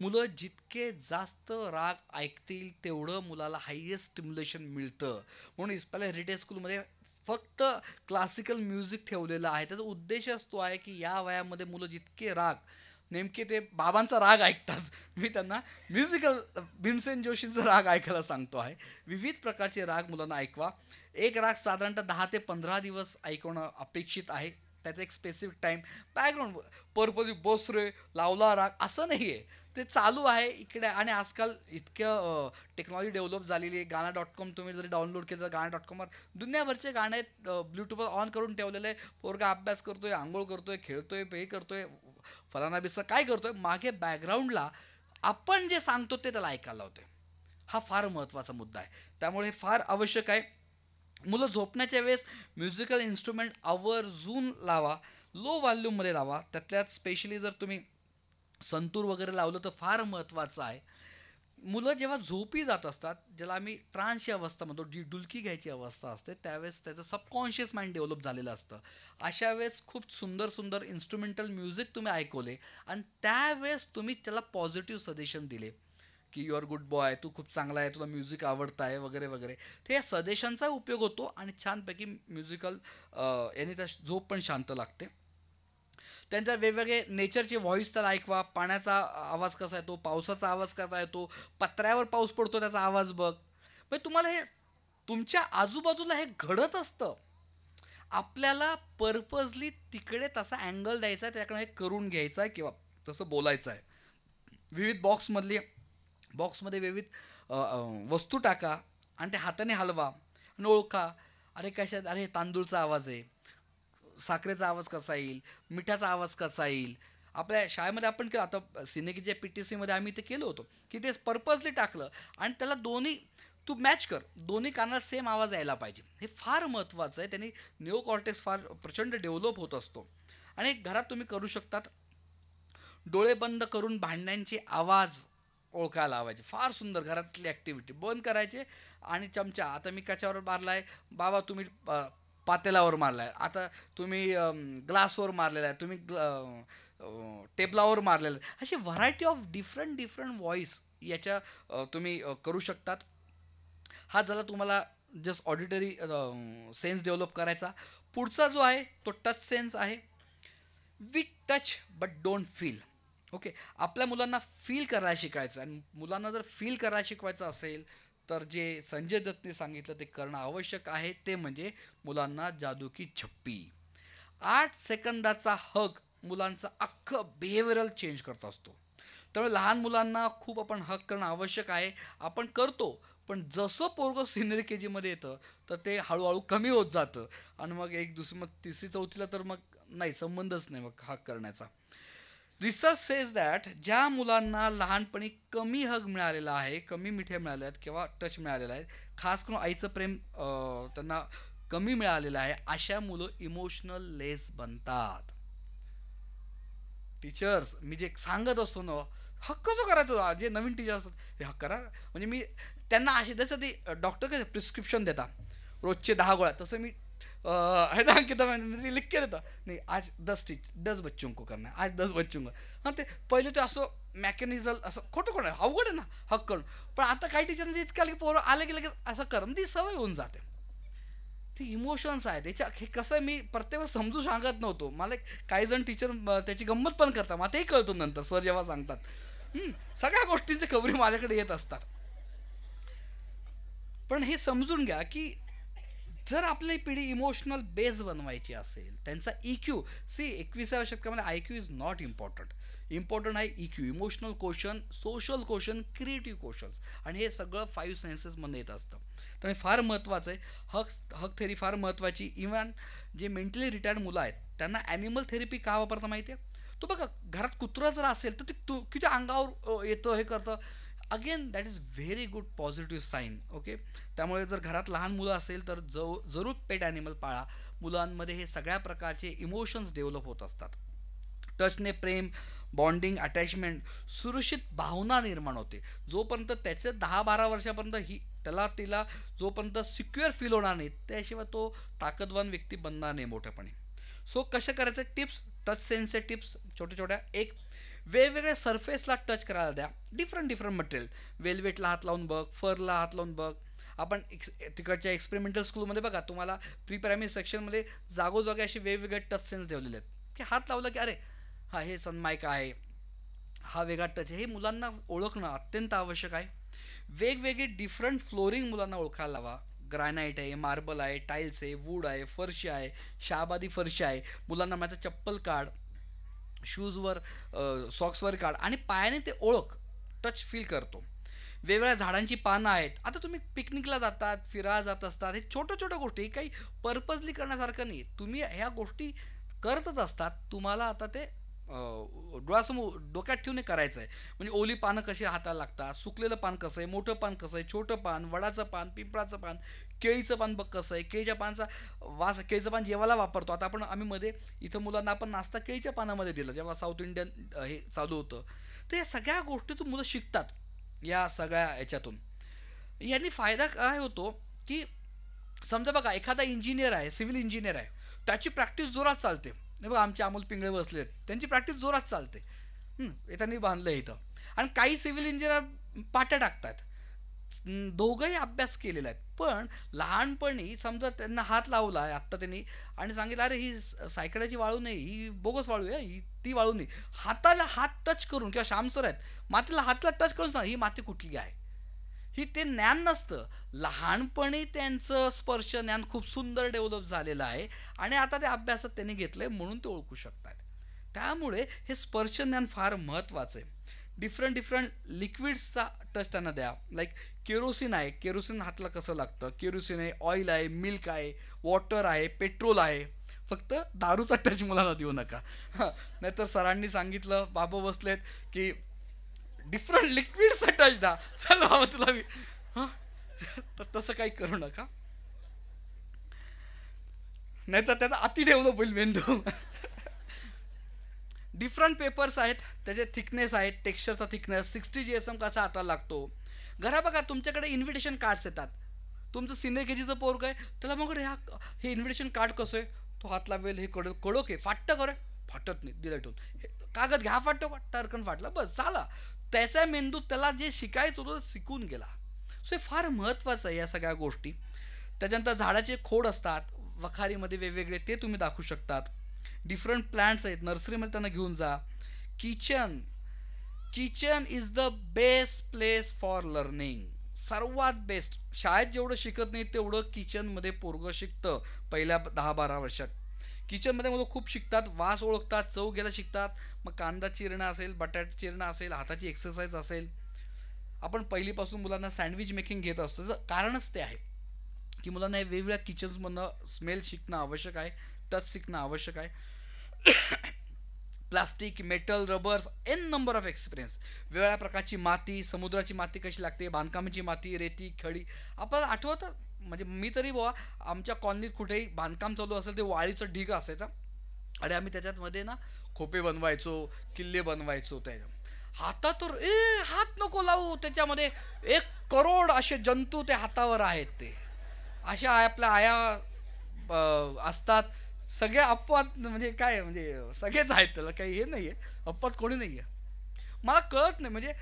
मुलं जितके जास्त राग ऐकतील तेवढं मुलाला हायेस्ट स्टिम्युलेशन मिळतं म्हणून इस्पाला हेरिटेज स्कूलमध्ये फक्त क्लासिकल म्युझिक ठेवलेलं आहे त्याचा उद्देश असतो आहे की या वयामध्ये मुलं जितके राग नेमके ते बाबांचा राग ऐकतात मी त्यांना म्युझिकल भीमसेन जोशींचा राग ऐकायला सांगतो आहे विविध प्रकारचे राग मुलांना ऐकवा एक राग साधारणतः दहा ते पंधरा दिवस ऐकवणं अपेक्षित आहे त्याचा एक स्पेसिफिक टाईम बॅकग्राऊंड परपदी बोसरे लावला राग असं नाही आहे ते चालू आहे इकडे आणि आजकाल इतकं टेक्नॉलॉजी डेव्हलप झालेली आहे गाणा डॉट कॉम तुम्ही जरी डाउनलोड केलं तर गाणा डॉट कॉमवर दुनियाभरचे गाणे ब्ल्यूट्यूबवर ऑन करून ठेवलेले पोरगा अभ्यास करतोय आंघोळ करतोय खेळतोय हे करतोय बिसा काय करतोय मागे बॅकग्राऊंडला आपण जे सांगतो ते त्याला ऐकायला होते हा फार महत्त्वाचा मुद्दा आहे त्यामुळे हे फार आवश्यक आहे मुलं झोपण्याच्या वेळेस म्युझिकल इन्स्ट्रुमेंट आवर्जून लावा लो व्हॉल्यूममध्ये लावा त्यातल्यात स्पेशली जर तुम्ही संतूर वगैरे लावलं तर फार महत्त्वाचं आहे मुलं जेव्हा झोपी जात असतात ज्याला आम्ही ट्रान्सची अवस्था म्हणतो डी डुलकी घ्यायची अवस्था असते त्यावेळेस त्याचं सबकॉन्शियस माइंड डेव्हलप झालेलं असतं अशा वेळेस खूप सुंदर सुंदर इन्स्ट्रुमेंटल म्युझिक तुम्ही ऐकवले आणि त्यावेळेस तुम्ही त्याला पॉझिटिव्ह सजेशन दिले की यू गुड बॉय तू खूप चांगला आहे तुला म्युझिक आवडतं आहे वगैरे वगैरे तर या सजेशनचा उपयोग होतो आणि छानपैकी म्युझिकल याने त्या झोप पण शांत लागते त्यांच्या वेगवेगळे नेचरचे व्हॉईस तर ऐकवा पाण्याचा आवाज कसा येतो पावसाचा आवाज कसा येतो पत्र्यावर पाऊस पडतो त्याचा आवाज बघ म्हणजे तुम्हाला हे तुमच्या आजूबाजूला हे घडत असतं आपल्याला पर्पजली तिकडे तसा अँगल द्यायचा आहे त्याकडे हे करून घ्यायचा आहे किंवा तसं बोलायचं आहे विविध बॉक्समधली बॉक्समध्ये विविध वस्तू टाका आणि ते हाताने हलवा आणि ओळखा अरे कशात अरे तांदूळचा आवाज आहे साखरेचा आवाज कसा येईल मिठाचा आवाज कसा येईल आपल्या शाळेमध्ये आपण केलं आता सिनेकीच्या पी टी सीमध्ये आम्ही ते केलं होतं की ते पर्पजली टाकलं आणि त्याला दोन्ही तू मॅच कर दोन्ही कानाला सेम आवाज यायला पाहिजे हे फार महत्त्वाचं आहे त्यांनी न्यू कॉर्टेक्स फार प्रचंड डेव्हलप होत असतो आणि घरात तुम्ही करू शकतात डोळे बंद करून भांड्यांचे आवाज ओळखायला लावायचे फार सुंदर घरातली ॲक्टिव्हिटी बंद करायचे आणि चमचा आता मी कशावर मारला आहे बाबा तुम्ही पातेलावर मारला आहे आता तुम्ही ग्लासवर मारलेला आहे तुम्ही टेबलावर मारलेला आहे अशी variety of different different voice याच्या तुम्ही करू शकतात हा झाला तुम्हाला जस्ट ऑडिटरी सेन्स डेव्हलप करायचा पुढचा जो आहे तो टच सेन्स आहे with touch but don't feel okay आपल्या मुलांना फील करायला शिकायचं आणि मुलांना जर फील करायला शिकवायचं असेल तर जे संजय दत्तने सांगितलं ते करणं आवश्यक आहे ते म्हणजे मुलांना जादूकी छप्पी आठ सेकंदाचा हक मुलांचं अख्खं बिहेवियरल चेंज करत असतो त्यामुळे लहान मुलांना खूप आपण हक करणं आवश्यक आहे आपण करतो पण जसं पोरग सिनियर के जीमध्ये येतं तर ते हळूहळू कमी होत जातं आणि मग एक दुसरी मग तिसरी चौथीला तर मग नाही संबंधच नाही मग हक करण्याचा रिसर्च सेज दॅट ज्या मुलांना लहानपणी कमी हग मिळालेला आहे कमी मिठे मिळाले आहेत किंवा टच मिळालेला आहे खास करून आईचं प्रेम त्यांना कमी मिळालेलं आहे अशा मुलं इमोशनल लेस बनतात टीचर्स मी जे सांगत असतो ना हक्क जो करायचो जे नवीन टीचर असतात ते हक्क करा म्हणजे मी त्यांना असे जसं ते डॉक्टर कसं प्रिस्क्रिप्शन देतात रोजचे दहा गोळ्या तसं मी है ना तब मैंने लिख के देता नहीं आज दस टीच दस बच्चों को करना है आज दस बच्चों को हां ते पहिले ते असं मेकॅनिझल असं खोटं खोटं अवघड आहे ना हक करून पण आता काही टीचर इतकं आलं की पोरं आले की लगेच असं कर ती सवय होऊन जाते ते इमोशन्स आहेत त्याच्या हे कसं मी प्रत्येक वेळेस समजू सांगत नव्हतो मला काही जण टीचर त्याची गंमत पण करतात मला तेही कळतो नंतर सर जेव्हा सांगतात सगळ्या गोष्टींचे खबरी माझ्याकडे येत असतात पण हे समजून घ्या की जर आपली पिढी इमोशनल बेस बनवायची असेल त्यांचा इक्यू e सी एकविसाव्या शतकामध्ये I Q is not important important आहे EQ emotional question social question creative questions आणि हे सगळं फाईव्ह सायन्सेसमध्ये येत असतं त्यामुळे फार महत्त्वाचं आहे हक हक थेरी फार महत्त्वाची इव्हन जे मेंटली रिटायर्ड मुलं आहेत त्यांना ॲनिमल थेरपी का वापरता माहिती आहे तो बघा घरात कुत्रा जर असेल तर ते तू किती अंगावर येतं हे करतं again that is very good positive sign okay त्यामुळे जर घरात लहान मुलं असेल तर जव जरूर पेट ॲनिमल पाळा मुलांमध्ये हे सगळ्या प्रकारचे इमोशन्स डेव्हलप होत असतात टचने प्रेम बॉन्डिंग अटॅचमेंट सुरक्षित भावना निर्माण होते जोपर्यंत त्याचे दहा बारा वर्षापर्यंत ही त्याला तिला जोपर्यंत सिक्युअर फील होणार नाही त्याशिवाय तो ताकदवान व्यक्ती बनणार नाही मोठ्यापणे सो कशा करायचं टिप्स टच सेन्सचे टिप्स छोट्या छोट्या एक वेगवेगळ्या सरफेसला टच करायला द्या डिफरंट डिफरंट मटेरियल वेलवेटला हात लावून बघ फरला हात लावून बघ आपण एक्स तिकडच्या एक्सपेरिमेंटल स्कूलमध्ये बघा तुम्हाला प्री प्रायमरी सेक्शनमध्ये जागोजागी असे वेगवेगळे टच सेन्स ठेवलेले आहेत की हात लावला की अरे हा हे सन्मायक आहे हा वेगळा टच हे मुलांना ओळखणं अत्यंत आवश्यक आहे वेगवेगळे डिफरंट फ्लोरिंग मुलांना ओळखायला लावा ग्रॅनाईट आहे मार्बल आहे टाईल्स आहे वूड आहे फरशी आहे शाबादी फरशी आहे मुलांना माझं चप्पल काढ शूजवर सॉक्सवर काढ आणि पायाने ते ओळख टच फील करतो वेगवेगळ्या झाडांची पानं आहेत आता तुम्ही पिकनिकला जातात फिरायला जात असतात हे छोट्या छोट्या गोष्टी काही पर्पजली करण्यासारखं नाही तुम्ही ह्या गोष्टी करतच असतात तुम्हाला आता ते डोळ्यासमोर डोक्यात ठेवून करायचं आहे म्हणजे ओली पानं कशी हाताला लागतात सुकलेलं पान कसं आहे मोठं पान कसं आहे छोटं पान वडाचं पान पिंपळाचं पान केळीचं पान बघ कसं आहे केळीच्या पानचा वास केळीचं पान जेवायला वापरतो आता आपण आम्ही मध्ये इथं मुलांना आपण नाश्ता केळीच्या पानामध्ये दिला जेव्हा साऊथ इंडियन हे चालू होतं तर या सगळ्या गोष्टीतून मुलं शिकतात या सगळ्या याच्यातून यांनी फायदा काय होतो की समजा बघा एखादा इंजिनियर आहे सिव्हिल इंजिनियर आहे त्याची प्रॅक्टिस जोरात चालते बघा आमचे अमोल पिंगळे बसले आहेत त्यांची प्रॅक्टिस जोरात चालते त्यांनी बांधलं इथं आणि काही सिव्हिल इंजिनियर पाट्या टाकतात दोघंही अभ्यास केलेला आहे पण लहानपणी समजा त्यांना हात लावला आहे आत्ता त्यांनी आणि सांगितलं अरे ही सायकड्याची वाळू नाही ही बोगस वाळू आहे ही ती वाळू नाही हाताला हात टच करून किंवा शामसर आहेत मातीला हातला टच करून सांग ही माती कुठली आहे ही ते ज्ञान नसतं लहानपणी त्यांचं स्पर्श ज्ञान खूप सुंदर डेव्हलप झालेलं आहे आणि आता ते अभ्यासात त्यांनी घेतलं म्हणून ते ओळखू शकतात त्यामुळे हे स्पर्श ज्ञान फार महत्त्वाचं आहे डिफरंट डिफरंट लिक्विड्सचा टच त्यांना द्या लाईक केरोसिन आहे केरोसिन हातला कसं लागतं केरोसिन आहे ऑइल आहे मिल्क आहे वॉटर आहे पेट्रोल आहे फक्त दारूचा टच मुलांना देऊ नका नाहीतर सरांनी सांगितलं बाबा बसलेत की डिफरंट लिक्विडचा टच द्या चल बाबा तुला मी हां तर तसं काही करू नका नाहीतर त्याचा अतिरेवलं होईल मेंदू डिफरंट पेपर्स आहेत त्याचे थिकनेस आहेत टेक्स्चरचा thickness sixty G S M कसा आता लागतो घरा बघा तुमच्याकडे इन्व्हिटेशन कार्ड्स येतात तुमचं सिने के पोरग आहे त्याला मग ह्या हे इन्व्हिटेशन कार्ड कसं आहे तो हात लावेल हे कड कडो की फाटतं करे फाटत नाही दिलं ठेवून कागद घ्या फाटतो का टरकन फाटला बस झाला त्याचा मेंदू त्याला जे शिकायचं होतं शिकून गेला सो हे फार महत्त्वाचं आहे या सगळ्या गोष्टी त्याच्यानंतर झाडाचे खोड असतात वखारीमध्ये वेगवेगळे ते तुम्ही दाखवू शकतात डिफरंट प्लांट्स आहेत नर्सरीमध्ये त्यांना घेऊन जा kitchen kitchen is the best place for learning सर्वात बेस्ट शाळेत जेवढं शिकत नाही तेवढं किचनमध्ये पोरगं शिकतं पहिल्या दहा बारा वर्षात किचनमध्ये मुलं खूप शिकतात वास ओळखतात चव घ्यायला शिकतात मग कांदा चिरणं असेल बटाटा चिरणं असेल हाताची एक्सरसाइज असेल आपण पहिलीपासून मुलांना सँडविच मेकिंग घेत असतो तर कारणच ते आहे की मुलांना वेगवेगळ्या किचन्समधनं स्मेल शिकणं आवश्यक आहे टच शिकणं आवश्यक आहे plastic metal rubbers N number of experience वेगळ्या प्रकारची माती समुद्राची माती कशी लागते बांधकामाची माती रेती खडी आपल्याला आठवतं म्हणजे मी तरी बघा आमच्या कॉलनीत कुठेही बांधकाम चालू असेल ते वाळीचं ढीग असायचा आणि आम्ही त्याच्यातमध्ये ना खोपे बनवायचो किल्ले बनवायचो त्याच्या हातात ए हात नको लावू त्याच्यामध्ये एक करोड असे जंतू ते हातावर आहेत ते अशा आपल्या आया असतात सगळ्या अपवाद म्हणजे काय म्हणजे सगळेच आहेत त्याला काही हे नाही आहे अपवाद कोणी नाही आहे मला कळत नाही म्हणजे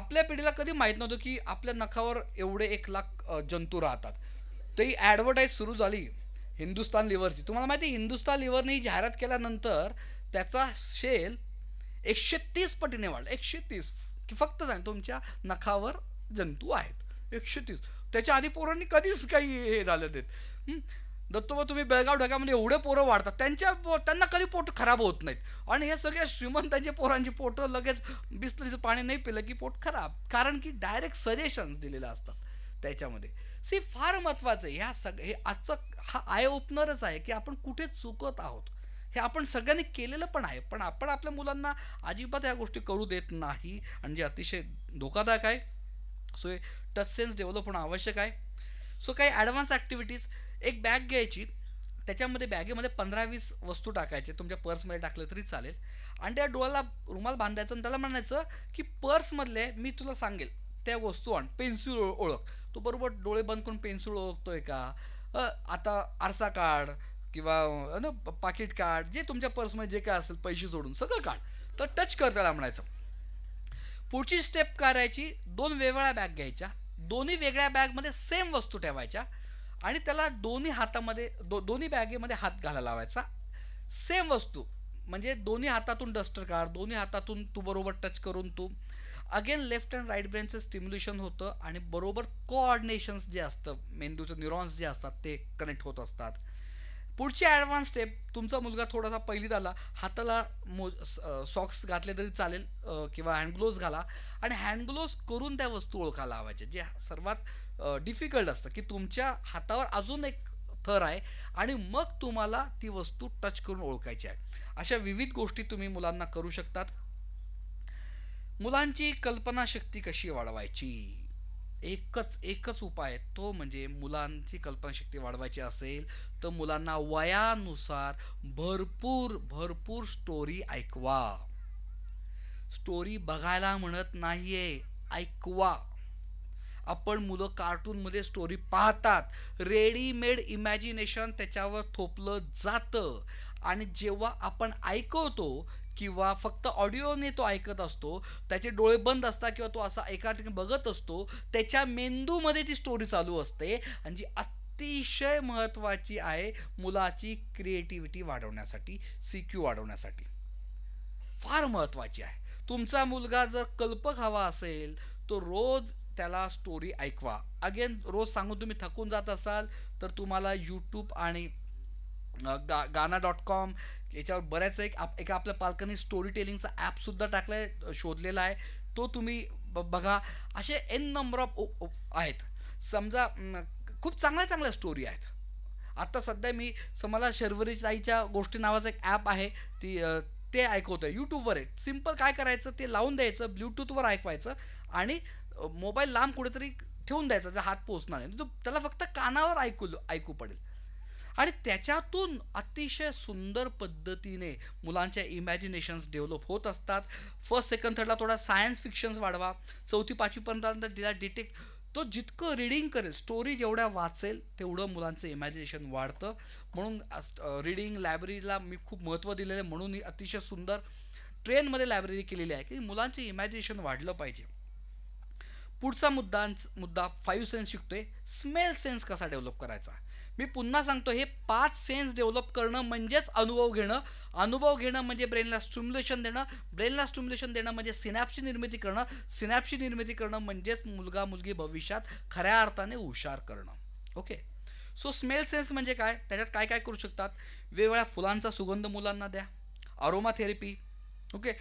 आपल्या पिढीला कधी माहीत नव्हतं की आपल्या नखावर एवढे एक लाख जंतू राहतात ती ॲडव्हर्टाईज सुरू झाली हिंदुस्तान लिव्हरची तुम्हाला माहिती आहे हिंदुस्तान लिव्हरने ही जाहिरात केल्यानंतर त्याचा शेल एकशे तीस पटीने वाढला एकशे तीस की फक्त जाण तुमच्या नखावर जंतू आहेत एकशे तीस त्याच्या आधी पोरांनी कधीच काही हे झालं देत दत्तोबा तुम्ही बेळगाव ढगामध्ये एवढे पोरं वाढतात त्यांच्या पो त्यांना कधी पोट खराब होत नाहीत आणि हे सगळ्या श्रीमंतांचे पोरांची पोटं लगेच बिस्तरीचं पाणी नाही पिलं की पोट खराब कारण की डायरेक्ट सजेशन्स दिलेलं असतात त्याच्यामध्ये सी फार महत्त्वाचं आहे ह्या सग हे आजचं हा आय ओपनरच आहे की आपण कुठे चुकत आहोत हे आपण सगळ्यांनी केलेलं पण आहे पण आपण आपल्या मुलांना अजिबात ह्या गोष्टी करू देत नाही आणि जे अतिशय धोकादायक आहे सो टच सेन्स डेव्हलप होणं आवश्यक आहे सो काही ॲडव्हान्स ॲक्टिव्हिटीज एक बॅग घ्यायची त्याच्यामध्ये बॅगेमध्ये पंधरा वीस वस्तू टाकायचे तुमच्या पर्समध्ये टाकलं तरी चालेल आणि त्या डोळ्याला रुमाल बांधायचं आणि त्याला म्हणायचं की पर्समधले मी तुला सांगेल त्या वस्तू आण पेन्सिल ओळख तो बरोबर डोळे बंद करून पेन्सिल ओळखतोय का आता आरसा काढ किंवा पाकिट कार्ड जे तुमच्या पर्समध्ये जे काय असेल पैसे जोडून सगळं काढ तर टच कर त्याला म्हणायचं पुढची स्टेप करायची दोन वेगवेगळ्या बॅग घ्यायच्या दोन्ही वेगळ्या बॅगमध्ये सेम वस्तू ठेवायच्या आणि त्याला दोन्ही हातामध्ये दो दोन्ही बॅगेमध्ये हात घालायला लावायचा सेम वस्तू म्हणजे दोन्ही हातातून डस्टर काढ दोन्ही हातातून तू बरोबर टच करून तू अगेन लेफ्ट अँड राईट ब्रेनचं स्टिम्युलेशन होतं आणि बरोबर कोऑर्डिनेशन्स जे असतं मेंदूचं न्यूरॉन्स जे असतात ते कनेक्ट होत असतात पुढची ॲडव्हान्स स्टेप तुमचा मुलगा थोडासा पहिली झाला हाताला मो सॉक्स घातले तरी चालेल किंवा हँडग्लोव्ज घाला आणि हँडग्लोव्ज करून त्या वस्तू ओळखायला लावायच्या जे सर्वात डिफिकल्ट असतं की तुमच्या हातावर अजून एक थर आहे आणि मग तुम्हाला ती वस्तू टच करून ओळखायची आहे अशा विविध गोष्टी तुम्ही मुलांना करू शकतात मुलांची कल्पनाशक्ती कशी वाढवायची एकच एकच उपाय तो म्हणजे मुलांची कल्पनाशक्ती वाढवायची असेल तर मुलांना वयानुसार भरपूर भरपूर स्टोरी ऐकवा स्टोरी बघायला म्हणत नाहीये ऐकवा आपण मुलं कार्टूनमध्ये स्टोरी पाहतात रेडीमेड इमॅजिनेशन त्याच्यावर थोपलं जातं आणि जेव्हा आपण ऐकवतो किंवा फक्त ऑडिओने तो ऐकत असतो त्याचे डोळे बंद असतात किंवा तो असा एका ठिकाणी बघत असतो त्याच्या मेंदूमध्ये ती स्टोरी चालू असते आणि जी अतिशय महत्त्वाची आहे मुलाची क्रिएटिव्हिटी वाढवण्यासाठी सिक्यू वाढवण्यासाठी फार महत्त्वाची आहे तुमचा मुलगा जर कल्पक हवा असेल तो रोज त्याला स्टोरी ऐकवा अगेन रोज सांगून तुम्ही थकून जात असाल तर तुम्हाला यूट्यूब आणि गा गाना डॉट कॉम याच्यावर बऱ्याच एक आप एका आपल्या पालकांनी स्टोरी टेलिंगचा ॲपसुद्धा टाकला आहे शोधलेला आहे तो तुम्ही ब बघा असे एन नंबर ऑफ आहेत समजा खूप चांगल्या चांगल्या स्टोरी आहेत आत्ता सध्या मी शर्वरी शर्वरीताईच्या गोष्टी नावाचं एक ॲप आहे ती ते ऐकवतं यूट्यूबवर आहे सिम्पल काय करायचं ते लावून द्यायचं ब्ल्यूटूथवर ऐकवायचं आणि मोबाईल लांब कुठेतरी ठेवून द्यायचा जर हात पोचणार नाही तो त्याला फक्त कानावर ऐकू ऐकू पडेल आणि त्याच्यातून अतिशय सुंदर पद्धतीने मुलांच्या इमॅजिनेशन्स डेव्हलप होत असतात फर्स्ट सेकंड थर्डला थोडा सायन्स फिक्शन्स वाढवा चौथी पाचवीपर्यंत तिला डिटेक्ट तो जितकं रिडिंग करेल स्टोरी जेवढ्या वाचेल तेवढं मुलांचं इमॅजिनेशन वाढतं म्हणून रीडिंग लायब्ररीला मी खूप महत्त्व दिलेलं आहे म्हणून ही अतिशय सुंदर ट्रेनमध्ये लायब्ररी केलेली आहे की मुलांचे इमॅजिनेशन वाढलं पाहिजे पुढचा मुद्दा मुद्दा फाईव्ह सेन्स शिकतोय स्मेल सेन्स कसा डेव्हलप करायचा मी पुन्हा सांगतो हे पाच सेन्स डेव्हलप करणं म्हणजेच अनुभव घेणं अनुभव घेणं म्हणजे ब्रेनला स्टिम्युलेशन देणं ब्रेनला स्टिम्युलेशन देणं म्हणजे सिनॅपची निर्मिती करणं सिनॅपची निर्मिती करणं म्हणजेच मुलगा मुलगी भविष्यात खऱ्या अर्थाने हुशार करणं ओके सो स्मेल सेन्स म्हणजे काय त्याच्यात काय काय करू शकतात वेगवेगळ्या फुलांचा सुगंध मुलांना द्या अरोमा थेरपी ओके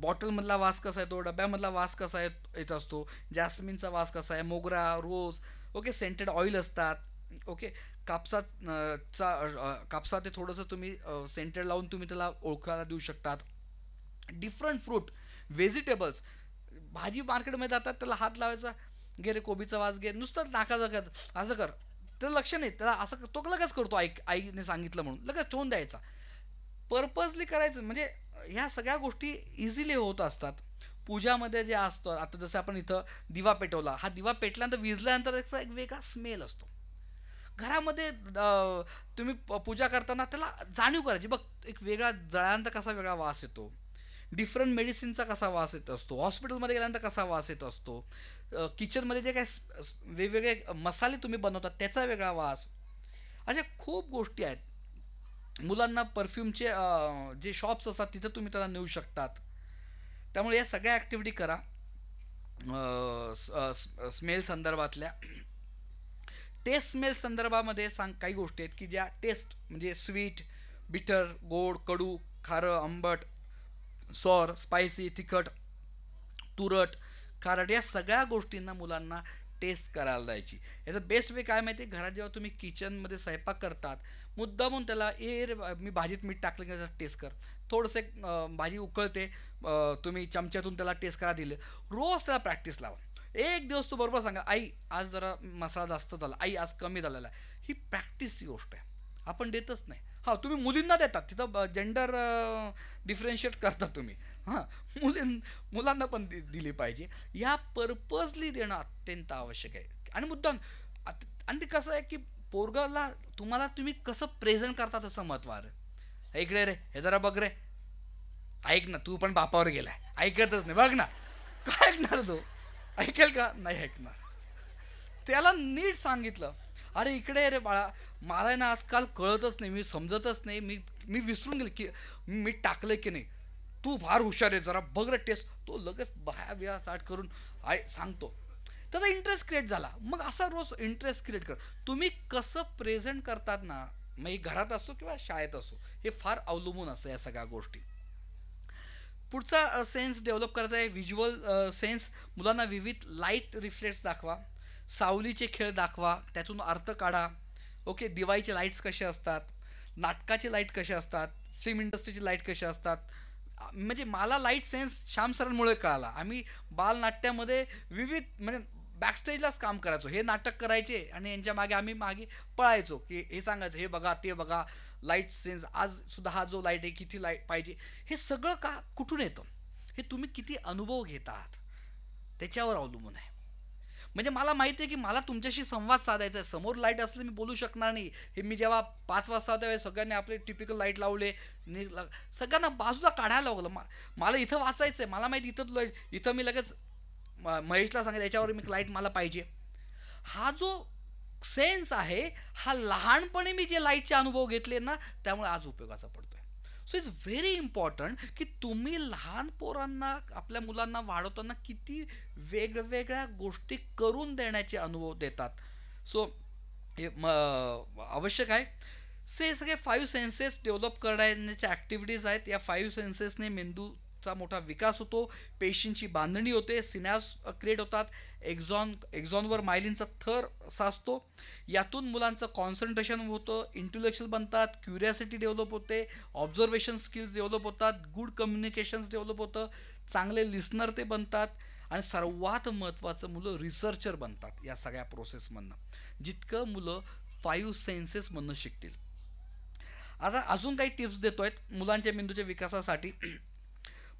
बॉटलमधला वास कसा येतो डब्यामधला वास कसा येत येत असतो जॅस्मिनचा वास कसा आहे मोगरा रोज ओके सेंटेड ऑइल असतात ओके कापसात चा कापसात ते थोडंसं तुम्ही सेंटेड लावून तुम्ही त्याला ओळखायला देऊ शकतात डिफरंट फ्रूट व्हेजिटेबल्स भाजी मार्केटमध्ये जातात त्याला हात लावायचा गेरे रे कोबीचा वास घे नुसतं नाका जगत असं कर त्याला लक्ष नाही त्याला असं तो लगेच करतो आई आईने सांगितलं म्हणून लगेच ठेवून द्यायचा पर्पजली करायचं म्हणजे ह्या सगळ्या गोष्टी इझिली होत असतात पूजामध्ये जे असतं आता जसं आपण इथं दिवा पेटवला हा दिवा पेटल्यानंतर विजल्यानंतर एक वेगळा स्मेल असतो घरामध्ये तुम्ही पूजा करताना त्याला जाणीव करायची बघ एक वेगळा जळ्यानंतर कसा वेगळा वास येतो डिफरंट मेडिसिनचा कसा वास येत असतो हॉस्पिटलमध्ये गेल्यानंतर कसा वास येत असतो किचनमध्ये जे काय वेगवेगळे मसाले तुम्ही बनवतात त्याचा वेगळा वास अशा खूप गोष्टी आहेत मुलांना परफ्यूमचे जे शॉप्स असतात तिथं तुम्ही त्याला नेऊ शकतात त्यामुळे या सगळ्या ॲक्टिव्हिटी करा स्मेल संदर्भातल्या टेस्ट स्मेल संदर्भामध्ये सांग काही गोष्टी आहेत की ज्या टेस्ट म्हणजे स्वीट बिटर गोड कडू खारं आंबट सॉर स्पायसी तिखट तुरट कारण या सगळ्या गोष्टींना मुलांना टेस्ट करायला द्यायची याचा बेस्ट वे काय माहिती आहे घरात जेव्हा तुम्ही किचनमध्ये स्वयंपाक करतात मुद्दामून त्याला ए मी भाजीत मीठ टाकलं की टेस्ट कर थोडंसं भाजी उकळते तुम्ही चमच्यातून त्याला टेस्ट करा दिले रोज त्याला प्रॅक्टिस लावा एक दिवस तू बरोबर सांगा आई आज जरा मसाला जास्त झाला आई आज कमी झालेला आहे ही प्रॅक्टिसची गोष्ट आहे आपण देतच नाही हां तुम्ही मुलींना देतात तिथं जेंडर डिफरेन्शिएट करता तुम्ही हां मुलीं मुलांना पण दि दिली पाहिजे या पर्पजली देणं अत्यंत आवश्यक आहे आणि मुद्दाम आणि ते कसं आहे की पोरगाला तुम्हाला तुम्ही कसं प्रेझेंट करता तसं महत्वार ऐकडे रे हे जरा बघ रे ऐक ना तू पण बापावर गेलाय ऐकतच नाही बघ ना काय ऐकणार तो ऐकेल का नाही ऐकणार त्याला नीट सांगितलं अरे इकडे रे बाळा मला ना आजकाल कळतच नाही मी समजतच नाही मी मी विसरून गेले की मी टाकलं की नाही तू फार हुशार आहे जरा बघ रे टेस्ट तो लगेच बाया बिया स्टार्ट करून आय सांगतो त्याचा इंटरेस्ट क्रिएट झाला मग असा रोज इंटरेस्ट क्रिएट कर तुम्ही कसं प्रेझेंट करतात ना मग घरात असो किंवा शाळेत असो हे फार अवलंबून असतं या सगळ्या गोष्टी पुढचा सेन्स डेव्हलप करायचा आहे व्हिज्युअल सेन्स मुलांना विविध लाईट रिफ्लेक्ट्स दाखवा सावलीचे खेळ दाखवा त्यातून अर्थ काढा ओके दिवाळीचे लाईट्स कसे असतात नाटकाचे लाईट कसे असतात फिल्म इंडस्ट्रीचे लाईट कसे असतात म्हणजे मला लाईट सेन्स श्याम सरांमुळे कळाला आम्ही बालनाट्यामध्ये विविध म्हणजे बॅकस्टेजलाच काम करायचो हे नाटक करायचे आणि यांच्या मागे आम्ही मागे पळायचो की हे सांगायचं हे बघा ते बघा लाईट सेन्स आज सुद्धा हा जो लाईट आहे किती लाईट पाहिजे हे सगळं का कुठून येतं हे तुम्ही किती अनुभव घेत आहात त्याच्यावर अवलंबून आहे म्हणजे मला माहिती आहे की मला तुमच्याशी संवाद साधायचा आहे समोर लाईट असले मी बोलू शकणार नाही हे मी जेव्हा पाच वाजता होत्या सगळ्यांनी आपले टिपिकल लाईट लावले सगळ्यांना बाजूला काढायला लागलं मा मला इथं वाचायचं आहे मला माहिती इथं लाईट इथं मी लगेच महेशला सांगितलं याच्यावर मी लाईट मला पाहिजे हा जो सेन्स आहे हा लहानपणी मी जे लाईटचे अनुभव घेतले ना त्यामुळे आज उपयोगाचा पडतो सो इट्स व्हेरी इम्पॉर्टंट की तुम्ही लहान पोरांना आपल्या मुलांना वाढवताना किती वेगवेगळ्या गोष्टी करून देण्याचे अनुभव देतात सो हे आवश्यक आहे से सगळे फाईव्ह सेन्सेस डेव्हलप करण्याच्या ॲक्टिव्हिटीज आहेत या फाईव्ह सेन्सेसने मेंदूचा मोठा विकास होतो पेशींची बांधणी होते सिनॅप्स क्रिएट होतात एक्झॉन एक्झॉनवर मायलिनचा थर साचतो यातून मुलांचं कॉन्सन्ट्रेशन होतं इंटलेक्च्युअल बनतात क्युरियासिटी डेव्हलप होते ऑब्झर्वेशन स्किल्स डेव्हलप होतात गुड कम्युनिकेशन्स डेव्हलप होतं चांगले लिस्नर ते बनतात आणि सर्वात महत्त्वाचं मुलं रिसर्चर बनतात या सगळ्या प्रोसेसमधनं जितकं मुलं फाईव्ह सेन्सेसमधनं शिकतील आता अजून काही टिप्स देतो आहेत मुलांच्या मेंदूच्या विकासासाठी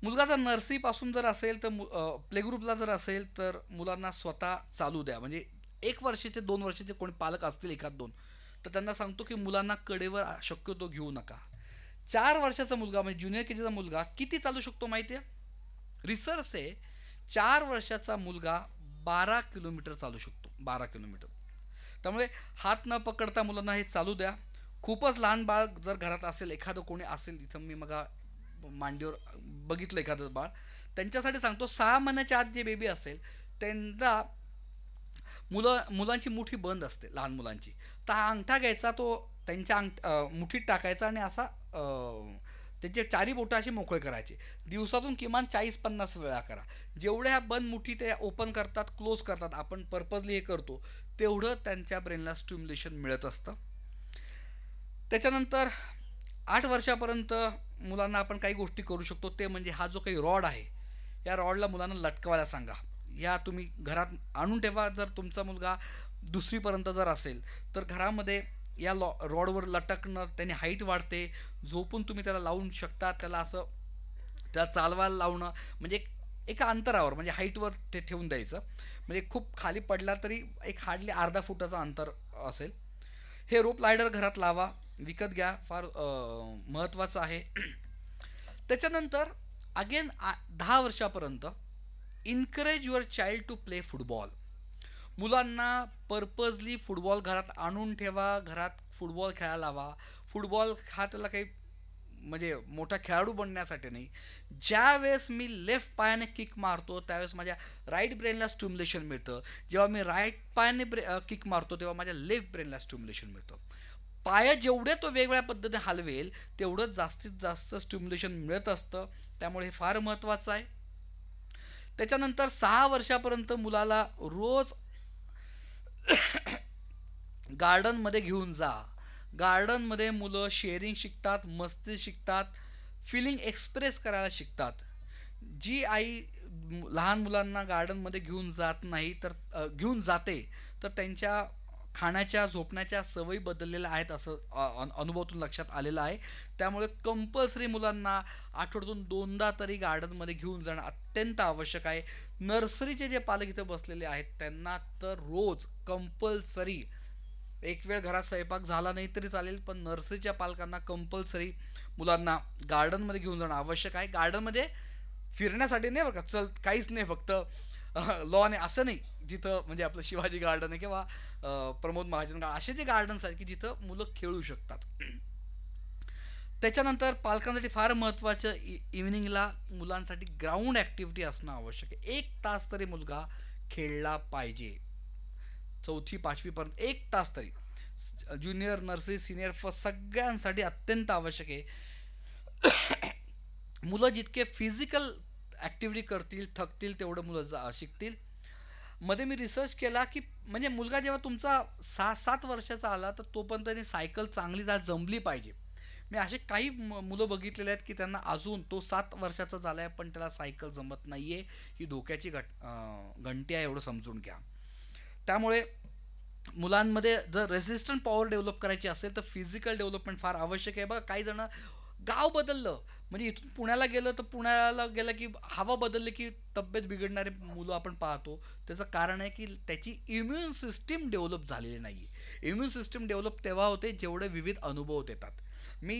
मुलगा जर नर्सरीपासून जर असेल तर मु प्लेग्रुपला जर असेल तर मुलांना स्वतः चालू द्या म्हणजे एक वर्षाचे दोन वर्षाचे कोणी पालक असतील एखाद दोन तर त्यांना सांगतो की मुलांना कडेवर शक्यतो घेऊ नका चार वर्षाचा मुलगा म्हणजे ज्युनियर के जीचा मुलगा किती चालू शकतो माहिती आहे रिसर्च आहे चार वर्षाचा मुलगा बारा किलोमीटर चालू शकतो बारा किलोमीटर त्यामुळे हात न पकडता मुलांना हे चालू द्या खूपच लहान बाळ जर घरात असेल एखादं कोणी असेल तिथं मी मगा मांडीवर बघितलं एखादं बाळ त्यांच्यासाठी सांगतो सहा महिन्याच्या आत जे बेबी असेल त्यांना मुलं मुलांची मुठी बंद असते लहान मुलांची तर हा अंगठा घ्यायचा तो त्यांच्या अंग मुठीत टाकायचा आणि असा त्याचे चारी बोटं असे मोकळे करायचे दिवसातून किमान चाळीस पन्नास वेळा करा जेवढ्या ह्या बंद मुठी ते ओपन करतात क्लोज करतात आपण पर्पजली हे करतो तेवढं त्यांच्या ब्रेनला स्ट्युम्युलेशन मिळत असतं त्याच्यानंतर आठ वर्षापर्यंत मुलांना आपण काही गोष्टी करू शकतो ते म्हणजे हा जो काही रॉड आहे या रॉडला मुलांना लटकवायला सांगा या तुम्ही घरात आणून ठेवा जर तुमचा मुलगा दुसरीपर्यंत जर असेल तर घरामध्ये या लॉ रॉडवर लटकणं त्याने हाईट वाढते झोपून तुम्ही त्याला लावून शकता त्याला असं त्याला चालवायला लावणं म्हणजे एका अंतरावर म्हणजे हाईटवर ते ठेवून द्यायचं म्हणजे खूप खाली पडला तरी एक हार्डली अर्धा फुटाचं अंतर असेल हे रोप लायडर घरात लावा विकत घ्या फार महत्त्वाचं आहे त्याच्यानंतर अगेन दहा वर्षापर्यंत encourage your child to play football मुलांना पर्पजली फुटबॉल घरात आणून ठेवा घरात फुटबॉल खेळायला लावा फुटबॉल हा त्याला काही म्हणजे मोठा खेळाडू बनण्यासाठी नाही ज्या मी लेफ्ट पायाने किक मारतो त्यावेळेस माझ्या राईट ब्रेनला स्टिम्युलेशन मिळतं जेव्हा मी राईट पायाने ब्रे किक मारतो तेव्हा माझ्या लेफ्ट ब्रेनला स्टिम्युलेशन मिळतं पाय जेवढे तो वेगवेगळ्या पद्धतीने हलवेल तेवढं जास्तीत जास्त स्टिम्युलेशन मिळत असतं त्यामुळे हे फार महत्त्वाचं आहे त्याच्यानंतर सहा वर्षापर्यंत मुलाला रोज गार्डनमध्ये घेऊन जा गार्डनमध्ये मुलं शेअरिंग शिकतात मस्ती शिकतात फिलिंग एक्सप्रेस करायला शिकतात जी आई लहान मुलांना गार्डनमध्ये घेऊन जात नाही तर घेऊन जाते तर त्यांच्या खाण्याच्या झोपण्याच्या सवयी बदललेल्या आहेत असं अनुभवातून लक्षात आलेलं आहे त्यामुळे कंपल्सरी मुलांना आठवड्यातून दोनदा तरी गार्डनमध्ये घेऊन जाणं अत्यंत आवश्यक आहे नर्सरीचे जे पालक इथं बसलेले आहेत त्यांना तर रोज कंपल्सरी एक वेळ घरात स्वयंपाक झाला नाही तरी चालेल पण नर्सरीच्या पालकांना कंपल्सरी मुलांना गार्डनमध्ये घेऊन जाणं आवश्यक आहे गार्डनमध्ये फिरण्यासाठी नाही बरं का चल काहीच नाही फक्त लॉ आहे असं नाही जिथं म्हणजे आपलं शिवाजी गार्डन आहे किंवा प्रमोद महाजन गार्डन असे जे गार्डन्स आहेत की जिथं मुलं खेळू शकतात त्याच्यानंतर पालकांसाठी फार महत्त्वाचं इव्हिनिंगला मुलांसाठी ग्राउंड ॲक्टिव्हिटी असणं आवश्यक आहे एक तास तरी मुलगा खेळला पाहिजे चौथी पाचवीपर्यंत एक तास तरी ज्युनियर नर्सरी सिनियर फ सगळ्यांसाठी अत्यंत आवश्यक आहे मुलं जितके फिजिकल ॲक्टिव्हिटी करतील थकतील तेवढं मुलं जा शिकतील मध्ये मी रिसर्च केला की म्हणजे मुलगा जेव्हा तुमचा सहा सात वर्षाचा आला तर तोपर्यंत त्याने सायकल चांगली जा जमली पाहिजे मी असे काही मुलं बघितलेले आहेत की त्यांना अजून तो सात वर्षाचा झाला आहे पण त्याला सायकल जमत नाही आहे ही धोक्याची घट घंटी आहे एवढं समजून घ्या त्यामुळे मुलांमध्ये जर रेझिस्टंट पॉवर डेव्हलप करायची असेल तर फिजिकल डेव्हलपमेंट फार आवश्यक आहे बघा काही जण गाव बदललं म्हणजे इथून पुण्याला गेलं तर पुण्याला गेलं की हवा बदलली की तब्येत बिघडणारे मुलं आपण पाहतो त्याचं कारण आहे की त्याची इम्युन सिस्टीम डेव्हलप झालेली नाही आहे इम्युन सिस्टीम डेव्हलप तेव्हा होते जेवढे विविध अनुभव देतात मी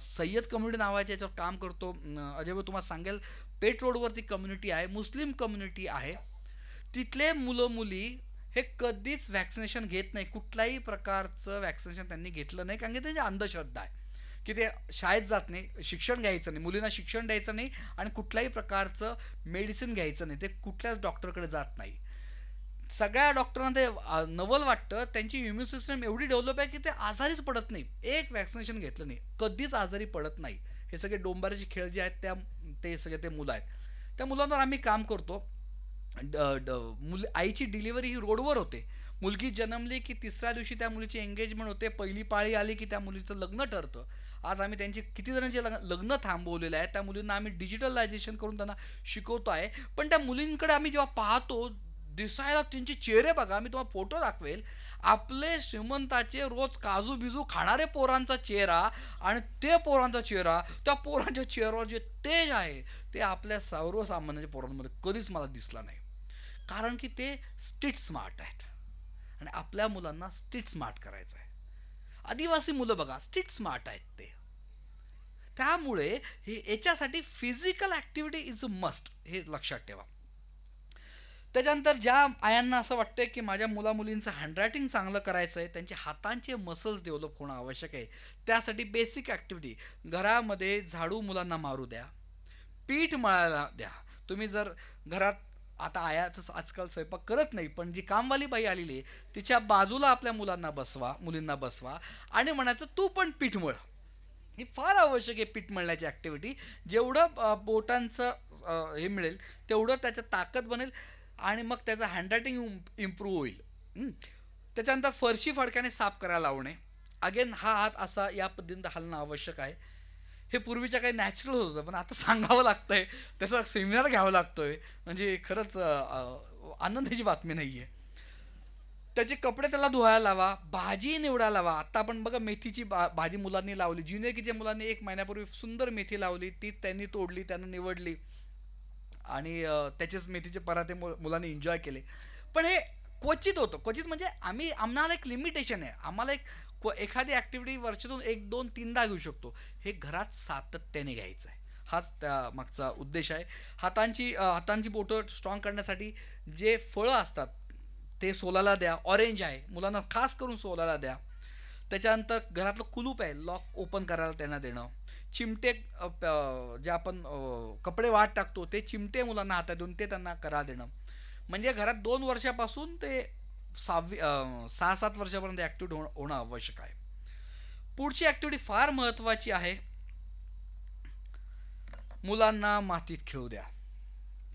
सय्यद कम्युनिटी नावाच्या याच्यावर काम करतो अजय तुम्हाला सांगेल पेट रोडवरती कम्युनिटी आहे मुस्लिम कम्युनिटी आहे तिथले मुलं मुली हे कधीच वॅक्सिनेशन घेत नाही कुठल्याही प्रकारचं व्हॅक्सिनेशन त्यांनी घेतलं नाही कारण की त्यांची अंधश्रद्धा आहे की ते शाळेत जात नाही शिक्षण घ्यायचं नाही मुलींना शिक्षण द्यायचं नाही आणि कुठल्याही प्रकारचं मेडिसिन घ्यायचं नाही ते कुठल्याच डॉक्टरकडे जात नाही सगळ्या डॉक्टरांना ते नवल वाटतं त्यांची इम्युन सिस्टम एवढी डेव्हलप आहे की ते आजारीच पडत नाही एक वॅक्सिनेशन घेतलं नाही कधीच आजारी पडत नाही हे सगळे डोंबाराचे खेळ जे आहेत त्या ते सगळे ते मुलं आहेत त्या मुलांवर आम्ही काम करतो मुल आईची डिलिव्हरी ही रोडवर होते मुलगी जन्मली की तिसऱ्या दिवशी त्या मुलीची एंगेजमेंट होते पहिली पाळी आली की त्या मुलीचं लग्न ठरतं आज आम्ही त्यांचे किती जणांचे लग्न थांबवलेले आहे त्या मुलींना आम्ही डिजिटलायझेशन करून त्यांना शिकवतो आहे पण त्या मुलींकडे आम्ही जेव्हा पाहतो दिसायला त्यांचे चेहरे बघा मी तुम्हाला फोटो दाखवेल आपले श्रीमंताचे रोज काजू बिजू खाणारे पोरांचा चेहरा आणि ते पोरांचा चेहरा त्या पोरांच्या चेहऱ्यावर जे तेज आहे ते आपल्या सर्वसामान्यांच्या पोरांमध्ये कधीच मला दिसला नाही कारण की ते स्ट्रीट स्मार्ट आहेत आणि आपल्या मुलांना स्ट्रीट स्मार्ट करायचं आहे आदिवासी मुलं बघा स्ट्रीट स्मार्ट आहेत ते त्यामुळे हे याच्यासाठी physical activity is a must हे लक्षात ठेवा त्याच्यानंतर ज्या आयांना असं वाटतं की माझ्या मुलामुलींचं हँडरायटिंग चांगलं करायचं आहे त्यांचे हातांचे मसल्स डेव्हलप होणं आवश्यक आहे त्यासाठी बेसिक ॲक्टिव्हिटी घरामध्ये झाडू मुलांना मारू द्या पीठ मळायला द्या तुम्ही जर घरात आता आयातच आजकाल स्वयंपाक करत नाही पण जी कामवाली बाई आलेली आहे तिच्या बाजूला आपल्या मुलांना बसवा मुलींना बसवा आणि म्हणायचं तू पण पीठ मळ ही फार आवश्यक आहे पीठ मळण्याची ॲक्टिव्हिटी जेवढं बोटांचं हे मिळेल तेवढं त्याचं ताकद बनेल आणि मग त्याचं हँडरायटिंग इम्प्रूव्ह होईल त्याच्यानंतर फरशी फडक्याने साफ करायला लावणे अगेन हा हात असा या पद्धतीनं हलणं आवश्यक आहे हे पूर्वीच्या काही नॅचरल होतं पण आता सांगावं लागतंय त्याचा सेमिनार घ्यावं लागतोय म्हणजे खरंच आनंदाची बातमी नाही आहे त्याचे कपडे त्याला धुवायला लावा भाजी निवडा लावा आत्ता आपण बघा मेथीची बा भाजी मुलांनी लावली की जे मुलांनी एक महिन्यापूर्वी सुंदर मेथी लावली ती त्यांनी तोडली त्यांना निवडली आणि त्याचेच मेथीचे पराठे मुलांनी एन्जॉय केले पण हे क्वचित होतो क्वचित म्हणजे आम्ही आम्हाला एक लिमिटेशन आहे आम्हाला एक एखादी ॲक्टिव्हिटी वर्षातून एक दोन तीनदा घेऊ शकतो हे घरात सातत्याने घ्यायचं आहे हाच त्या मागचा उद्देश आहे हातांची हातांची बोटं स्ट्रॉंग करण्यासाठी जे फळं असतात ते सोलाला द्या ऑरेंज आहे मुलांना खास करून सोलाला द्या त्याच्यानंतर घरातलं कुलूप आहे लॉक ओपन करायला त्यांना देणं चिमटे जे आपण कपडे वाट टाकतो ते चिमटे मुलांना हातात देऊन ते त्यांना करा देणं म्हणजे घरात दोन वर्षापासून ते सहावी सहा सात वर्षापर्यंत ॲक्टिव्हिटी होणं होणं आवश्यक आहे पुढची ॲक्टिव्हिटी फार महत्त्वाची आहे मुलांना मातीत खेळू द्या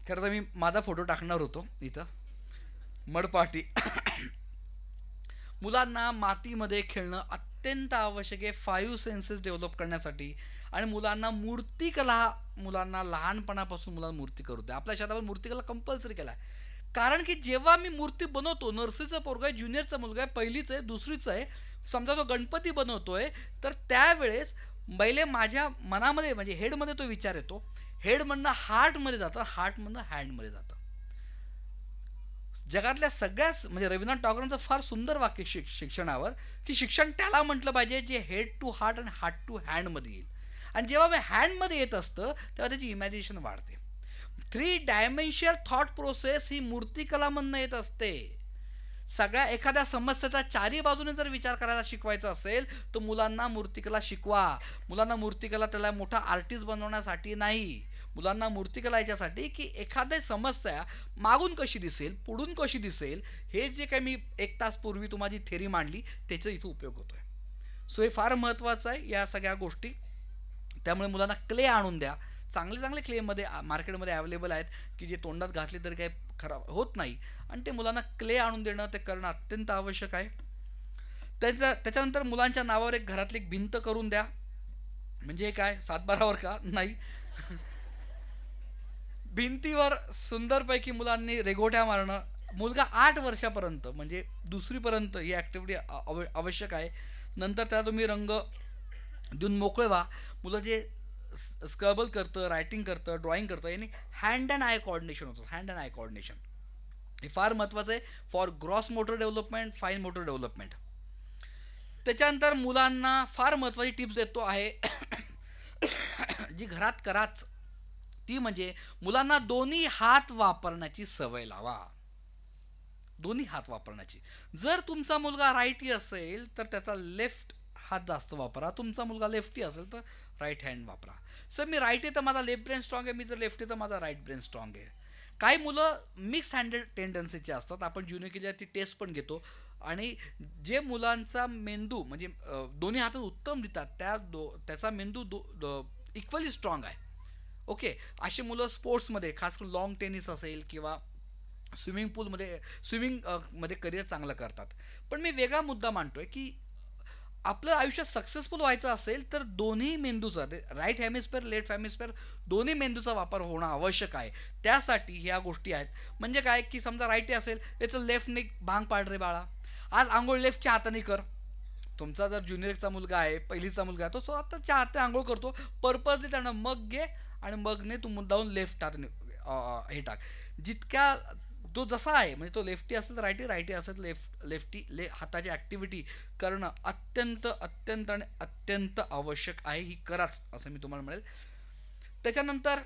खरं तर मी माझा फोटो टाकणार होतो इथं मडपाटी मुलांना मातीमध्ये खेळणं अत्यंत आवश्यक आहे फाईव्ह सेन्सेस डेव्हलप करण्यासाठी आणि मुलांना मूर्तिकला मुलांना लहानपणापासून मुलांना मूर्ती करू द्या आपल्या शेतावर मूर्तिकला कंपल्सरी केला आहे कारण की जेव्हा मी मूर्ती बनवतो नर्सरीचा पोरगा आहे ज्युनियरचा मुलगा आहे पहिलीच आहे दुसरीच आहे समजा तो गणपती बनवतोय तर त्यावेळेस पहिले माझ्या मनामध्ये म्हणजे हेडमध्ये तो विचार येतो हेड म्हणणं हार्टमध्ये जातं हार्टमधनं हँडमध्ये जातं जगातल्या सगळ्याच म्हणजे रवींद्रनाथ टागोरांचं फार सुंदर वाक्य शिक शिक्षणावर की शिक्षण त्याला म्हटलं पाहिजे जे हेड टू हार्ट आणि हार्ट टू हँडमध्ये येईल आणि जेव्हा मी हँडमध्ये येत असतं तेव्हा त्याची इमॅजिनेशन वाढते थ्री डायमेन्शियल थॉट प्रोसेस ही मूर्तिकलामधनं येत असते सगळ्या एखाद्या समस्येचा चारी बाजूने जर विचार करायला शिकवायचा असेल तर मुलांना मूर्तिकला शिकवा मुलांना मूर्तिकला त्याला मोठा आर्टिस्ट बनवण्यासाठी नाही मुलांना मूर्तिकला याच्यासाठी की एखाद्या समस्या मागून कशी दिसेल पुढून कशी दिसेल हे जे काही मी एक तास पूर्वी तुम्हाला जी थेरी मांडली त्याचा इथं उपयोग होतो आहे सो हे फार महत्त्वाचं आहे या सगळ्या गोष्टी त्यामुळे मुलांना क्ले आणून द्या चांगले चांगले क्लेमध्ये मार्केटमध्ये अवेलेबल आहेत की जे तोंडात घातले तरी काही खराब होत नाही आणि ते मुलांना क्ले आणून देणं ते करणं अत्यंत आवश्यक आहे त्याच्या त्याच्यानंतर मुलांच्या नावावर एक घरातली एक भिंत करून द्या म्हणजे काय सातबारावर का नाही भिंतीवर सुंदरपैकी मुलांनी रेघोट्या मारणं मुलगा आठ वर्षापर्यंत म्हणजे दुसरीपर्यंत ही ॲक्टिव्हिटी आवश्यक आहे नंतर त्याला तुम्ही रंग देऊन मोकळे व्हा मुलं जे स्क्रबल करतं रायटिंग करतं ड्रॉइंग करतं याने हँड अँड आय कॉर्डिनेशन होतं हँड अँड आय कॉर्डिनेशन हे फार महत्त्वाचं आहे for gross motor development fine motor development त्याच्यानंतर मुलांना फार महत्त्वाची टिप्स देतो आहे जी घरात कराच ती म्हणजे मुलांना दोन्ही हात वापरण्याची सवय लावा दोन्ही हात वापरण्याची जर तुमचा मुलगा राईटी असेल तर त्याचा लेफ्ट हात जास्त वापरा तुमचा मुलगा लेफ्टी असेल तर राईट हँड वापरा सर मी राईट आहे तर माझा लेफ्ट ब्रेन स्ट्रॉंग आहे मी जर लेफ्ट आहे तर माझा राईट ब्रेन स्ट्रॉंग आहे काही मुलं मिक्स हँडेड टेंडन्सीचे असतात आपण केली ती टेस्ट पण घेतो आणि जे मुलांचा मेंदू म्हणजे दोन्ही हातात उत्तम देतात त्या दो त्याचा मेंदू दो इक्वली स्ट्रॉंग आहे ओके असे मुलं स्पोर्ट्समध्ये खास करून लॉंग टेनिस असेल किंवा स्विमिंग पूलमध्ये स्विमिंग मध्ये करिअर चांगलं करतात पण मी वेगळा मुद्दा मांडतो आहे की आपलं आयुष्य सक्सेसफुल व्हायचं असेल तर दोन्ही मेंदूचा राईट हॅमिस्पेअर लेफ्ट हॅमिस्पेअर दोन्ही मेंदूचा वापर होणं आवश्यक आहे त्यासाठी ह्या गोष्टी आहेत म्हणजे काय की समजा राईट असेल त्याचं लेफ्ट नेक भांग पाड रे बाळा आज आंघोळ लेफ्टच्या हाताने कर तुमचा जर ज्युनियरचा मुलगा आहे पहिलीचा मुलगा आहे तो सो स्वतःच्या हाताने आंघोळ करतो पर्पजने त्यानं मग घे आणि मग ने तू मुद्दाहून लेफ्ट हाताने हे टाक जितक्या तो जसा आहे म्हणजे तो लेफ्टी असेल तर रायटी रायटी असेल लेफ्ट लेफ्टी ले हाताची ॲक्टिव्हिटी करणं अत्यंत अत्यंत आणि अत्यंत आवश्यक आहे ही कराच असं मी तुम्हाला म्हणेल त्याच्यानंतर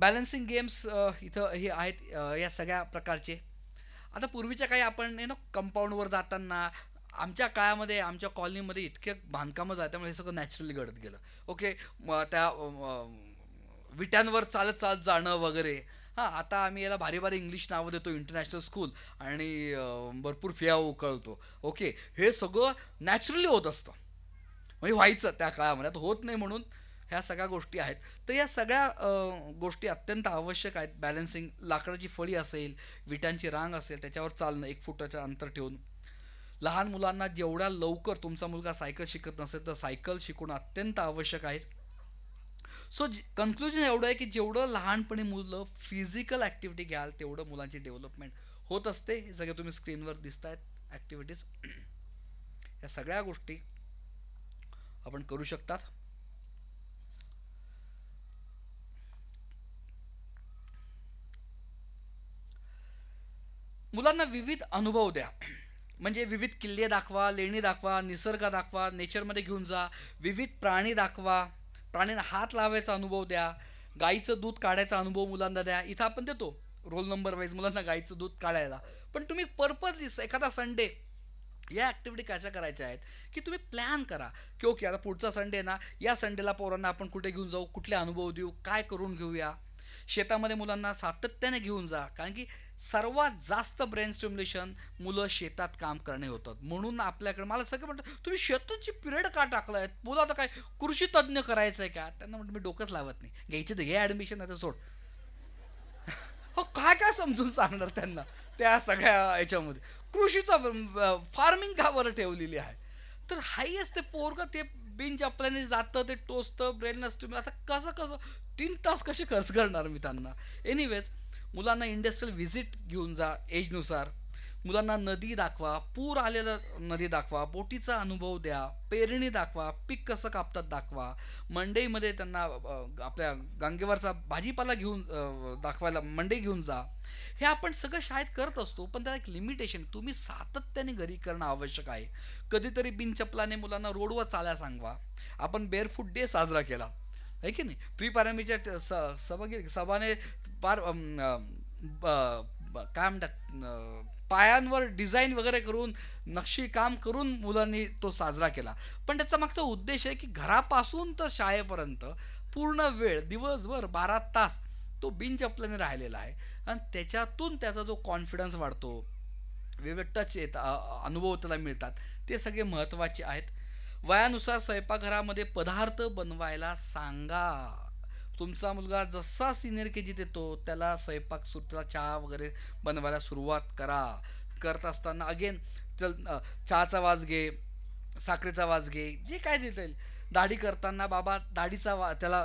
बॅलन्सिंग गेम्स इथं हे आहेत या सगळ्या प्रकारचे आता पूर्वीच्या काही आपण ना कंपाऊंडवर जाताना आमच्या काळामध्ये आमच्या कॉलनीमध्ये इतके बांधकामं जात त्यामुळे हे सगळं नॅचरली घडत गेलं ओके त्या विट्यांवर चालत चालत जाणं वगैरे हां आता आम्ही याला भारी भारी इंग्लिश नावं देतो इंटरनॅशनल स्कूल आणि भरपूर फिया उकळतो ओके हे सगळं नॅचरली होत असतं म्हणजे व्हायचं त्या काळामध्ये आता होत नाही म्हणून ह्या सगळ्या गोष्टी आहेत तर या सगळ्या गोष्टी अत्यंत आवश्यक आहेत बॅलन्सिंग लाकडाची फळी असेल विटांची रांग असेल त्याच्यावर चालणं एक फुटाच्या अंतर ठेवून लहान मुलांना जेवढ्या लवकर तुमचा मुलगा सायकल शिकत नसेल तर सायकल शिकवणं अत्यंत आवश्यक आहे सो कन्क्लुजन एवढं आहे की जेवढं लहानपणी मुलं फिजिकल ॲक्टिव्हिटी घ्याल तेवढं मुलांची डेव्हलपमेंट होत असते हे सगळे तुम्ही स्क्रीनवर दिसत आहेत ॲक्टिव्हिटीज या सगळ्या गोष्टी आपण करू शकतात मुलांना विविध अनुभव द्या म्हणजे विविध किल्ले दाखवा लेणी दाखवा निसर्ग दाखवा नेचरमध्ये घेऊन जा विविध प्राणी दाखवा प्राण्यांना हात लावायचा अनुभव द्या गाईचं दूध काढायचा अनुभव मुलांना द्या इथं आपण देतो रोल नंबर वाईज मुलांना गाईचं दूध काढायला पण तुम्ही पर्पजली एखादा संडे या ॲक्टिव्हिटी कशा करायच्या आहेत की तुम्ही प्लॅन करा की ओके आता पुढचा संडे ना या संडेला पोरांना आपण कुठे घेऊन जाऊ कुठले अनुभव देऊ काय करून घेऊया शेतामध्ये मुलांना सातत्याने घेऊन जा कारण की सर्वात जास्त ब्रेन स्टिम्युलेशन मुलं शेतात काम करणे होतात म्हणून आपल्याकडे मला सगळं म्हणतात तुम्ही शेताची पिरियड का टाकलाय मुलं आता काय कृषी तज्ञ करायचं आहे का त्यांना म्हणतो मी डोकंच लावत नाही घ्यायचे तर घ्या ॲडमिशन आता सोड हो काय काय समजून सांगणार त्यांना त्या सगळ्या याच्यामध्ये कृषीचं फार्मिंग का ठेवलेली आहे तर हायच ते पोरगं ते बिंच आपल्याने जातं ते टोचतं ब्रेन नसतं आता कसं कसं तीन तास कसे खर्च करणार मी त्यांना एनिवेज मुलांना इंडस्ट्रियल व्हिजिट घेऊन जा एजनुसार मुलांना नदी दाखवा पूर आलेला नदी दाखवा बोटीचा अनुभव द्या पेरणी दाखवा पीक कसं कापतात दाखवा मंडईमध्ये त्यांना आपल्या गांगेवरचा भाजीपाला घेऊन दाखवायला मंडई घेऊन जा हे आपण सगळं शाळेत करत असतो पण त्याला एक लिमिटेशन तुम्ही सातत्याने घरी करणं आवश्यक आहे कधीतरी बिनचपलाने मुलांना रोडवर चाल्या सांगवा आपण बेअरफूट डे साजरा केला आहे की नाही प्री प्रायमरीच्या सभा सभाने फार काय म्हणतात पायांवर डिझाईन वगैरे करून नक्षी काम करून मुलांनी तो साजरा केला पण त्याचा मागचा उद्देश आहे की घरापासून तर शाळेपर्यंत पूर्ण वेळ दिवसभर बारा तास तो बिनचपल्याने राहिलेला आहे आणि त्याच्यातून त्याचा जो कॉन्फिडन्स वाढतो वेगवेगळे टच येत अनुभव त्याला मिळतात ते सगळे महत्त्वाचे आहेत वयानुसार स्वयंपाकघरामध्ये पदार्थ बनवायला सांगा तुमचा मुलगा जसा सिनियर के जीत येतो त्याला स्वयंपाक चहा वगैरे बनवायला सुरुवात करा करत असताना अगेन चल चहाचा वास घे साखरेचा वास घे जे काय देता येईल दाढी करताना बाबा दाढीचा वा त्याला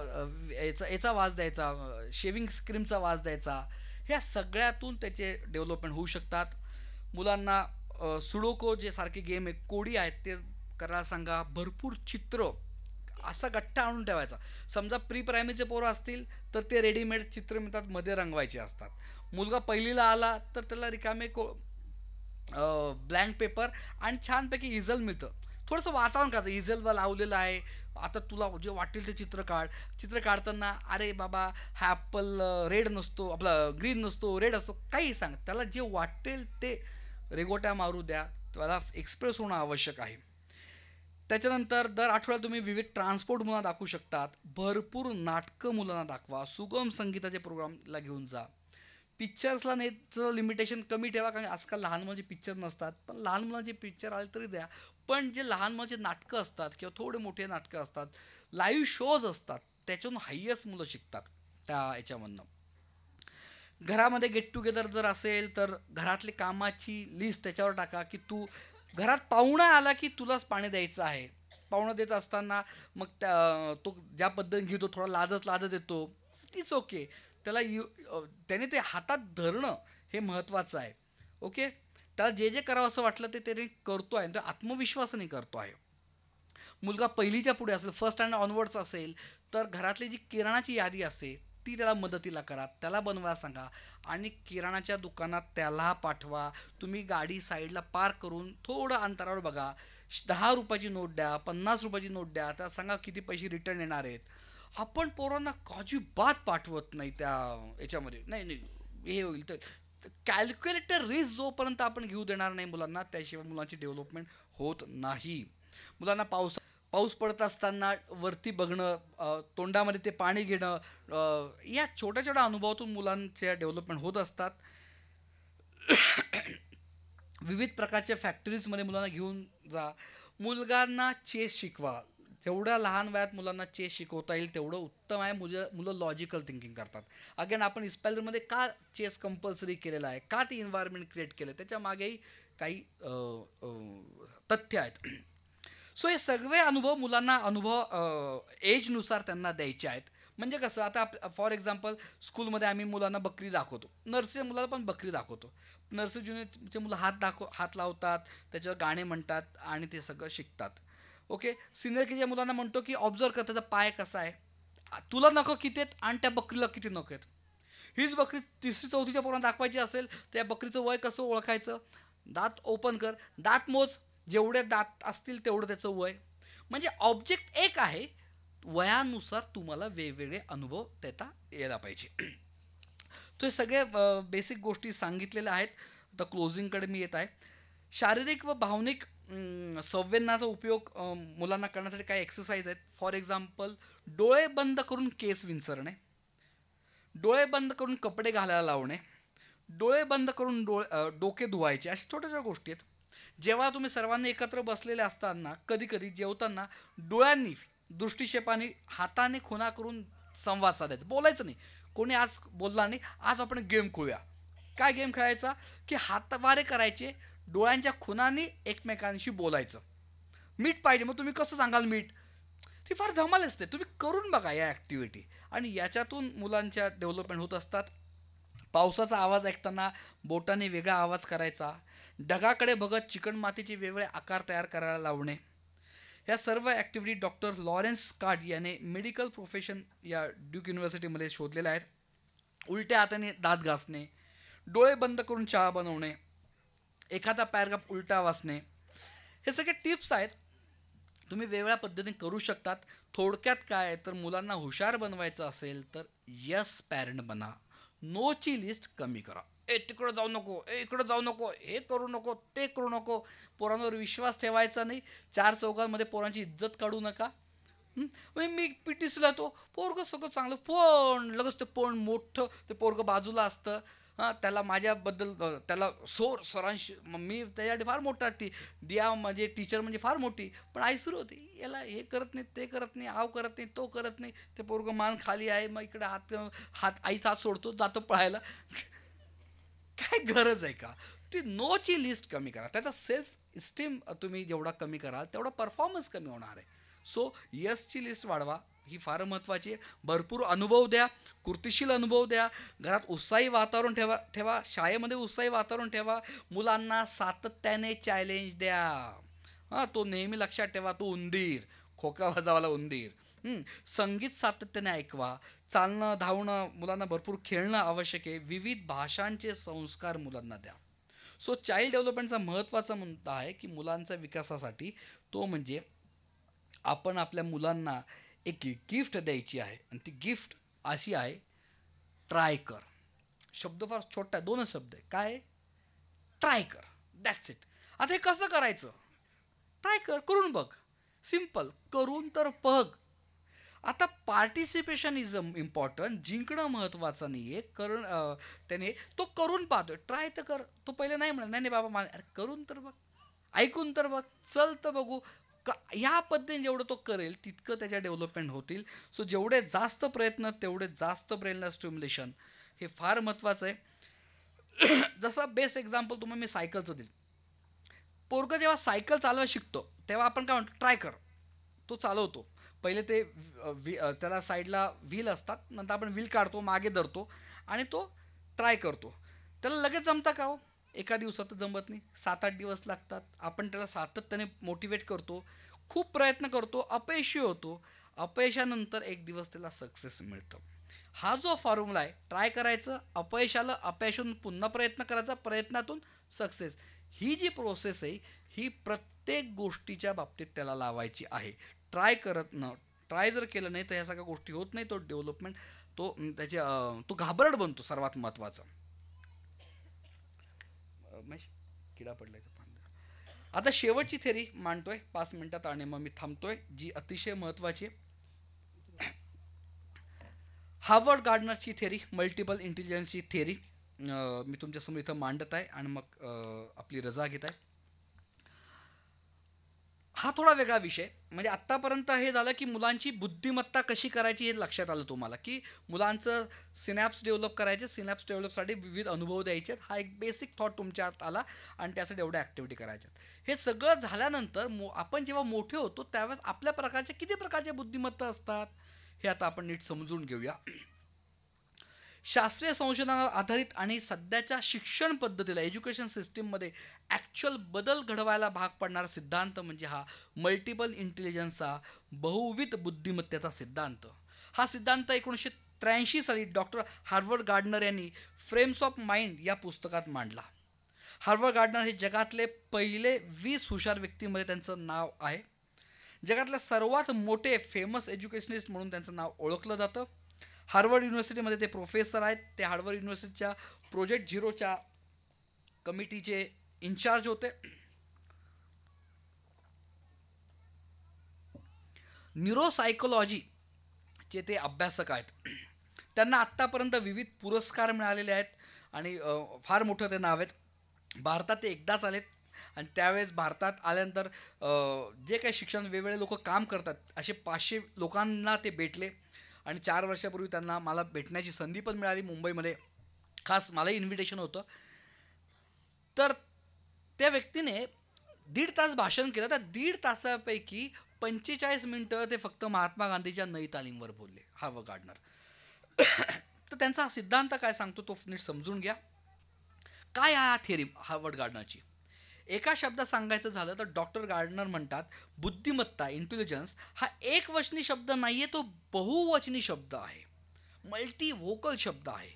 याचा याचा वास द्यायचा शेविंग स्क्रीमचा वास द्यायचा ह्या सगळ्यातून त्याचे डेव्हलपमेंट होऊ शकतात मुलांना सुडोको जे सारखे गेम आहे कोडी आहेत ते करायला सांगा भरपूर चित्र असा गट्टा आणून ठेवायचा समजा प्री प्रायमरीचे पोरं असतील तर ते रेडीमेड चित्र मिळतात मध्ये रंगवायचे असतात मुलगा पहिलीला आला तर त्याला रिकामे को ब्लँक पेपर आणि छानपैकी इझल मिळतं थोडंसं वातावरण करायचं इझलवर लावलेलं आहे आता तुला जे वाटेल ते चित्र काढ चित्र काढताना अरे बाबा हा ॲपल रेड नसतो आपला ग्रीन नसतो रेड असतो काही सांग त्याला जे वाटेल ते रेगोट्या मारू द्या त्याला एक्सप्रेस होणं आवश्यक आहे त्याच्यानंतर दर आठवड्यात तुम्ही विविध ट्रान्सपोर्ट मुलांना दाखवू शकतात भरपूर नाटकं मुलांना दाखवा सुगम संगीताचे प्रोग्रामला घेऊन जा पिक्चर्सला नेचं लिमिटेशन कमी ठेवा कारण आजकाल लहान मुलांचे पिक्चर नसतात पण लहान मुलांचे पिक्चर आले तरी द्या पण जे लहान मुलांचे नाटकं असतात किंवा थोडे मोठे नाटकं असतात लाईव्ह शोज असतात त्याच्यातून हायेस्ट मुलं शिकतात त्या याच्यामधनं घरामध्ये गेट टुगेदर जर असेल तर घरातले कामाची लिस्ट त्याच्यावर टाका की तू घरात पाहुणा आला की तुलाच पाणी द्यायचं आहे पाहुणं देत असताना मग त्या तो ज्या पद्धतीने घेतो थोडा लाजत लाजत येतो इट्स ओके त्याला यु त्याने ते हातात धरणं हे महत्त्वाचं आहे ओके त्याला जे जे करावं असं वाटलं ते त्याने करतो आहे तो आत्मविश्वासाने करतो आहे मुलगा पहिलीच्या पुढे असेल फर्स्ट स्टँडर्ड ऑनवर्ड्स असेल तर घरातली जी किराणाची यादी असते ती त्याला मदतीला करा त्याला बनवायला सांगा आणि किराणाच्या दुकानात त्याला पाठवा तुम्ही गाडी साईडला पार्क करून थोडं अंतरावर बघा दहा रुपयाची नोट द्या पन्नास रुपयाची नोट द्या त्याला सांगा किती पैसे रिटर्न येणार आहेत आपण पोरांना अजिबात पाठवत नाही त्या याच्यामध्ये नाही नाही हे होईल तर कॅल्क्युलेटर रिस्क जोपर्यंत आपण घेऊ देणार नाही मुलांना त्याशिवाय मुलांची डेव्हलपमेंट होत नाही मुलांना पावसा पाऊस पडत असताना वरती बघणं तोंडामध्ये ते पाणी घेणं या छोट्या छोट्या अनुभवातून मुलांच्या डेव्हलपमेंट होत असतात विविध प्रकारच्या फॅक्टरीजमध्ये मुलांना घेऊन जा मुलगांना चेस शिकवा जेवढ्या लहान वयात मुलांना चेस शिकवता येईल तेवढं उत्तम आहे मुलं मुलं लॉजिकल थिंकिंग करतात अगेन आपण इस्पायलरमध्ये का चेस कंपल्सरी केलेला आहे का ते इन्व्हायरमेंट क्रिएट केलं त्याच्या त्याच्यामागेही काही तथ्य आहेत सो हे सगळे अनुभव मुलांना अनुभव एजनुसार त्यांना द्यायचे आहेत म्हणजे कसं आता फॉर एक्झाम्पल स्कूलमध्ये आम्ही मुलांना बकरी दाखवतो नर्सरी मुलाला पण बकरी दाखवतो नर्सरी जुनेचे मुलं हात दाखव हात लावतात त्याच्यावर गाणे म्हणतात आणि ते सगळं शिकतात ओके सिनियर केजीच्या मुलांना म्हणतो की ऑब्झर्व कर त्याचा पाय कसा आहे तुला नको किती आहेत आणि त्या बकरीला किती नको आहेत हीच बकरी तिसरी चौथीच्या पोरांना दाखवायची असेल तर या बकरीचं वय कसं ओळखायचं दात ओपन कर दात मोज जेवढे दात असतील तेवढं त्याचं वय म्हणजे ऑब्जेक्ट एक आहे वयानुसार तुम्हाला वेगवेगळे अनुभव त्याचा यायला पाहिजे तो हे सगळे बेसिक गोष्टी सांगितलेल्या आहेत आता क्लोजिंगकडे मी येत आहे शारीरिक व भावनिक संवेदनाचा उपयोग मुलांना करण्यासाठी काही एक्सरसाइज आहेत फॉर एक्झाम्पल डोळे बंद करून केस विंचरणे डोळे बंद करून कपडे घालायला लावणे डोळे बंद करून डोळे डोके धुवायचे अशा छोट्या छोट्या गोष्टी आहेत जेव्हा तुम्ही सर्वांनी एकत्र बसलेले असताना कधीकधी जेवताना डोळ्यांनी दृष्टिक्षेपाने हाताने खुना करून संवाद साधायचा बोलायचं नाही कोणी आज बोलला नाही आज आपण गेम खेळूया काय गेम खेळायचा की हातवारे करायचे डोळ्यांच्या खुनाने एकमेकांशी बोलायचं मीठ पाहिजे मग तुम्ही कसं सांगाल मीठ ती फार धमाल असते तुम्ही करून बघा या ॲक्टिव्हिटी आणि याच्यातून मुलांच्या डेव्हलपमेंट होत असतात पावसाचा आवाज ऐकताना बोटाने वेगळा आवाज करायचा ढगाकडे बघत चिकणमातीचे वेगवेगळे आकार तयार करायला लावणे ह्या सर्व ॲक्टिव्हिटी डॉक्टर लॉरेन्स कार्ड याने मेडिकल प्रोफेशन या ड्यूक युनिव्हर्सिटीमध्ये शोधलेल्या आहेत उलट्या हाताने दात घासणे डोळे बंद करून चहा बनवणे एखादा पॅरग्राफ उलटा वाचणे हे सगळे टिप्स आहेत तुम्ही वेगळ्या पद्धतीने करू शकतात थोडक्यात काय तर मुलांना हुशार बनवायचं असेल तर यस पॅरेंट बना नोची लिस्ट कमी करा ए तिकडं जाऊ नको ए इकडं जाऊ नको हे करू नको ते करू नको पोरांवर विश्वास ठेवायचा नाही चार चौघांमध्ये पोरांची इज्जत काढू नका म्हणजे मी पी टी सीला तो पोरगं सगळं चांगलं पण लगेच ते पण मोठं ते पोरगं बाजूला असतं हां त्याला माझ्याबद्दल त्याला सोर स्वरांशी मी त्याच्यासाठी फार मोठा टी दिया म्हणजे टीचर म्हणजे फार मोठी पण आई सुरू होती याला हे करत नाही ते करत नाही आव करत नाही तो करत नाही ते पोरगं मान खाली आहे मग इकडे हात हात आईचा हात सोडतो जातो पळायला काय गरज आहे का ती नोची लिस्ट कमी करा त्याचा सेल्फ इस्टीम तुम्ही जेवढा कमी कराल तेवढा परफॉर्मन्स कमी होणार आहे सो यसची लिस्ट वाढवा ही फार महत्त्वाची आहे भरपूर अनुभव द्या कृतिशील अनुभव द्या घरात उत्साही वातावरण ठेवा ठेवा शाळेमध्ये उत्साही वातावरण ठेवा मुलांना सातत्याने चॅलेंज द्या हां तो नेहमी लक्षात ठेवा तो उंदीर खोका वाजावाला उंदीर संगीत सातत्याने ऐकवा चालणं धावणं मुलांना भरपूर खेळणं आवश्यक आहे विविध भाषांचे संस्कार मुलांना द्या सो चाइल्ड डेव्हलपमेंटचा महत्त्वाचा मुद्दा आहे की मुलांच्या विकासासाठी तो म्हणजे आपण आपल्या मुलांना एक गिफ्ट द्यायची आहे आणि ती गिफ्ट अशी आहे ट्राय कर शब्द फार छोटा आहे दोनच शब्द आहे काय ट्राय कर दॅट्स इट आता हे कसं करायचं ट्राय कर करून बघ सिम्पल करून तर बघ आता पार्टिसिपेशन इज इम्पॉर्टंट जिंकणं महत्त्वाचं नाही आहे करून त्याने तो करून पाहतोय ट्राय तर कर तो पहिले नाही म्हणा नाही नाही बाबा मान अरे करून तर बघ ऐकून तर बघ चल तर बघू का ह्या पद्धतीने जेवढं तो करेल तितकं त्याच्या डेव्हलपमेंट होतील सो जेवढे जास्त प्रयत्न तेवढे जास्त ब्रेनला स्टिम्युलेशन हे फार महत्त्वाचं आहे जसा बेस्ट एक्झाम्पल तुम्हाला मी सायकलचं देईल पोरगं जेव्हा सायकल चालवायला शिकतो तेव्हा आपण काय म्हणतो ट्राय कर तो चालवतो पहिले ते वि त्याला साईडला व्हील असतात नंतर आपण व्हील काढतो मागे धरतो आणि तो ट्राय करतो त्याला लगेच जमता का हो एका दिवसात जमत नाही सात आठ दिवस लागतात आपण त्याला सातत्याने मोटिवेट करतो खूप प्रयत्न करतो अपयशी होतो अपयशानंतर एक दिवस त्याला सक्सेस मिळतं हा जो फॉर्म्युला आहे ट्राय करायचं अपयशाला अपयशून पुन्हा प्रयत्न करायचा प्रयत्नातून सक्सेस ही जी प्रोसेस आहे ही प्रत्येक गोष्टीच्या बाबतीत त्याला लावायची आहे ट्राय करत न ट्राय जर केलं नाही तर ह्या सगळ्या गोष्टी होत नाही तो डेव्हलपमेंट तो त्याच्या तो घाबरड बनतो सर्वात महत्त्वाचा किडा पडलाय आता शेवटची थेरी मांडतोय पाच मिनिटात आणि मग मी थांबतोय जी अतिशय महत्त्वाची हार्वर्ड गार्डनरची थेरी मल्टिपल इंटेलिजन्सची थेरी मी तुमच्यासमोर इथं मांडत आहे आणि मग आपली रजा घेत आहे हा थोडा वेगळा विषय म्हणजे आत्तापर्यंत हे झालं की मुलांची बुद्धिमत्ता कशी करायची हे लक्षात आलं तुम्हाला की मुलांचं सिनॅप्स डेव्हलप करायचे सिनॅप्स डेव्हलपसाठी विविध अनुभव द्यायचे हा एक बेसिक थॉट तुमच्या तुमच्यात आला आणि त्यासाठी एवढ्या ॲक्टिव्हिटी करायच्यात हे सगळं झाल्यानंतर मो आपण जेव्हा मोठे होतो त्यावेळेस आपल्या प्रकारच्या किती प्रकारच्या बुद्धिमत्ता असतात हे आता आपण नीट समजून घेऊया शास्त्रीय संशोधनावर आधारित आणि सध्याच्या शिक्षण पद्धतीला एज्युकेशन सिस्टीममध्ये ॲक्च्युअल बदल घडवायला भाग पडणारा सिद्धांत म्हणजे हा मल्टिपल इंटेलिजन्सचा बहुविध बुद्धिमत्तेचा सिद्धांत हा सिद्धांत एकोणीसशे त्र्याऐंशी साली डॉक्टर हार्वर्ड गार्डनर यांनी फ्रेम्स ऑफ माइंड या पुस्तकात मांडला हार्वर्ड गार्डनर हे जगातले पहिले वीस हुशार व्यक्तीमध्ये त्यांचं नाव आहे जगातल्या सर्वात मोठे फेमस एज्युकेशनिस्ट म्हणून त्यांचं नाव ओळखलं जातं हार्वर्ड युनिव्हर्सिटीमध्ये ते प्रोफेसर आहेत ते हार्वर्ड युनिव्हर्सिटीच्या प्रोजेक्ट झिरोच्या कमिटीचे इन्चार्ज होते न्यूरोसायकोलॉजीचे ते अभ्यासक आहेत त्यांना आत्तापर्यंत विविध पुरस्कार मिळालेले आहेत आणि फार मोठं ते नाव आहेत भारतात ते एकदाच आलेत आणि त्यावेळेस भारतात आल्यानंतर जे काही शिक्षण वेगवेगळे लोक काम करतात असे पाचशे लोकांना ते भेटले आणि चार वर्षापूर्वी त्यांना मला भेटण्याची संधी पण मिळाली मुंबईमध्ये खास मलाही इन्व्हिटेशन होतं तर त्या व्यक्तीने दीड तास भाषण केलं त्या दीड तासापैकी पंचेचाळीस मिनटं ते फक्त महात्मा गांधीच्या नई तालीमवर बोलले व गार्डनर तर त्यांचा सिद्धांत काय सांगतो तो नीट समजून घ्या काय हा थेरी हार्वर्ड गार्डनरची एका शब्दात सांगायचं झालं तर डॉक्टर गार्डनर म्हणतात बुद्धिमत्ता इंटेलिजन्स हा एकवचनी शब्द नाही आहे तो बहुवचनी शब्द आहे मल्टी व्होकल शब्द आहे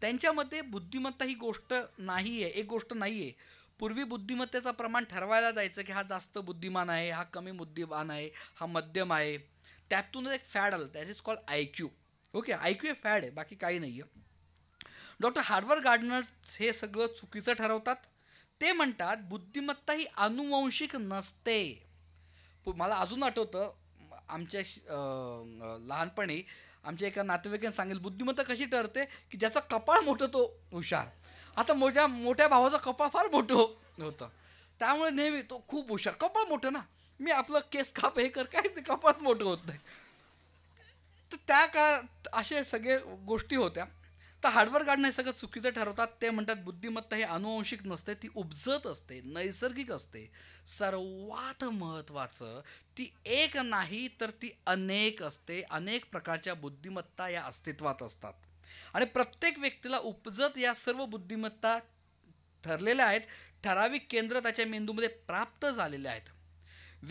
त्यांच्यामध्ये बुद्धिमत्ता ही गोष्ट नाही आहे एक गोष्ट नाही आहे पूर्वी बुद्धिमत्तेचं प्रमाण ठरवायला जायचं की हा जास्त बुद्धिमान आहे हा कमी बुद्धिमान आहे हा मध्यम आहे त्यातूनच एक फॅड आलं that is call I Q okay I Q हे फॅड आहे बाकी काही नाही आहे डॉक्टर हार्वर्ड गार्डनर्स हे सगळं चुकीचं ठरवतात ते म्हणतात बुद्धिमत्ता ही अनुवंशिक नसते मला अजून आठवतं आमच्या लहानपणी आमच्या एका नातेवाईकांनी सांगेल बुद्धिमत्ता कशी ठरते की ज्याचा कपाळ मोठं तो हुशार आता मोठ्या मोठ्या भावाचा कपाळ फार मोठं होतं त्यामुळे नेहमी तो खूप हुशार कपाळ मोठं ना मी आपलं केस काप हे कर काय ते कपाळच मोठं होत नाही तर त्या काळात असे सगळे गोष्टी होत्या तर हार्डवर्क काढणं हे सगळं चुकीचं ठरवतात ते म्हणतात बुद्धिमत्ता हे अनुवंशिक नसते ती उपजत असते नैसर्गिक असते सर्वात महत्त्वाचं ती एक नाही तर ती अनेक असते अनेक प्रकारच्या बुद्धिमत्ता या अस्तित्वात असतात आणि प्रत्येक व्यक्तीला उपजत या सर्व बुद्धिमत्ता ठरलेल्या आहेत ठराविक केंद्र त्याच्या मेंदूमध्ये प्राप्त झालेले आहेत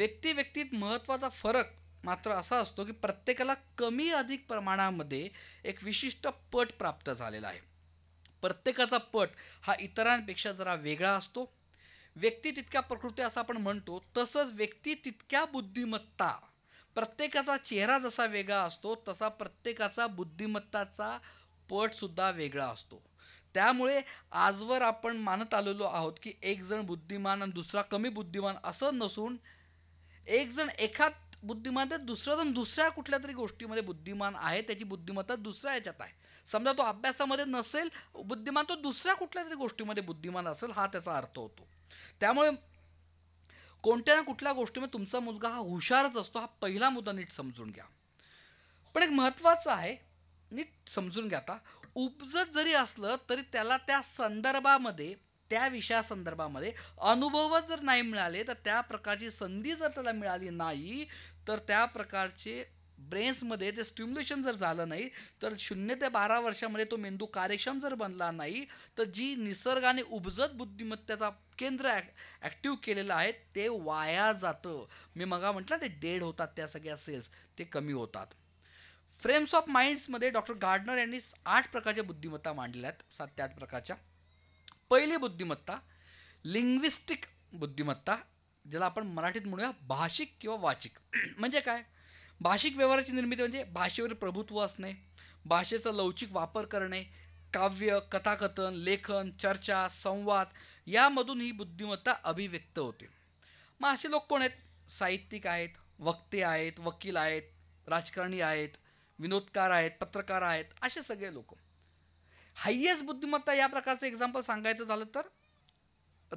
व्यक्ती महत्त्वाचा फरक मात्र असा असतो की प्रत्येकाला कमी अधिक प्रमाणामध्ये एक विशिष्ट पट प्राप्त झालेला आहे प्रत्येकाचा पट हा इतरांपेक्षा जरा वेगळा असतो व्यक्ती तितक्या प्रकृती असं आपण म्हणतो तसंच व्यक्ती तितक्या बुद्धिमत्ता प्रत्येकाचा चेहरा जसा वेगळा असतो तसा प्रत्येकाचा बुद्धिमत्ताचा पटसुद्धा वेगळा असतो त्यामुळे आजवर आपण मानत आलेलो आहोत की एकजण बुद्धिमान आणि दुसरा कमी बुद्धिमान असं नसून एकजण एखाद बुद्धिमान तर दुसरं दुसऱ्या कुठल्या तरी गोष्टीमध्ये बुद्धिमान आहे त्याची बुद्धिमत्ता दुसऱ्या याच्यात आहे समजा तो अभ्यासामध्ये नसेल बुद्धिमान तो दुसऱ्या कुठल्या तरी गोष्टीमध्ये बुद्धिमान असेल हा त्याचा अर्थ होतो त्यामुळे कोणत्या ना कुठल्या गोष्टीमध्ये तुमचा मुलगा हा हुशारच असतो हा पहिला मुद्दा नीट समजून घ्या पण एक महत्त्वाचं आहे नीट समजून घ्या आता उपजत जरी असलं तरी त्याला त्या संदर्भामध्ये त्या विषयासंदर्भामध्ये अनुभव जर नाही मिळाले तर त्या प्रकारची संधी जर त्याला मिळाली नाही तर त्या प्रकारचे ब्रेन्समध्ये ते स्ट्युम्युलेशन जर झालं नाही तर शून्य ते बारा वर्षामध्ये तो मेंदू कार्यक्षम जर बनला नाही तर जी निसर्गाने उपजत बुद्धिमत्तेचा केंद्र ॲक्टिव्ह केलेलं आहे ते वाया जातं मी मगा म्हटलं ते डेड होतात त्या सगळ्या सेल्स ते कमी होतात फ्रेम्स ऑफ माइंड्समध्ये डॉक्टर गार्डनर यांनी आठ प्रकारच्या बुद्धिमत्ता मांडल्या आहेत सात ते आठ प्रकारच्या पहिली बुद्धिमत्ता लिंग्विस्टिक बुद्धिमत्ता ज्याला आपण मराठीत म्हणूया भाषिक किंवा वाचिक म्हणजे काय भाषिक व्यवहाराची निर्मिती म्हणजे भाषेवर प्रभुत्व असणे भाषेचा लवचिक वापर करणे काव्य कथाकथन लेखन चर्चा संवाद यामधून ही बुद्धिमत्ता अभिव्यक्त होते मग असे लोक कोण आहेत साहित्यिक आहेत वक्ते आहेत वकील आहेत राजकारणी आहेत विनोदकार आहेत पत्रकार आहेत असे सगळे लोक हायेस्ट बुद्धिमत्ता या प्रकारचं एक्झाम्पल सांगायचं झालं तर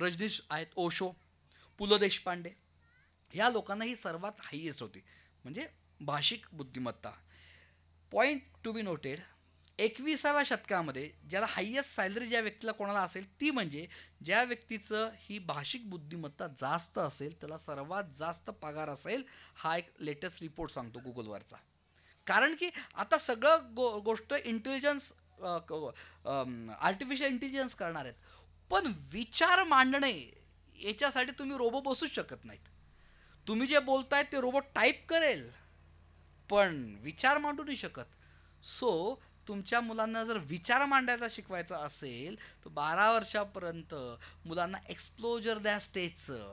रजनीश आहेत ओशो पु ल देशपांडे या लोकांना ही सर्वात हायेस्ट होती म्हणजे भाषिक बुद्धिमत्ता पॉईंट टू बी नोटेड एकविसाव्या शतकामध्ये ज्याला हायेस्ट सॅलरी ज्या व्यक्तीला कोणाला असेल ती म्हणजे ज्या व्यक्तीचं ही भाषिक बुद्धिमत्ता जास्त असेल त्याला सर्वात जास्त पगार असेल हा एक लेटेस्ट रिपोर्ट सांगतो गुगलवरचा कारण की आता सगळं गो गोष्ट इंटेलिजन्स आर्टिफिशियल इंटेलिजन्स करणार आहेत पण विचार मांडणे याच्यासाठी तुम्ही रोबो बसूच शकत नाहीत तुम्ही जे बोलताय ते रोबोट टाईप करेल पण विचार मांडू नाही शकत सो तुमच्या मुलांना जर विचार मांडायचा शिकवायचा असेल तर बारा वर्षापर्यंत मुलांना एक्सप्लोजर द्या स्टेजचं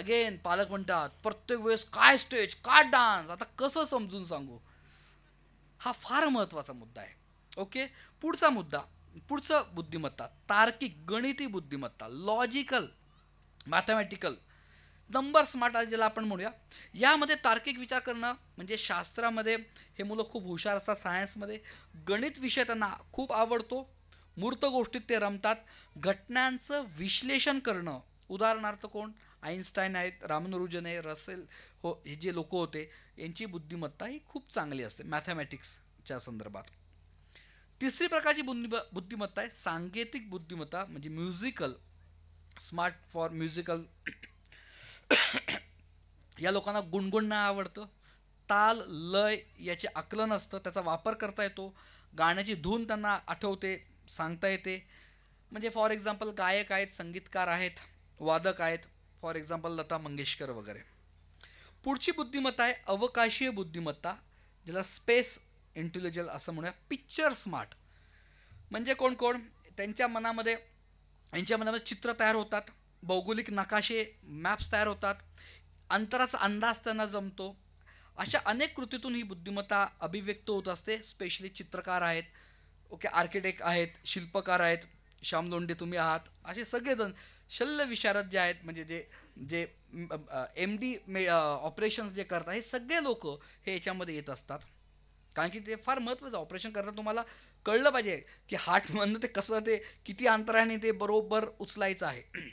अगेन पालक म्हणतात प्रत्येक वेळेस काय स्टेज काय डान्स आता कसं समजून सांगू हा फार महत्त्वाचा मुद्दा आहे ओके पुढचा मुद्दा पुढचं बुद्धिमत्ता तार्किक गणिती बुद्धिमत्ता लॉजिकल मॅथमॅटिकल नंबर स्मार्ट आहे ज्याला आपण म्हणूया यामध्ये तार्किक विचार करणं म्हणजे शास्त्रामध्ये हे मुलं खूप हुशार असतात सायन्समध्ये गणित विषय त्यांना खूप आवडतो मूर्त गोष्टीत ते रमतात घटनांचं विश्लेषण करणं उदाहरणार्थ कोण आईन्स्टाईन आहेत रामनुरुजन आहे रसेल हो हे जे लोक होते यांची बुद्धिमत्ता ही खूप चांगली असते मॅथमॅटिक्सच्या संदर्भात तिसरी प्रकारची बुद्धिम बुद्धिमत्ता आहे सांकेतिक बुद्धिमत्ता म्हणजे म्युझिकल स्मार्ट फॉर म्युझिकल या लोकांना गुणगुणणं आवडतं ताल लय याचे आकलन असतं त्याचा वापर करता येतो गाण्याची धून त्यांना आठवते सांगता येते म्हणजे फॉर एक्झाम्पल गायक आहेत संगीतकार आहेत वादक आहेत फॉर एक्झाम्पल लता मंगेशकर वगैरे पुढची बुद्धिमत्ता आहे अवकाशीय बुद्धिमत्ता ज्याला स्पेस इंटेलिजल असं म्हणूया पिक्चर स्मार्ट म्हणजे कोण कोण त्यांच्या मनामध्ये यांच्या मनामध्ये चित्र तयार होतात भौगोलिक नकाशे मॅप्स तयार होतात अंतराचा अंदाज त्यांना जमतो अशा अनेक कृतीतून ही बुद्धिमत्ता अभिव्यक्त होत असते स्पेशली चित्रकार आहेत ओके आर्किटेक्ट आहेत शिल्पकार आहेत श्याम तुम्ही आहात असे सगळेजण शल्य विशारद जे आहेत म्हणजे जे जे एम डी मे ऑपरेशन्स जे करतात हे सगळे लोक हे याच्यामध्ये येत असतात कारण की ते फार महत्त्वाचं ऑपरेशन करताना तुम्हाला कळलं पाहिजे की हार्ट म्हणणं ते कसं ते किती अंतराने ते बरोबर उचलायचं आहे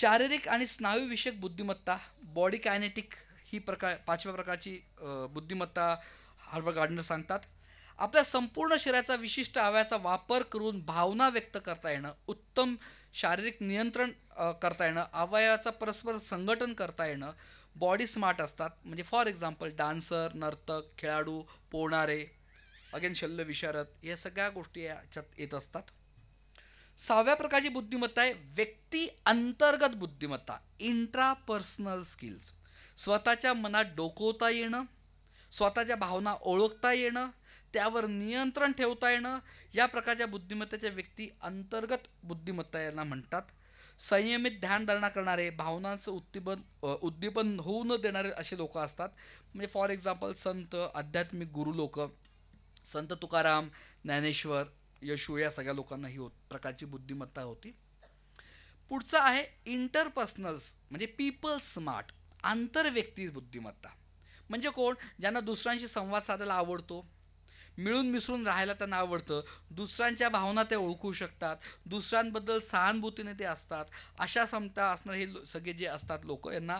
शारीरिक आणि स्नायूविषयक बुद्धिमत्ता बॉडी कायनेटिक ही प्रकार पाचव्या प्रकारची बुद्धिमत्ता हार्व गार्डनर सांगतात आपल्या संपूर्ण शरीराचा विशिष्ट आवयाचा वापर करून भावना व्यक्त करता येणं उत्तम शारीरिक नियंत्रण करता येणं अवयवाचं परस्पर संघटन करता येणं बॉडी स्मार्ट असतात म्हणजे फॉर एक्झाम्पल डान्सर नर्तक खेळाडू पोहणारे अगेन शल्य विशारद या सगळ्या गोष्टी याच्यात येत असतात सहाव्या प्रकारची बुद्धिमत्ता आहे व्यक्ती अंतर्गत बुद्धिमत्ता इंट्रापर्सनल स्किल्स स्वतःच्या मनात डोकवता येणं स्वतःच्या भावना ओळखता येणं त्यावर नियंत्रण ठेवता येणं या प्रकारच्या बुद्धिमत्तेच्या व्यक्ती अंतर्गत बुद्धिमत्ता यांना म्हणतात संयमित ध्यानधारणा करणारे भावनांचं उद्दीपन उद्दीपन होऊ न देणारे असे लोक असतात म्हणजे फॉर एक्झाम्पल संत आध्यात्मिक गुरु लोक संत तुकाराम ज्ञानेश्वर यशू या सगळ्या लोकांना ही प्रकारची बुद्धिमत्ता होती पुढचं आहे इंटरपर्सनल्स म्हणजे पीपल स्मार्ट आंतरव्यक्ती बुद्धिमत्ता म्हणजे कोण ज्यांना दुसऱ्यांशी संवाद साधायला आवडतो मिळून मिसळून राहायला त्यांना आवडतं दुसऱ्यांच्या भावना ते ओळखू शकतात दुसऱ्यांबद्दल सहानुभूतीने ते असतात अशा समता असणारे हे सगळे जे असतात लोक यांना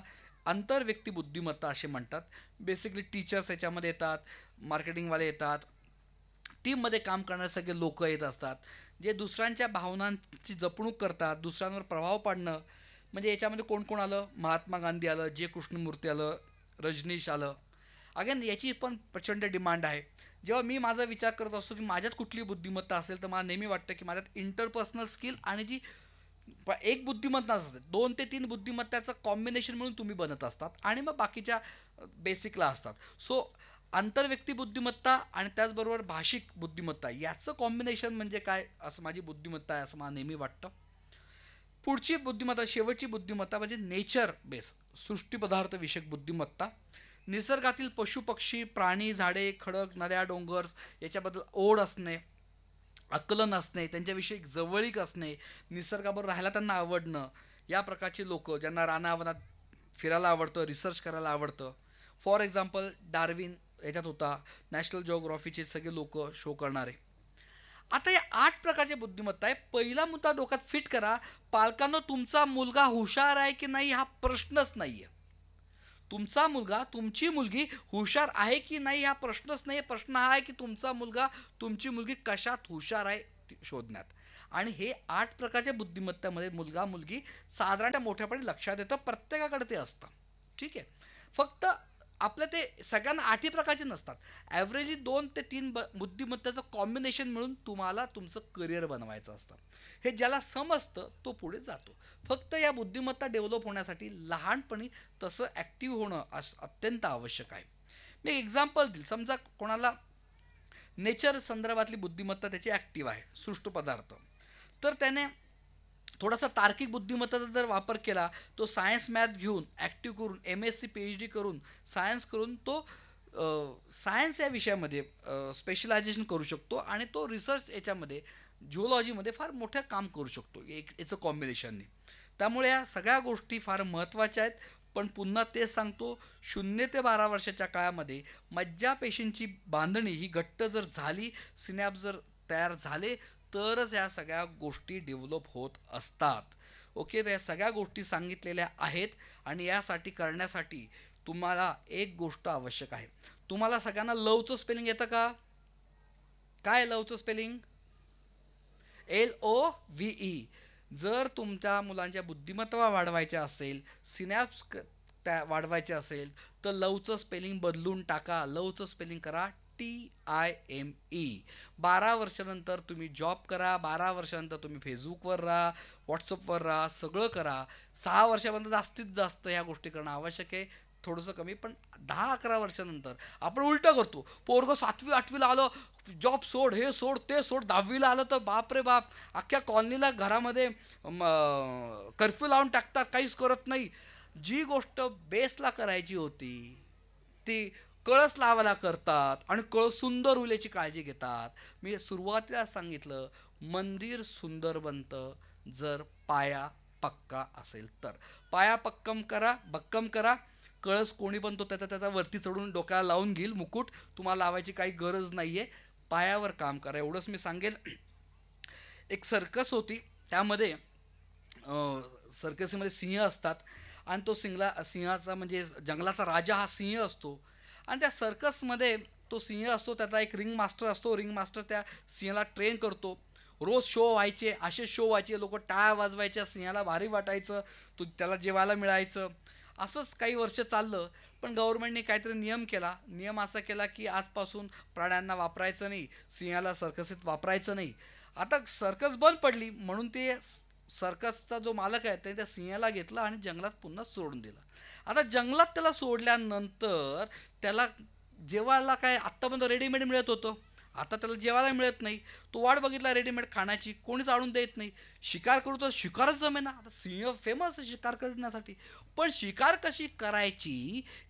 आंतरव्यक्ती बुद्धिमत्ता असे म्हणतात बेसिकली टीचर्स याच्यामध्ये येतात मार्केटिंगवाले येतात टीममध्ये काम करणारे सगळे लोक येत असतात जे दुसऱ्यांच्या भावनांची जपणूक करतात दुसऱ्यांवर प्रभाव पाडणं म्हणजे याच्यामध्ये कोण कोण आलं महात्मा गांधी आलं जे कृष्णमूर्ती आलं रजनीश आलं अगेन याची पण प्रचंड डिमांड आहे जेव्हा मी माझा विचार करत असतो की माझ्यात कुठली बुद्धिमत्ता असेल तर मला नेहमी वाटतं की माझ्यात इंटरपर्सनल स्किल आणि जी एक बुद्धिमत्ता असते दोन ते तीन बुद्धिमत्ताचं कॉम्बिनेशन म्हणून तुम्ही बनत असतात आणि मग बाकीच्या बेसिकला असतात सो आंतरव्यक्ती बुद्धिमत्ता आणि त्याचबरोबर भाषिक बुद्धिमत्ता याचं कॉम्बिनेशन म्हणजे काय असं माझी बुद्धिमत्ता आहे असं मला नेहमी वाटतं पुढची बुद्धिमत्ता शेवटची बुद्धिमत्ता म्हणजे नेचर बेस सृष्टीपदार्थ विषयक बुद्धिमत्ता निसर्गातील पशुपक्षी प्राणी झाडे खडक नद्या डोंगर्स याच्याबद्दल ओढ असणे आकलन असणे त्यांच्याविषयी जवळीक असणे निसर्गावर राहायला त्यांना आवडणं या प्रकारचे लोक ज्यांना रानावनात फिरायला आवडतं रिसर्च करायला आवडतं फॉर एक्झाम्पल डार्विन याच्यात होता नॅशनल जॉग्रॉफीचे सगळे लोक शो करणारे आता या आठ प्रकारचे बुद्धिमत्ता आहे पहिला मुद्दा डोक्यात फिट करा पालकांना तुमचा मुलगा हुशार आहे की नाही हा प्रश्नच नाही आहे तुमचा मुलगा तुमची मुलगी हुशार आहे की नाही हा प्रश्नच नाही प्रश्न हा आहे की तुमचा मुलगा तुमची मुलगी कशात हुशार आहे शोधण्यात आणि हे आठ प्रकारच्या बुद्धिमत्तेमध्ये मुलगा मुलगी साधारणतः मोठ्यापणे लक्षात येतं प्रत्येकाकडे ते असतं ठीक आहे फक्त आपलं ते सगळ्यांना आठही प्रकारचे नसतात ॲव्हरेजली दोन ते तीन ब बुद्धिमत्तेचं कॉम्बिनेशन मिळून तुम्हाला तुमचं करिअर बनवायचं असतं हे ज्याला समजतं तो पुढे जातो फक्त या बुद्धिमत्ता डेव्हलप होण्यासाठी लहानपणी तसं ॲक्टिव्ह होणं अस अत्यंत आवश्यक आहे मी एक्झाम्पल देईल समजा कोणाला नेचर संदर्भातली बुद्धिमत्ता त्याची ॲक्टिव्ह आहे सृष्ट पदार्थ तर त्याने थोडासा तार्किक बुद्धिमत्ताचा जर वापर केला तो सायन्स मॅथ घेऊन ॲक्टिव्ह करून M S C P H D करून सायन्स करून तो सायन्स या विषयामध्ये स्पेशलायझेशन करू शकतो आणि तो रिसर्च याच्यामध्ये जिओलॉजीमध्ये फार मोठ्या काम करू शकतो एक याचं कॉम्बिनेशनने त्यामुळे ह्या सगळ्या गोष्टी फार महत्त्वाच्या आहेत पण पुन्हा तेच सांगतो शून्य ते बारा वर्षाच्या काळामध्ये मज्जा पेशींची बांधणी ही घट्ट जर झाली स्नॅप जर तयार झाले तरच या सगळ्या गोष्टी डेव्हलप होत असतात ओके तर या सगळ्या गोष्टी सांगितलेल्या आहेत आणि यासाठी करण्यासाठी तुम्हाला एक गोष्ट आवश्यक आहे तुम्हाला सगळ्यांना लवचं स्पेलिंग येतं का काय लवचं spelling L O V E जर तुमच्या मुलांच्या बुद्धिमत्ता वाढवायच्या असेल सिनॅप्स त्या वाढवायच्या असेल तर लवचं स्पेलिंग बदलून टाका लवचं स्पेलिंग करा टी आय एम ई बारा वर्षानंतर तुम्ही जॉब करा बारा वर्षानंतर तुम्ही फेसबुकवर राहा व्हॉट्सअपवर राहा सगळं करा सहा वर्षापर्यंत जास्तीत जास्त ह्या गोष्टी करणं आवश्यक आहे थोडंसं कमी पण दहा अकरा वर्षानंतर आपण उलटं करतो पोरग सातवी आठवीला आलो जॉब सोड हे सोड ते सोड दहावीला आलं तर बाप रे बाप अख्ख्या कॉलनीला घरामध्ये कर्फ्यू लावून टाकतात काहीच करत नाही जी गोष्ट बेसला करायची होती ती कळस लावायला करतात आणि कळस सुंदर उल्याची काळजी घेतात मी सुरुवातीला सांगितलं मंदिर सुंदर बनतं जर पाया पक्का असेल तर पाया पक्कम करा भक्कम करा कळस कोणी पण तो त्याचा त्याचा वरती चढून डोक्याला लावून घेईल मुकुट तुम्हाला लावायची काही गरज नाही आहे पायावर काम करा एवढंच मी सांगेल एक सर्कस होती त्यामध्ये सर्कसीमध्ये सिंह असतात आणि तो सिंगला सिंहाचा म्हणजे जंगलाचा राजा हा सिंह असतो आणि त्या सर्कसमध्ये तो सिंह असतो त्याचा एक रिंग मास्टर असतो रिंग मास्टर त्या सिंहला ट्रेन करतो रोज शो व्हायचे असे शो व्हायचे लोक टाळ्या वाजवायच्या सिंहाला भारी वाटायचं तो त्याला जेवायला मिळायचं असंच काही वर्ष चाललं पण गव्हर्नमेंटने काहीतरी नियम केला नियम असा केला की आजपासून प्राण्यांना वापरायचं नाही सिंहाला सर्कसीत वापरायचं नाही आता सर्कस बंद पडली म्हणून ते सर्कसचा जो मालक आहे त्याने त्या सिंहाला घेतला आणि जंगलात पुन्हा सोडून दिला आता जंगलात त्याला सोडल्यानंतर त्याला जेवायला काय आत्तापर्यंत रेडीमेड मिळत होतं आता त्याला जेवायला मिळत नाही तो वाट बघितला रेडीमेड खाण्याची कोणीच आणून देत नाही शिकार करू तर शिकारच जमे ना आता सिंह फेमस आहे शिकार करण्यासाठी पण शिकार कशी करायची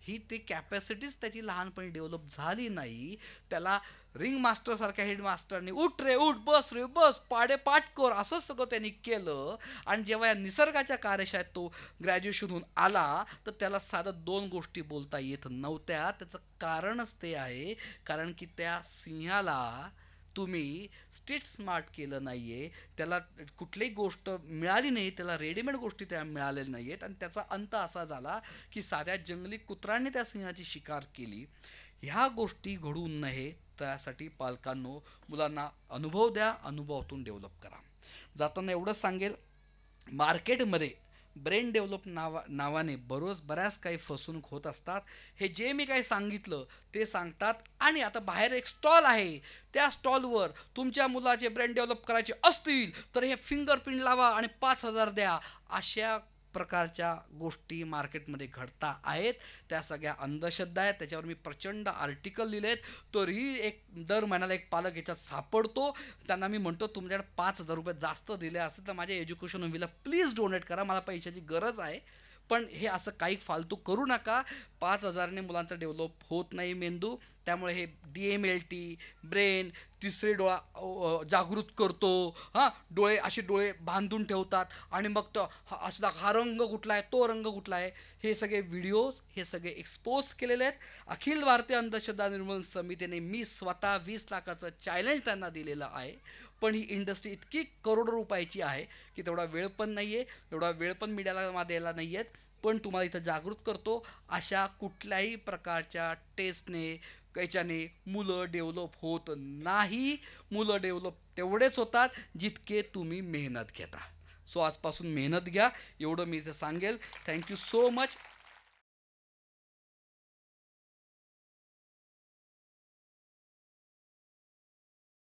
ही ती कॅपॅसिटीच त्याची लहानपणी डेव्हलप झाली नाही त्याला रिंग मास्टरसारख्या हेडमास्टरनी उठ रे उठ बस रे बस पाडे पाठ कर असं सगळं त्यांनी केलं आणि जेव्हा या निसर्गाच्या कार्यशाळेत तो ग्रॅज्युएशनहून आला तर त्याला साधं दोन गोष्टी बोलता येत नव्हत्या त्याचं कारणच ते आहे कारण की त्या सिंहाला तुम्ही स्ट्रीट स्मार्ट केलं नाही आहे त्याला कुठलीही गोष्ट मिळाली नाही त्याला रेडीमेड गोष्टी त्या मिळालेल्या नाही आहेत आणि त्याचा अंत असा झाला की साध्या जंगली कुत्रांनी त्या सिंहाची शिकार केली ह्या गोष्टी घडवून नये त्यासाठी पालकांनो मुलांना अनुभव द्या अनुभवातून डेव्हलप करा जाताना एवढंच सांगेल मार्केटमध्ये ब्रेन डेव्हलप नावा नावाने बरोच बऱ्याच काही फसवणूक होत असतात हे जे मी काही सांगितलं ते सांगतात आणि आता बाहेर एक स्टॉल आहे त्या स्टॉलवर तुमच्या मुलाचे ब्रेन डेव्हलप करायचे असतील तर हे फिंगरप्रिंट लावा आणि पाच हजार द्या अशा प्रकारच्या गोष्टी मार्केटमध्ये घडता आहेत त्या सगळ्या अंधश्रद्धा आहेत त्याच्यावर मी प्रचंड आर्टिकल लिहिले आहेत तरीही एक दर महिन्याला एक पालक याच्यात सापडतो त्यांना मी म्हणतो तुमच्याकडे पाच हजार रुपये जास्त दिले असेल तर माझ्या एज्युकेशन होमीला प्लीज डोनेट करा मला पैशाची गरज आहे पण हे असं काही फालतू करू नका पाच हजारने मुलांचा डेव्हलप होत नाही मेंदू त्यामुळे हे D M L T brain तिसरे डोळा जागृत करतो हां डोळे असे डोळे बांधून ठेवतात आणि मग तो असला हा रंग कुठला आहे तो रंग कुठला आहे हे सगळे व्हिडिओज हे सगळे एक्सपोज केलेले आहेत अखिल भारतीय अंधश्रद्धा निर्मूलन समितीने मी स्वतः वीस लाखाचं चॅलेंज त्यांना दिलेलं आहे पण ही इंडस्ट्री इतकी करोड रुपयाची आहे की तेवढा वेळ पण नाही आहे तेवढा वेळ पण मीडियाला द्यायला नाही आहेत पण तुम्हाला इथं जागृत करतो अशा कुठल्याही प्रकारच्या टेस्टने याच्याने मुलं डेव्हलप होत नाही मुलं डेव्हलप तेवढेच होतात जितके तुम्ही मेहनत घेता सो आजपासून मेहनत घ्या एवढं मी इथं सांगेल थँक्यू सो मच